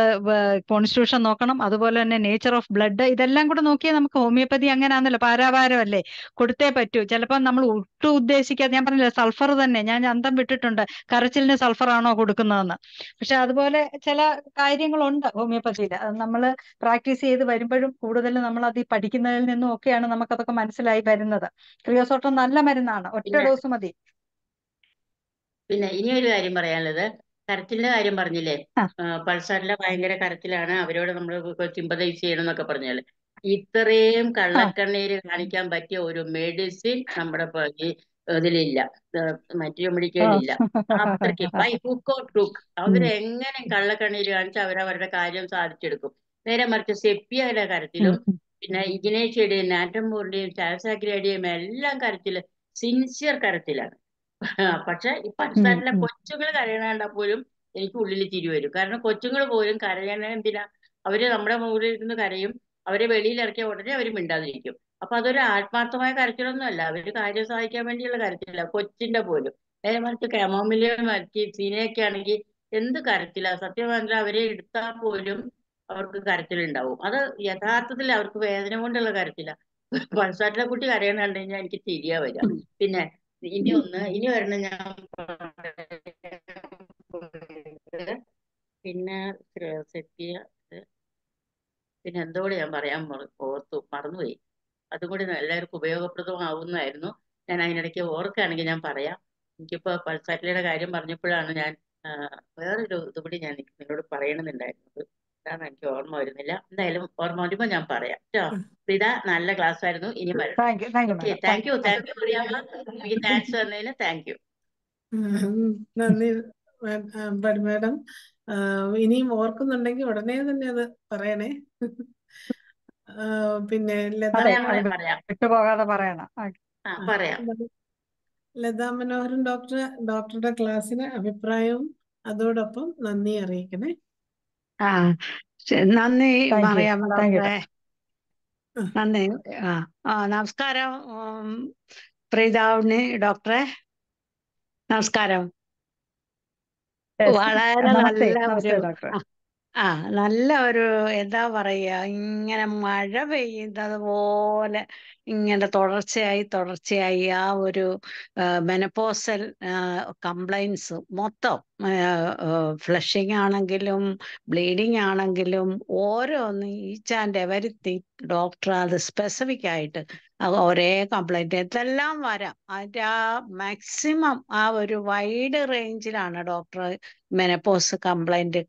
കോൺസ്റ്റിറ്റ്യൂഷൻ നോക്കണം അതുപോലെ തന്നെ നേച്ചർ ഓഫ് ബ്ലഡ് ഇതെല്ലാം കൂടെ നോക്കിയാൽ നമുക്ക് ഹോമിയോപ്പതി അങ്ങനെ ആണല്ലോ പാരാപാരമല്ലേ കൊടുത്തേ പറ്റൂ ചിലപ്പോൾ നമ്മൾ ഒട്ടും ഉദ്ദേശിക്കാതെ ഞാൻ പറഞ്ഞില്ല സൾഫർ തന്നെ ഞാൻ അന്തം വിട്ടിട്ടുണ്ട് കരച്ചിലിന് സൾഫർ ആണോ കൊടുക്കുന്നതെന്ന് പക്ഷെ അതുപോലെ ചില കാര്യങ്ങളുണ്ട് ഹോമിയോപ്പതിയിൽ അത് നമ്മൾ പ്രാക്ടീസ് ചെയ്ത് വരുമ്പോഴും കൂടുതൽ നമ്മൾ അത് ഈ പഠിക്കുന്നതിൽ നിന്നും ഒക്കെയാണ് നമുക്കതൊക്കെ മനസ്സിലായി വരുന്നത് ക്രിയോസോട്ടം നല്ല മരുന്നാണ് ഒറ്റ ഡോസ് മതി പിന്നെ ഇനി ഒരു കാര്യം പറയാനുള്ളത് കരച്ചിലിന്റെ കാര്യം പറഞ്ഞില്ലേ പൾസാറിലെ ഭയങ്കര കരച്ചിലാണ് അവരോട് നമ്മൾ ചിമ്പതൈസ് ചെയ്യണം എന്നൊക്കെ പറഞ്ഞാല് ഇത്രയും കള്ളക്കണ്ണീര് കാണിക്കാൻ പറ്റിയ ഒരു മെഡിസിൻ നമ്മുടെ ഇതിലില്ല മറ്റു ചുമടിക്കയിലില്ല അത്രയ്ക്ക് ബൈ ഹുക്ക് ഓർ ടുക്ക് അവരെങ്ങനെ കള്ളക്കണ്ണീര് കാണിച്ച് അവരവരുടെ കാര്യം സാധിച്ചെടുക്കും നേരെ മറിച്ച് സെപ്പിയയുടെ കാര്യത്തിലും പിന്നെ ഇഗ്നേഷ്യയുടെയും നാറ്റംബൂറിന്റെയും ചാൽസാഗ്രയുടെയും എല്ലാം കരത്തില് സിൻസിയർ കരത്തിലാണ് പക്ഷെ ഈ പഞ്ചസാരത്തിലെ കൊച്ചുങ്ങൾ കരയണാണ്ട പോലും എനിക്ക് ഉള്ളിൽ തിരിവരും കാരണം കൊച്ചുങ്ങൾ പോലും കരയണ എന്തിനാ അവര് നമ്മുടെ മുകളിൽ ഇരുന്ന് കരയും അവരെ വെളിയിൽ ഇറക്കിയ ഉടനെ അവർ മിണ്ടാതിരിക്കും അപ്പൊ അതൊരു ആത്മാർത്ഥമായ കരച്ചിലൊന്നുമല്ല അവര് കാര്യം സാധിക്കാൻ വേണ്ടിയുള്ള കരച്ചില്ല കൊച്ചിന്റെ പോലും നേരെ മറിച്ച് കെമോമിലിയോ മറിച്ച് സീനയൊക്കെ ആണെങ്കിൽ എന്ത് കരച്ചില്ല സത്യം പറഞ്ഞാൽ അവരെ എടുത്താൽ പോലും അവർക്ക് കരച്ചിലുണ്ടാവും അത് യഥാർത്ഥത്തിൽ അവർക്ക് വേദന കൊണ്ടുള്ള കരച്ചില്ല പൾസാറ്റിലെ കുട്ടി കരയണ കണ്ടു കഴിഞ്ഞാൽ എനിക്ക് തിരിയാ വരാം പിന്നെ ഇനി ഒന്ന് ഇനി വരണം ഞാൻ പിന്നെ സെറ്റിയ പിന്നെ എന്തോടെ ഞാൻ പറയാൻ ഓർത്തു മറന്നുപോയി അതും കൂടി എല്ലാവർക്കും ഉപയോഗപ്രദമാവുന്നതായിരുന്നു ഞാൻ അതിനിടയ്ക്ക് ഓർക്കുകയാണെങ്കിൽ ഞാൻ പറയാം എനിക്കിപ്പോ പൾസാറ്റിലയുടെ കാര്യം പറഞ്ഞപ്പോഴാണ് ഞാൻ വേറൊരു ഇതുകൂടി ഞാൻ നിങ്ങളോട് പറയണമെന്നുണ്ടായിരുന്നത് അതാണ് എനിക്ക് ഓർമ്മ വരുന്നില്ല എന്തായാലും ഓർമ്മ വരുമ്പോ ഞാൻ പറയാം കേട്ടോ നല്ല ക്ലാസ് ആയിരുന്നു ഇനി thank you thank you thanks വന്നതിന് താങ്ക് യു നന്ദി മാഡം ഇനിയും ഓർക്കുന്നുണ്ടെങ്കിൽ ഉടനെ തന്നെ അത് പറയണേ പിന്നെ ലതാ വിട്ടുപോകാതെ പറയണം ആ ലതാ മനോഹരൻ ഡോക്ടർ ഡോക്ടറുടെ ക്ലാസ്സിന് അഭിപ്രായവും അതോടൊപ്പം നന്ദി അറിയിക്കണേ ആ നന്ദി നന്ദി ആ നമസ്കാരം പ്രീതാവിന് ഡോക്ടറെ നമസ്കാരം വളരെ നല്ല ഡോക്ടർ ആ നല്ല ഒരു എന്താ പറയാ ഇങ്ങനെ മഴ പെയ്യുന്നത് പോലെ ഇങ്ങനെ തുടർച്ചയായി തുടർച്ചയായി ആ ഒരു മെനപ്പോസൽ കംപ്ലൈൻസ് മൊത്തം ഫ്ലഷിങ് ആണെങ്കിലും ബ്ലീഡിങ് ആണെങ്കിലും ഓരോന്ന് ഈച്ച് ആൻഡ് എവരിത്തിങ് ഡോക്ടർ അത് സ്പെസിഫിക് ആയിട്ട് ഒരേ കംപ്ലൈൻറ്റ് ഇതെല്ലാം വരാം അതിൻ്റെ ആ മാക്സിമം ആ ഒരു വൈഡ് റേഞ്ചിലാണ് ഡോക്ടർ മെനപ്പോസ് കംപ്ലൈൻറ്റ്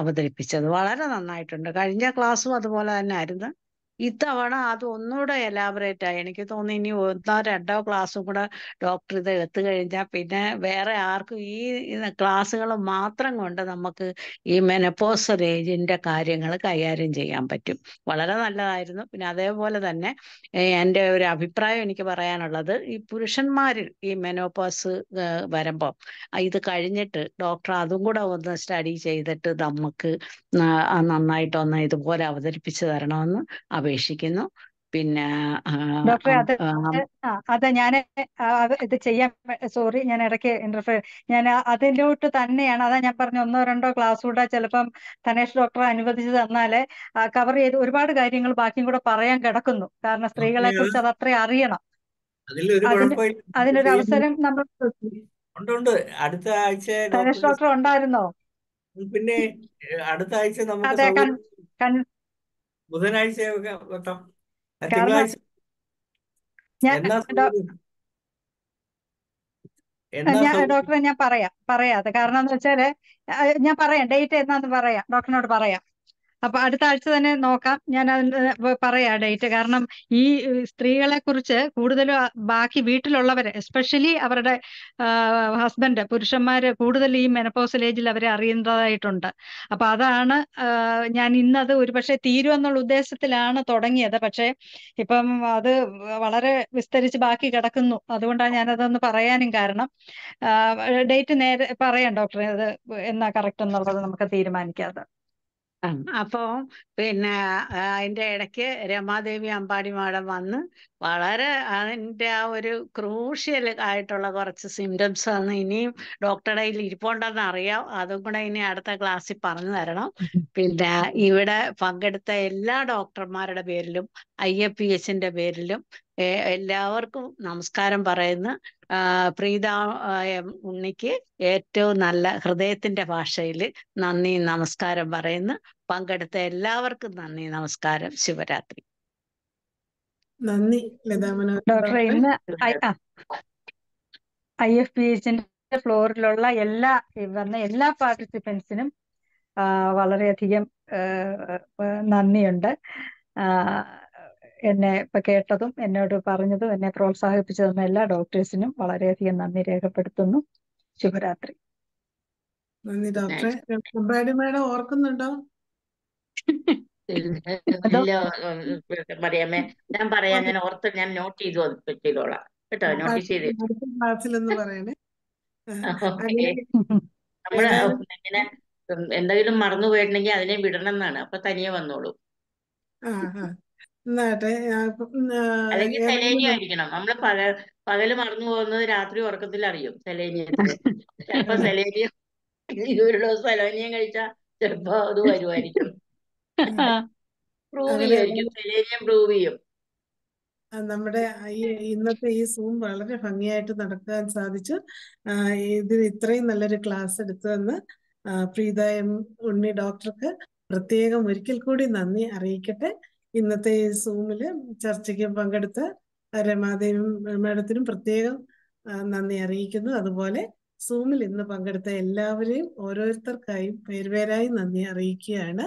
അവതരിപ്പിച്ചത് വളരെ നന്നായിട്ടുണ്ട് കഴിഞ്ഞ ക്ലാസ്സും അതുപോലെ തന്നെ ആയിരുന്നു ഇത്തവണ അത് ഒന്നുകൂടെ എലാബറേറ്റ് ആയി എനിക്ക് തോന്നി ഇനി ഒന്നോ രണ്ടോ ക്ലാസ്സും കൂടെ ഡോക്ടർ ഇത് എടുത്തു പിന്നെ വേറെ ആർക്കും ഈ ക്ലാസ്സുകൾ മാത്രം കൊണ്ട് നമുക്ക് ഈ മെനപ്പോസൽ ഏജിന്റെ കാര്യങ്ങൾ കൈകാര്യം ചെയ്യാൻ പറ്റും വളരെ നല്ലതായിരുന്നു പിന്നെ അതേപോലെ തന്നെ എൻ്റെ ഒരു അഭിപ്രായം എനിക്ക് പറയാനുള്ളത് ഈ പുരുഷന്മാരിൽ ഈ മെനോപോസ് വരുമ്പോൾ ഇത് കഴിഞ്ഞിട്ട് ഡോക്ടർ അതും കൂടെ ഒന്ന് സ്റ്റഡി ചെയ്തിട്ട് നമുക്ക് നന്നായിട്ടൊന്ന് ഇതുപോലെ അവതരിപ്പിച്ചു തരണമെന്ന് അപേക്ഷിക്കുന്നു പിന്നെ അതെ ഞാൻ ഇത് ചെയ്യാൻ സോറി ഞാൻ ഇടയ്ക്ക് ഇന്റർഫിയർ ഞാൻ അതിലോട്ട് തന്നെയാണ് അതാ ഞാൻ പറഞ്ഞ ഒന്നോ രണ്ടോ ക്ലാസ് കൂടെ ചിലപ്പം ധനേഷ് ഡോക്ടർ അനുവദിച്ചു തന്നാല് കവർ ചെയ്ത് ഒരുപാട് കാര്യങ്ങൾ ബാക്കിയും കൂടെ പറയാൻ കിടക്കുന്നു കാരണം സ്ത്രീകളെ കുറിച്ച് അത് അത്ര അറിയണം അതിനൊരു അവസരം നമ്മൾ അടുത്ത ആഴ്ച തനേഷ് ഡോക്ടർ ഉണ്ടായിരുന്നോ പിന്നെ അടുത്ത ആഴ്ച നമുക്ക് ബുധനാഴ്ച ഡോക്ടറെ ഞാൻ പറയാം പറയാതെ കാരണം എന്ന് വെച്ചാല് ഞാൻ പറയാം ഡേറ്റ് എന്നാന്ന് പറയാം ഡോക്ടറിനോട് പറയാം അപ്പൊ അടുത്ത ആഴ്ച തന്നെ നോക്കാം ഞാൻ പറയാ ഡേറ്റ് കാരണം ഈ സ്ത്രീകളെ കുറിച്ച് കൂടുതലും ബാക്കി വീട്ടിലുള്ളവരെ എസ്പെഷ്യലി അവരുടെ ഹസ്ബൻഡ് പുരുഷന്മാര് കൂടുതൽ ഈ മെനപ്പോസൽ ഏജിൽ അവരെ അറിയുന്നതായിട്ടുണ്ട് അപ്പൊ അതാണ് ഞാൻ ഇന്നത് ഒരുപക്ഷെ തീരുമെന്നുള്ള ഉദ്ദേശത്തിലാണ് തുടങ്ങിയത് പക്ഷേ ഇപ്പം അത് വളരെ വിസ്തരിച്ച് ബാക്കി കിടക്കുന്നു അതുകൊണ്ടാണ് ഞാൻ അതൊന്ന് പറയാനും കാരണം ഡേറ്റ് നേരെ പറയാം ഡോക്ടറെ അത് എന്നാ കറക്റ്റ് എന്നുള്ളത് നമുക്ക് തീരുമാനിക്കാതെ അപ്പോൾ പിന്നെ അതിന്റെ ഇടയ്ക്ക് രമാദേവി അമ്പാടി മാഡം വന്ന് വളരെ അതിന്റെ ആ ഒരു ക്രൂഷ്യൽ ആയിട്ടുള്ള കുറച്ച് സിംറ്റംസ് ആണ് ഇനിയും ഡോക്ടറുടെ കയ്യിൽ ഇരിപ്പുണ്ടെന്ന് അറിയാം അതും കൂടെ ഇനി അടുത്ത ക്ലാസ്സിൽ പറഞ്ഞു തരണം പിന്നെ ഇവിടെ പങ്കെടുത്ത എല്ലാ ഡോക്ടർമാരുടെ പേരിലും ഐ എ പി എസിന്റെ പേരിലും എല്ലാവർക്കും നമസ്കാരം പറയുന്നു പ്രീത ഉണ്ണിക്ക് ഏറ്റവും നല്ല ഹൃദയത്തിന്റെ ഭാഷയിൽ നന്ദി നമസ്കാരം പറയുന്നു പങ്കെടുത്ത എല്ലാവർക്കും നന്ദി നമസ്കാരം ശിവരാത്രി നന്ദി ഡോക്ടറെ ഇന്ന് ഐ എഫ് പി എച്ചിന്റെ ഫ്ലോറിലുള്ള എല്ലാ വന്ന എല്ലാ പാർട്ടിസിപ്പൻസിനും വളരെയധികം നന്ദിയുണ്ട് എന്നെ ഇപ്പൊ കേട്ടതും എന്നോട് പറഞ്ഞതും എന്നെ പ്രോത്സാഹിപ്പിച്ചതും എല്ലാ ഡോക്ടേഴ്സിനും വളരെയധികം നന്ദി രേഖപ്പെടുത്തുന്നു ശുഭരാത്രി നന്ദി ഡോക്ടറെ മേഡം ഓർക്കുന്നുണ്ടോ പറയാമേ ഞാൻ പറയാം ഞാൻ ഓർത്ത് ഞാൻ നോട്ട് ചെയ്തു ചെയ്തോളാം കേട്ടോ നോട്ടീസ് ചെയ്ത് ക്ലാസ്സിലൊന്ന് പറയണേ നമ്മള് ഇങ്ങനെ എന്തെങ്കിലും മറന്നു പോയിട്ടുണ്ടെങ്കിൽ അതിനെ വിടണം എന്നാണ് അപ്പൊ തനിയെ വന്നോളൂ അല്ലെങ്കിൽ സെലേനിയം ആയിരിക്കണം നമ്മള് പക പകല് മറന്നു പോകുന്നത് രാത്രി ഉറക്കത്തിൽ അറിയും സെലേനിയ ചിലപ്പോ സെലേനിയ ഇരുപുരുളോ സെലേനിയം കഴിച്ചാൽ ചിലപ്പോ അത് വരുമായിരിക്കും പ്രൂവ് ചെയ്യുമായിരിക്കും സെലേനിയം പ്രൂവ് ചെയ്യും നമ്മുടെ ഈ ഇന്നത്തെ ഈ സൂം വളരെ ഭംഗിയായിട്ട് നടക്കാൻ സാധിച്ചു ഇതിന് ഇത്രയും നല്ലൊരു ക്ലാസ് എടുത്തു തന്ന് പ്രീത എം ഉണ്ണി ഡോക്ടർക്ക് പ്രത്യേകം ഒരിക്കൽ കൂടി നന്ദി അറിയിക്കട്ടെ ഇന്നത്തെ സൂമിൽ ചർച്ചയ്ക്ക് പങ്കെടുത്ത രമാദേവി മാഡത്തിനും പ്രത്യേകം നന്ദി അറിയിക്കുന്നു അതുപോലെ സൂമിൽ ഇന്ന് പങ്കെടുത്ത എല്ലാവരെയും ഓരോരുത്തർക്കായും പേരുപേരായി നന്ദി അറിയിക്കുകയാണ്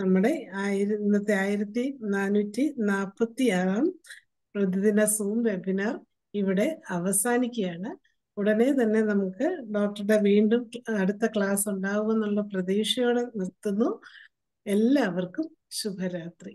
നമ്മുടെ ആയിര ഇന്നത്തെ ആയിരത്തി നാനൂറ്റി നാൽപ്പത്തി ആറാം പ്രതിദിന സൂം വെബിനാർ ഇവിടെ അവസാനിക്കുകയാണ് ഉടനെ തന്നെ നമുക്ക് ഡോക്ടറുടെ വീണ്ടും അടുത്ത ക്ലാസ് ഉണ്ടാവുമെന്നുള്ള പ്രതീക്ഷയോടെ നിർത്തുന്നു എല്ലാവർക്കും ശുഭരാത്രി